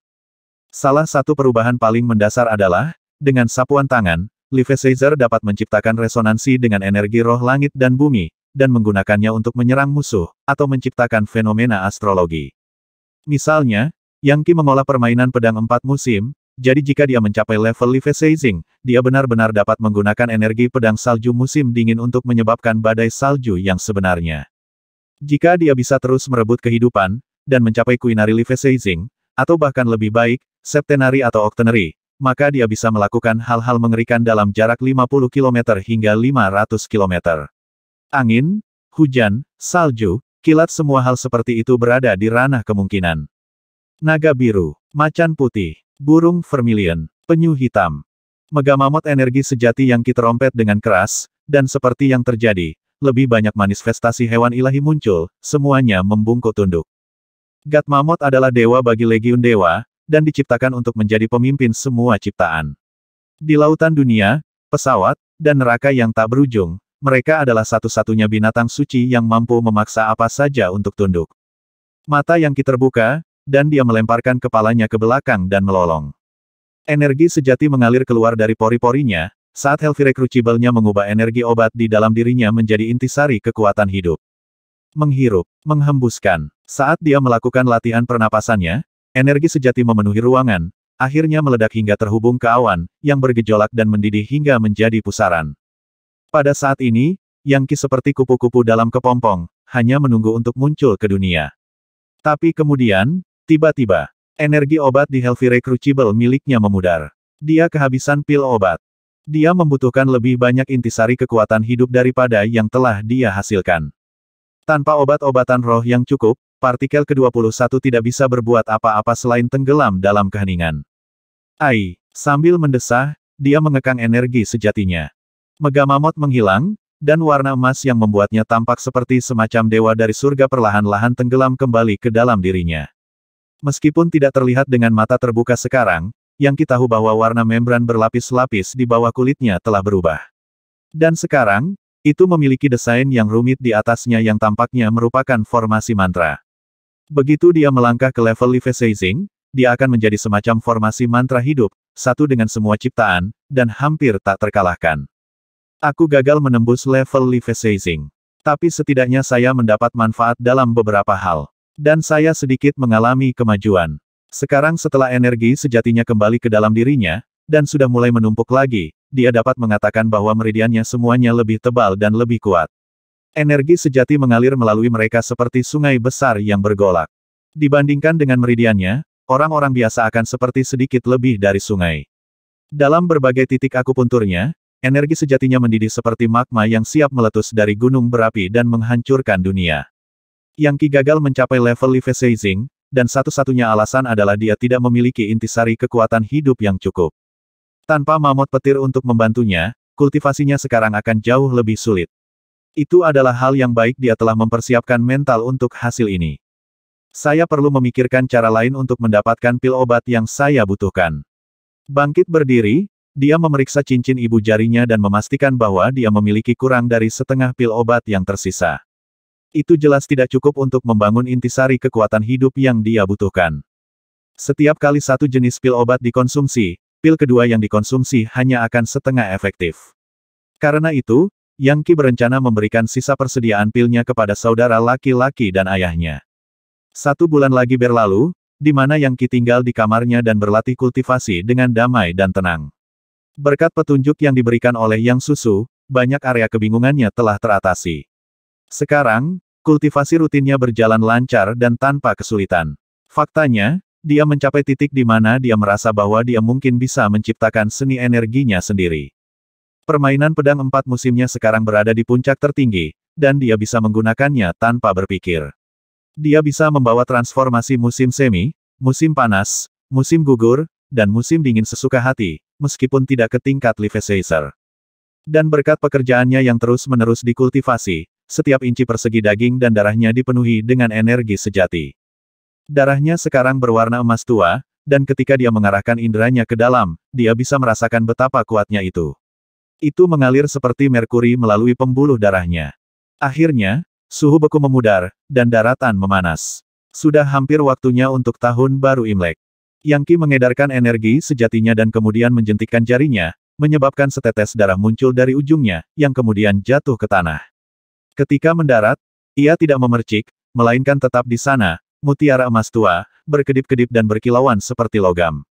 Salah satu perubahan paling mendasar adalah, dengan sapuan tangan, Livesizer dapat menciptakan resonansi dengan energi roh langit dan bumi, dan menggunakannya untuk menyerang musuh, atau menciptakan fenomena astrologi. Misalnya, Yang Qi mengolah permainan pedang empat musim, jadi jika dia mencapai level Livesizing, dia benar-benar dapat menggunakan energi pedang salju musim dingin untuk menyebabkan badai salju yang sebenarnya. Jika dia bisa terus merebut kehidupan, dan mencapai kuinari Livesizing, atau bahkan lebih baik, septenari atau oktenari, maka dia bisa melakukan hal-hal mengerikan dalam jarak 50 km hingga 500 km. Angin, hujan, salju, kilat semua hal seperti itu berada di ranah kemungkinan. Naga biru, macan putih, burung vermilion, penyu hitam. Megamamot energi sejati yang kiterompet dengan keras, dan seperti yang terjadi, lebih banyak manifestasi hewan ilahi muncul, semuanya membungkuk tunduk. Gatmamot adalah dewa bagi legiun dewa, dan diciptakan untuk menjadi pemimpin semua ciptaan. Di lautan dunia, pesawat, dan neraka yang tak berujung, mereka adalah satu-satunya binatang suci yang mampu memaksa apa saja untuk tunduk. Mata yang kita terbuka, dan dia melemparkan kepalanya ke belakang dan melolong. Energi sejati mengalir keluar dari pori-porinya, saat healthy crucible nya mengubah energi obat di dalam dirinya menjadi intisari kekuatan hidup. Menghirup, menghembuskan. Saat dia melakukan latihan pernapasannya, energi sejati memenuhi ruangan, akhirnya meledak hingga terhubung ke awan, yang bergejolak dan mendidih hingga menjadi pusaran. Pada saat ini, Yangki seperti kupu-kupu dalam kepompong, hanya menunggu untuk muncul ke dunia. Tapi kemudian, tiba-tiba, energi obat di healthy Crucible miliknya memudar. Dia kehabisan pil obat. Dia membutuhkan lebih banyak intisari kekuatan hidup daripada yang telah dia hasilkan. Tanpa obat-obatan roh yang cukup, partikel ke-21 tidak bisa berbuat apa-apa selain tenggelam dalam keheningan. Ai, sambil mendesah, dia mengekang energi sejatinya. Megamamot menghilang, dan warna emas yang membuatnya tampak seperti semacam dewa dari surga perlahan-lahan tenggelam kembali ke dalam dirinya. Meskipun tidak terlihat dengan mata terbuka sekarang, yang kita tahu bahwa warna membran berlapis-lapis di bawah kulitnya telah berubah. Dan sekarang, itu memiliki desain yang rumit di atasnya yang tampaknya merupakan formasi mantra. Begitu dia melangkah ke level Levisizing, dia akan menjadi semacam formasi mantra hidup, satu dengan semua ciptaan, dan hampir tak terkalahkan. Aku gagal menembus level Levisizing. Tapi setidaknya saya mendapat manfaat dalam beberapa hal. Dan saya sedikit mengalami kemajuan. Sekarang setelah energi sejatinya kembali ke dalam dirinya, dan sudah mulai menumpuk lagi, dia dapat mengatakan bahwa meridiannya semuanya lebih tebal dan lebih kuat. Energi sejati mengalir melalui mereka seperti sungai besar yang bergolak. Dibandingkan dengan meridiannya, orang-orang biasa akan seperti sedikit lebih dari sungai. Dalam berbagai titik akupunturnya, energi sejatinya mendidih seperti magma yang siap meletus dari gunung berapi dan menghancurkan dunia. Yang Ki gagal mencapai level seizing dan satu-satunya alasan adalah dia tidak memiliki intisari kekuatan hidup yang cukup. Tanpa mamot petir untuk membantunya, kultivasinya sekarang akan jauh lebih sulit. Itu adalah hal yang baik dia telah mempersiapkan mental untuk hasil ini. Saya perlu memikirkan cara lain untuk mendapatkan pil obat yang saya butuhkan. Bangkit berdiri, dia memeriksa cincin ibu jarinya dan memastikan bahwa dia memiliki kurang dari setengah pil obat yang tersisa. Itu jelas tidak cukup untuk membangun intisari kekuatan hidup yang dia butuhkan. Setiap kali satu jenis pil obat dikonsumsi, pil kedua yang dikonsumsi hanya akan setengah efektif. Karena itu, Yang Qi berencana memberikan sisa persediaan pilnya kepada saudara laki-laki dan ayahnya. Satu bulan lagi berlalu, di mana Yang Qi tinggal di kamarnya dan berlatih kultivasi dengan damai dan tenang. Berkat petunjuk yang diberikan oleh Yang Susu, banyak area kebingungannya telah teratasi. Sekarang, kultivasi rutinnya berjalan lancar dan tanpa kesulitan. Faktanya, dia mencapai titik di mana dia merasa bahwa dia mungkin bisa menciptakan seni energinya sendiri. Permainan pedang empat musimnya sekarang berada di puncak tertinggi, dan dia bisa menggunakannya tanpa berpikir. Dia bisa membawa transformasi musim semi, musim panas, musim gugur, dan musim dingin sesuka hati, meskipun tidak ke tingkat Livesizer. Dan berkat pekerjaannya yang terus-menerus dikultivasi, setiap inci persegi daging dan darahnya dipenuhi dengan energi sejati. Darahnya sekarang berwarna emas tua, dan ketika dia mengarahkan inderanya ke dalam, dia bisa merasakan betapa kuatnya itu. Itu mengalir seperti merkuri melalui pembuluh darahnya. Akhirnya, suhu beku memudar, dan daratan memanas. Sudah hampir waktunya untuk tahun baru Imlek. Yang Ki mengedarkan energi sejatinya dan kemudian menjentikkan jarinya, menyebabkan setetes darah muncul dari ujungnya, yang kemudian jatuh ke tanah. Ketika mendarat, ia tidak memercik, melainkan tetap di sana, mutiara emas tua, berkedip-kedip dan berkilauan seperti logam.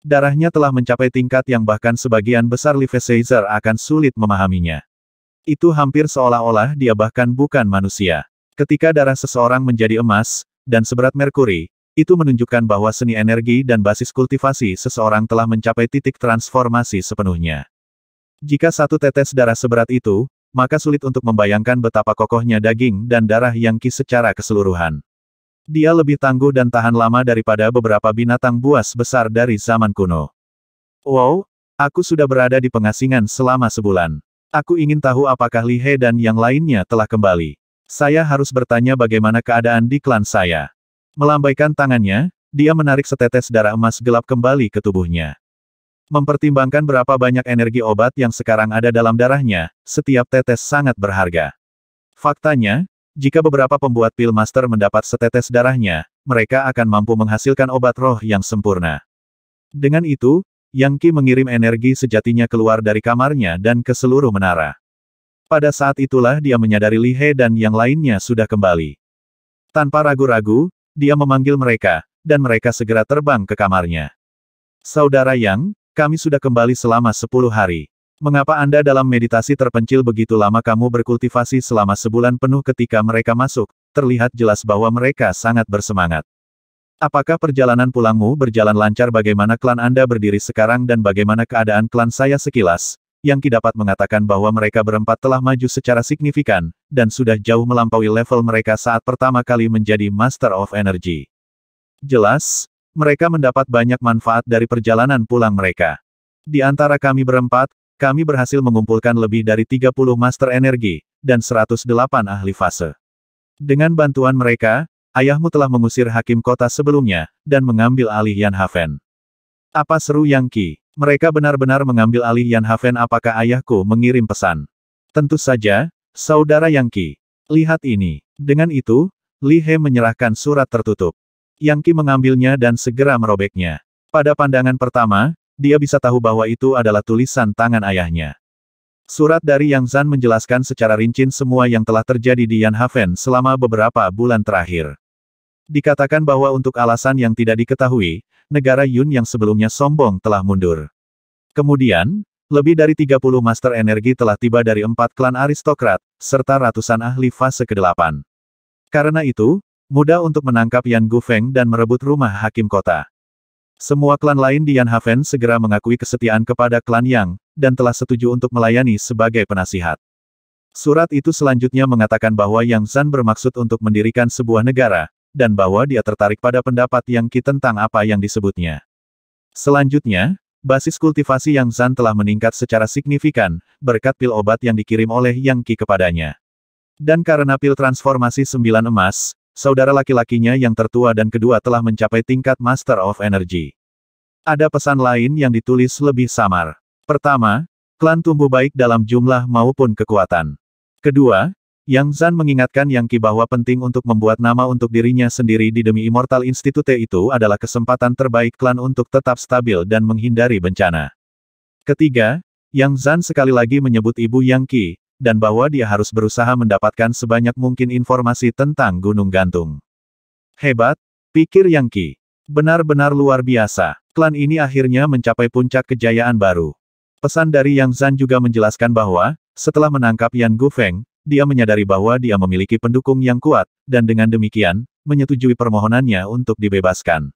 Darahnya telah mencapai tingkat yang bahkan sebagian besar Liveseizer akan sulit memahaminya. Itu hampir seolah-olah dia bahkan bukan manusia. Ketika darah seseorang menjadi emas, dan seberat merkuri, itu menunjukkan bahwa seni energi dan basis kultivasi seseorang telah mencapai titik transformasi sepenuhnya. Jika satu tetes darah seberat itu, maka sulit untuk membayangkan betapa kokohnya daging dan darah Yang Qi secara keseluruhan. Dia lebih tangguh dan tahan lama daripada beberapa binatang buas besar dari zaman kuno. Wow, aku sudah berada di pengasingan selama sebulan. Aku ingin tahu apakah Li He dan yang lainnya telah kembali. Saya harus bertanya bagaimana keadaan di klan saya. Melambaikan tangannya, dia menarik setetes darah emas gelap kembali ke tubuhnya. Mempertimbangkan berapa banyak energi obat yang sekarang ada dalam darahnya, setiap tetes sangat berharga. Faktanya, jika beberapa pembuat pil master mendapat setetes darahnya, mereka akan mampu menghasilkan obat roh yang sempurna. Dengan itu, Yang Qi mengirim energi sejatinya keluar dari kamarnya dan ke seluruh menara. Pada saat itulah dia menyadari Li He dan yang lainnya sudah kembali. Tanpa ragu-ragu, dia memanggil mereka, dan mereka segera terbang ke kamarnya. Saudara Yang, kami sudah kembali selama sepuluh hari. Mengapa Anda dalam meditasi terpencil begitu lama kamu berkultivasi selama sebulan penuh ketika mereka masuk, terlihat jelas bahwa mereka sangat bersemangat. Apakah perjalanan pulangmu berjalan lancar bagaimana klan Anda berdiri sekarang dan bagaimana keadaan klan saya sekilas, yang dapat mengatakan bahwa mereka berempat telah maju secara signifikan, dan sudah jauh melampaui level mereka saat pertama kali menjadi Master of Energy. Jelas, mereka mendapat banyak manfaat dari perjalanan pulang mereka. Di antara kami berempat, kami berhasil mengumpulkan lebih dari 30 master energi, dan 108 ahli fase. Dengan bantuan mereka, ayahmu telah mengusir hakim kota sebelumnya, dan mengambil alih Yan Hafen. Apa seru Yang Ki? Mereka benar-benar mengambil alih Yan Hafen apakah ayahku mengirim pesan? Tentu saja, saudara Yang Ki. Lihat ini. Dengan itu, Li He menyerahkan surat tertutup. Yang Qi mengambilnya dan segera merobeknya. Pada pandangan pertama, dia bisa tahu bahwa itu adalah tulisan tangan ayahnya. Surat dari Yang Zan menjelaskan secara rinci semua yang telah terjadi di Yan Haven selama beberapa bulan terakhir. Dikatakan bahwa untuk alasan yang tidak diketahui, negara Yun yang sebelumnya sombong telah mundur. Kemudian, lebih dari 30 master energi telah tiba dari empat klan aristokrat, serta ratusan ahli fase ke-8. Karena itu, Mudah untuk menangkap Yan Gufeng dan merebut rumah hakim kota. Semua klan lain di Yan Haven segera mengakui kesetiaan kepada klan Yang, dan telah setuju untuk melayani sebagai penasihat. Surat itu selanjutnya mengatakan bahwa Yang Zan bermaksud untuk mendirikan sebuah negara, dan bahwa dia tertarik pada pendapat Yang Qi tentang apa yang disebutnya. Selanjutnya, basis kultivasi Yang Zan telah meningkat secara signifikan, berkat pil obat yang dikirim oleh Yang Qi kepadanya. Dan karena pil transformasi sembilan emas, saudara laki-lakinya yang tertua dan kedua telah mencapai tingkat Master of Energy. Ada pesan lain yang ditulis lebih samar. Pertama, klan tumbuh baik dalam jumlah maupun kekuatan. Kedua, Yang Zan mengingatkan Yang Qi bahwa penting untuk membuat nama untuk dirinya sendiri di demi Immortal Institute itu adalah kesempatan terbaik klan untuk tetap stabil dan menghindari bencana. Ketiga, Yang Zan sekali lagi menyebut ibu Yang Qi, dan bahwa dia harus berusaha mendapatkan sebanyak mungkin informasi tentang Gunung Gantung. Hebat, pikir Yang Qi. Benar-benar luar biasa. Klan ini akhirnya mencapai puncak kejayaan baru. Pesan dari Yang Zan juga menjelaskan bahwa, setelah menangkap Yan Gu Feng, dia menyadari bahwa dia memiliki pendukung yang kuat, dan dengan demikian, menyetujui permohonannya untuk dibebaskan.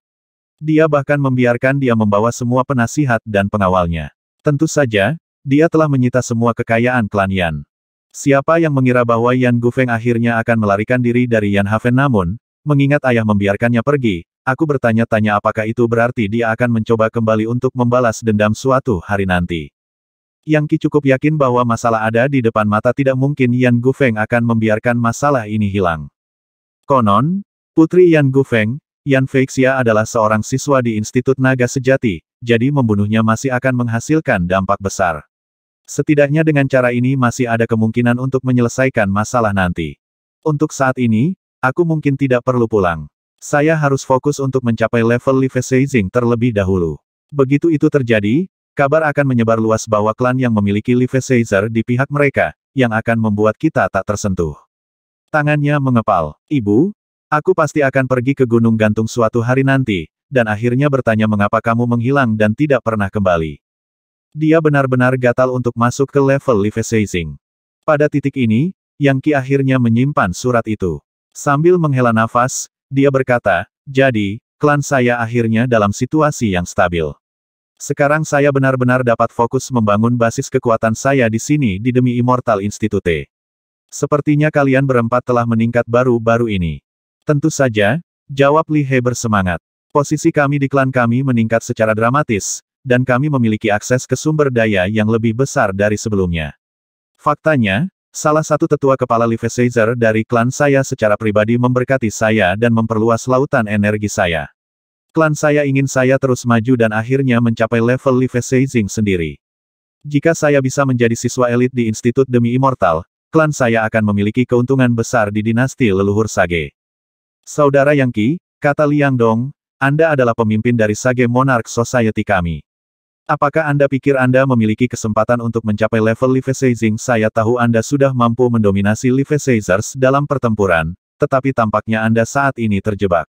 Dia bahkan membiarkan dia membawa semua penasihat dan pengawalnya. Tentu saja, dia telah menyita semua kekayaan klan Yan. Siapa yang mengira bahwa Yan Gufeng akhirnya akan melarikan diri dari Yan Hafen namun, mengingat ayah membiarkannya pergi, aku bertanya-tanya apakah itu berarti dia akan mencoba kembali untuk membalas dendam suatu hari nanti. Yang Ki cukup yakin bahwa masalah ada di depan mata tidak mungkin Yan Gufeng akan membiarkan masalah ini hilang. Konon, putri Yan Gufeng, Yan Feixia adalah seorang siswa di Institut Naga Sejati, jadi membunuhnya masih akan menghasilkan dampak besar. Setidaknya dengan cara ini masih ada kemungkinan untuk menyelesaikan masalah nanti. Untuk saat ini, aku mungkin tidak perlu pulang. Saya harus fokus untuk mencapai level Livesizing terlebih dahulu. Begitu itu terjadi, kabar akan menyebar luas bahwa klan yang memiliki Livesizer di pihak mereka, yang akan membuat kita tak tersentuh. Tangannya mengepal. Ibu, aku pasti akan pergi ke Gunung Gantung suatu hari nanti, dan akhirnya bertanya mengapa kamu menghilang dan tidak pernah kembali. Dia benar-benar gatal untuk masuk ke level Levisazing. Pada titik ini, Yang Qi akhirnya menyimpan surat itu. Sambil menghela nafas, dia berkata, jadi, klan saya akhirnya dalam situasi yang stabil. Sekarang saya benar-benar dapat fokus membangun basis kekuatan saya di sini di demi Immortal Institute. Sepertinya kalian berempat telah meningkat baru-baru ini. Tentu saja, jawab Li He bersemangat. Posisi kami di klan kami meningkat secara dramatis, dan kami memiliki akses ke sumber daya yang lebih besar dari sebelumnya. Faktanya, salah satu tetua kepala Livesizer dari klan saya secara pribadi memberkati saya dan memperluas lautan energi saya. Klan saya ingin saya terus maju dan akhirnya mencapai level Livesizing sendiri. Jika saya bisa menjadi siswa elit di Institut Demi Immortal, klan saya akan memiliki keuntungan besar di dinasti leluhur Sage. Saudara Yangqi, kata Liang Dong, Anda adalah pemimpin dari Sage Monarch Society kami. Apakah Anda pikir Anda memiliki kesempatan untuk mencapai level Livesazing? Saya tahu Anda sudah mampu mendominasi Livesazers dalam pertempuran, tetapi tampaknya Anda saat ini terjebak.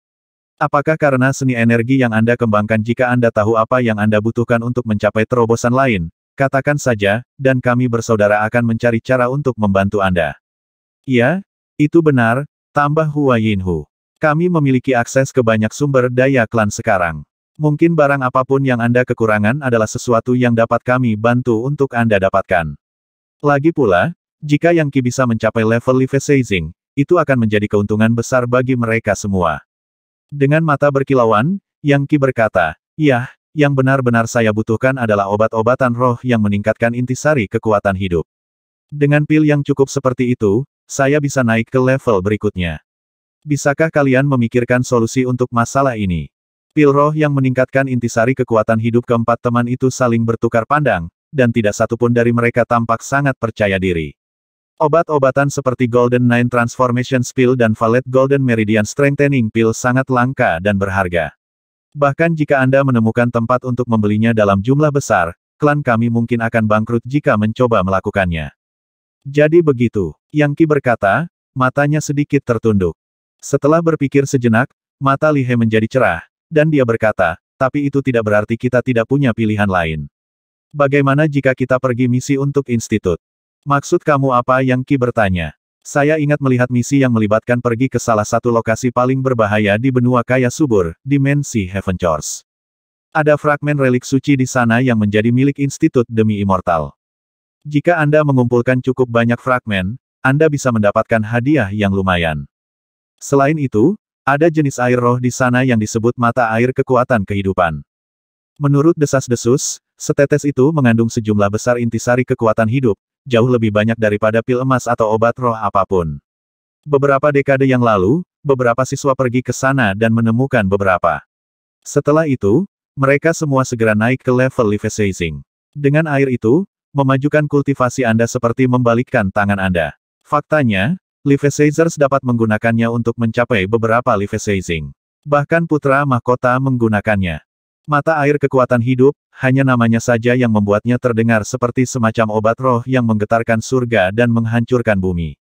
Apakah karena seni energi yang Anda kembangkan jika Anda tahu apa yang Anda butuhkan untuk mencapai terobosan lain? Katakan saja, dan kami bersaudara akan mencari cara untuk membantu Anda. Ya, itu benar, tambah Hua Yinhu. Kami memiliki akses ke banyak sumber daya klan sekarang. Mungkin barang apapun yang Anda kekurangan adalah sesuatu yang dapat kami bantu untuk Anda dapatkan. Lagi pula, jika yang Ki bisa mencapai level Levisazing, itu akan menjadi keuntungan besar bagi mereka semua. Dengan mata berkilauan, Yang Ki berkata, Yah, yang benar-benar saya butuhkan adalah obat-obatan roh yang meningkatkan intisari kekuatan hidup. Dengan pil yang cukup seperti itu, saya bisa naik ke level berikutnya. Bisakah kalian memikirkan solusi untuk masalah ini? Pil roh yang meningkatkan intisari kekuatan hidup keempat teman itu saling bertukar pandang, dan tidak satupun dari mereka tampak sangat percaya diri. Obat-obatan seperti Golden Nine Transformation Pill dan Valet Golden Meridian Strengthening Pill sangat langka dan berharga. Bahkan jika Anda menemukan tempat untuk membelinya dalam jumlah besar, klan kami mungkin akan bangkrut jika mencoba melakukannya. Jadi begitu, Yang Ki berkata, matanya sedikit tertunduk. Setelah berpikir sejenak, mata Lihe menjadi cerah, dan dia berkata, tapi itu tidak berarti kita tidak punya pilihan lain. Bagaimana jika kita pergi misi untuk institut? Maksud kamu apa yang Ki bertanya? Saya ingat melihat misi yang melibatkan pergi ke salah satu lokasi paling berbahaya di benua kaya subur, dimensi Heaven Chores. Ada fragmen relik suci di sana yang menjadi milik institut demi immortal. Jika Anda mengumpulkan cukup banyak fragmen, Anda bisa mendapatkan hadiah yang lumayan. Selain itu, ada jenis air roh di sana yang disebut mata air kekuatan kehidupan. Menurut desas-desus, setetes itu mengandung sejumlah besar intisari kekuatan hidup, jauh lebih banyak daripada pil emas atau obat roh apapun. Beberapa dekade yang lalu, beberapa siswa pergi ke sana dan menemukan beberapa. Setelah itu, mereka semua segera naik ke level Levisazing. Dengan air itu, memajukan kultivasi Anda seperti membalikkan tangan Anda. Faktanya, Livesizers dapat menggunakannya untuk mencapai beberapa Livesizing. Bahkan Putra Mahkota menggunakannya. Mata air kekuatan hidup, hanya namanya saja yang membuatnya terdengar seperti semacam obat roh yang menggetarkan surga dan menghancurkan bumi.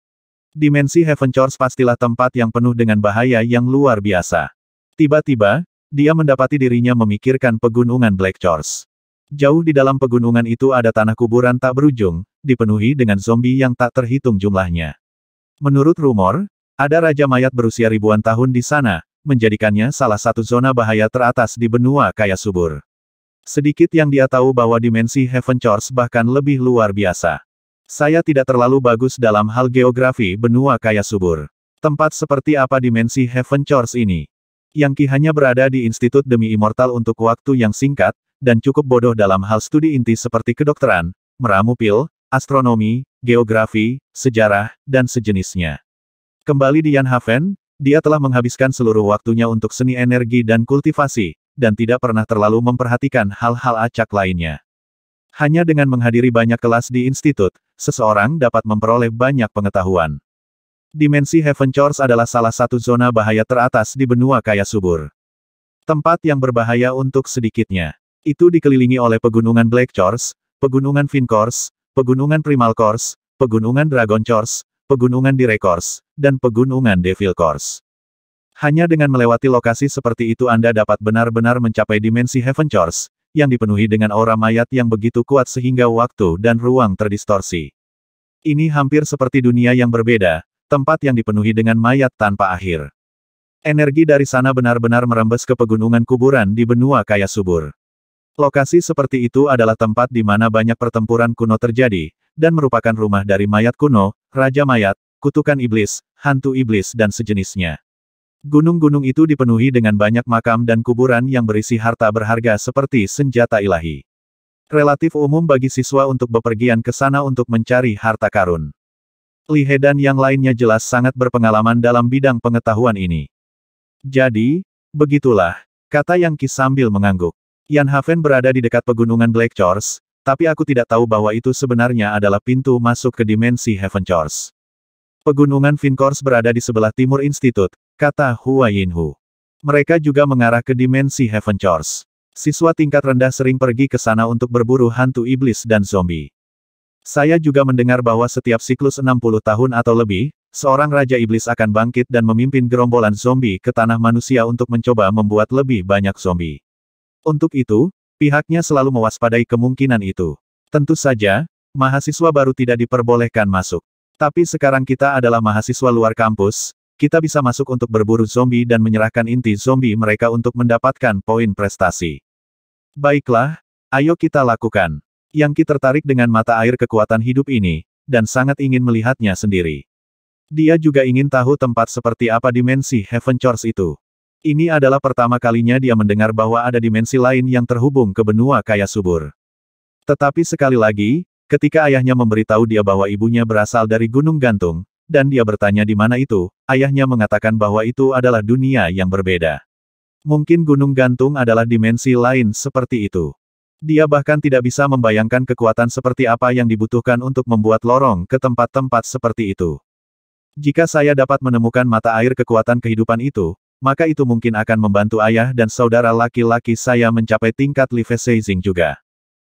Dimensi Heaven Chores pastilah tempat yang penuh dengan bahaya yang luar biasa. Tiba-tiba, dia mendapati dirinya memikirkan pegunungan Black Chores. Jauh di dalam pegunungan itu ada tanah kuburan tak berujung, dipenuhi dengan zombie yang tak terhitung jumlahnya. Menurut rumor, ada raja mayat berusia ribuan tahun di sana, menjadikannya salah satu zona bahaya teratas di benua kaya subur. Sedikit yang dia tahu bahwa dimensi Heaven Chores bahkan lebih luar biasa. Saya tidak terlalu bagus dalam hal geografi benua kaya subur. Tempat seperti apa dimensi Heaven Chores ini? Yang Ki hanya berada di Institut Demi Immortal untuk waktu yang singkat, dan cukup bodoh dalam hal studi inti seperti kedokteran, meramu pil, astronomi, geografi, sejarah, dan sejenisnya. Kembali di Yanhaven, dia telah menghabiskan seluruh waktunya untuk seni energi dan kultivasi, dan tidak pernah terlalu memperhatikan hal-hal acak lainnya. Hanya dengan menghadiri banyak kelas di institut, seseorang dapat memperoleh banyak pengetahuan. Dimensi Heaven Chores adalah salah satu zona bahaya teratas di benua kaya subur. Tempat yang berbahaya untuk sedikitnya. Itu dikelilingi oleh pegunungan Black Chores, pegunungan Vincors, Pegunungan Primal Course, Pegunungan Dragon Course, Pegunungan Dire Course, dan Pegunungan Devil Course. Hanya dengan melewati lokasi seperti itu Anda dapat benar-benar mencapai dimensi Heaven Course, yang dipenuhi dengan aura mayat yang begitu kuat sehingga waktu dan ruang terdistorsi. Ini hampir seperti dunia yang berbeda, tempat yang dipenuhi dengan mayat tanpa akhir. Energi dari sana benar-benar merembes ke pegunungan kuburan di benua kaya subur. Lokasi seperti itu adalah tempat di mana banyak pertempuran kuno terjadi, dan merupakan rumah dari mayat kuno, raja mayat, kutukan iblis, hantu iblis dan sejenisnya. Gunung-gunung itu dipenuhi dengan banyak makam dan kuburan yang berisi harta berharga seperti senjata ilahi. Relatif umum bagi siswa untuk bepergian ke sana untuk mencari harta karun. Li He dan yang lainnya jelas sangat berpengalaman dalam bidang pengetahuan ini. Jadi, begitulah, kata Yang Ki sambil mengangguk. Yan Haven berada di dekat pegunungan Black Chores, tapi aku tidak tahu bahwa itu sebenarnya adalah pintu masuk ke dimensi Heaven Chores. Pegunungan Vincors berada di sebelah timur institut, kata Hua Hu. Mereka juga mengarah ke dimensi Heaven Chores. Siswa tingkat rendah sering pergi ke sana untuk berburu hantu iblis dan zombie. Saya juga mendengar bahwa setiap siklus 60 tahun atau lebih, seorang raja iblis akan bangkit dan memimpin gerombolan zombie ke tanah manusia untuk mencoba membuat lebih banyak zombie. Untuk itu, pihaknya selalu mewaspadai kemungkinan itu. Tentu saja, mahasiswa baru tidak diperbolehkan masuk. Tapi sekarang kita adalah mahasiswa luar kampus, kita bisa masuk untuk berburu zombie dan menyerahkan inti zombie mereka untuk mendapatkan poin prestasi. Baiklah, ayo kita lakukan. Yang kita tertarik dengan mata air kekuatan hidup ini, dan sangat ingin melihatnya sendiri. Dia juga ingin tahu tempat seperti apa dimensi Heaven Chores itu. Ini adalah pertama kalinya dia mendengar bahwa ada dimensi lain yang terhubung ke benua kaya subur. Tetapi sekali lagi, ketika ayahnya memberitahu dia bahwa ibunya berasal dari Gunung Gantung, dan dia bertanya di mana itu, ayahnya mengatakan bahwa itu adalah dunia yang berbeda. Mungkin Gunung Gantung adalah dimensi lain seperti itu. Dia bahkan tidak bisa membayangkan kekuatan seperti apa yang dibutuhkan untuk membuat lorong ke tempat-tempat seperti itu. Jika saya dapat menemukan mata air kekuatan kehidupan itu, maka itu mungkin akan membantu ayah dan saudara laki-laki saya mencapai tingkat saving juga.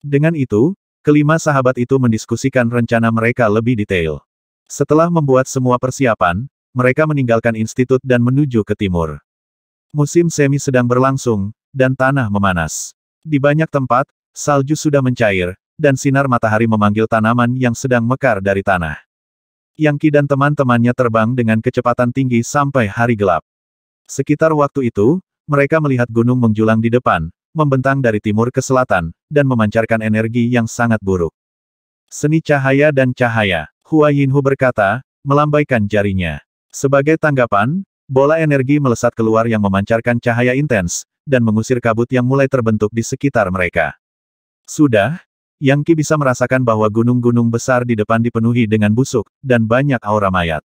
Dengan itu, kelima sahabat itu mendiskusikan rencana mereka lebih detail. Setelah membuat semua persiapan, mereka meninggalkan institut dan menuju ke timur. Musim semi sedang berlangsung, dan tanah memanas. Di banyak tempat, salju sudah mencair, dan sinar matahari memanggil tanaman yang sedang mekar dari tanah. Yangki dan teman-temannya terbang dengan kecepatan tinggi sampai hari gelap. Sekitar waktu itu, mereka melihat gunung menjulang di depan, membentang dari timur ke selatan, dan memancarkan energi yang sangat buruk. Seni cahaya dan cahaya, Hua Yinhu berkata, melambaikan jarinya. Sebagai tanggapan, bola energi melesat keluar yang memancarkan cahaya intens, dan mengusir kabut yang mulai terbentuk di sekitar mereka. Sudah, Yang Qi bisa merasakan bahwa gunung-gunung besar di depan dipenuhi dengan busuk, dan banyak aura mayat.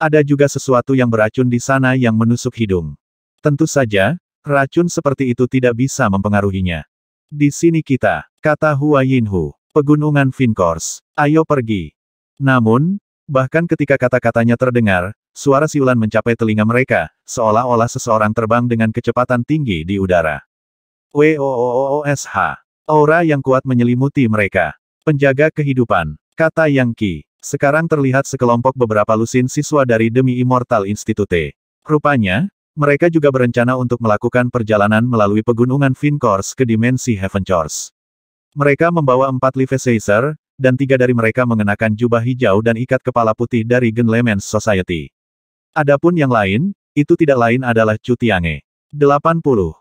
Ada juga sesuatu yang beracun di sana yang menusuk hidung. Tentu saja, racun seperti itu tidak bisa mempengaruhinya. Di sini kita, kata Hua Yinhu, pegunungan Vinkors, ayo pergi. Namun, bahkan ketika kata-katanya terdengar, suara siulan mencapai telinga mereka, seolah-olah seseorang terbang dengan kecepatan tinggi di udara. WOOOSH. Aura yang kuat menyelimuti mereka. Penjaga kehidupan, kata Yang Qi. Sekarang terlihat sekelompok beberapa lusin siswa dari Demi Immortal Institute. Rupanya, mereka juga berencana untuk melakukan perjalanan melalui pegunungan Vincors ke dimensi Heaven Chores. Mereka membawa empat Livesizer, dan tiga dari mereka mengenakan jubah hijau dan ikat kepala putih dari Genlemens Society. Adapun yang lain, itu tidak lain adalah Cutiange. 80.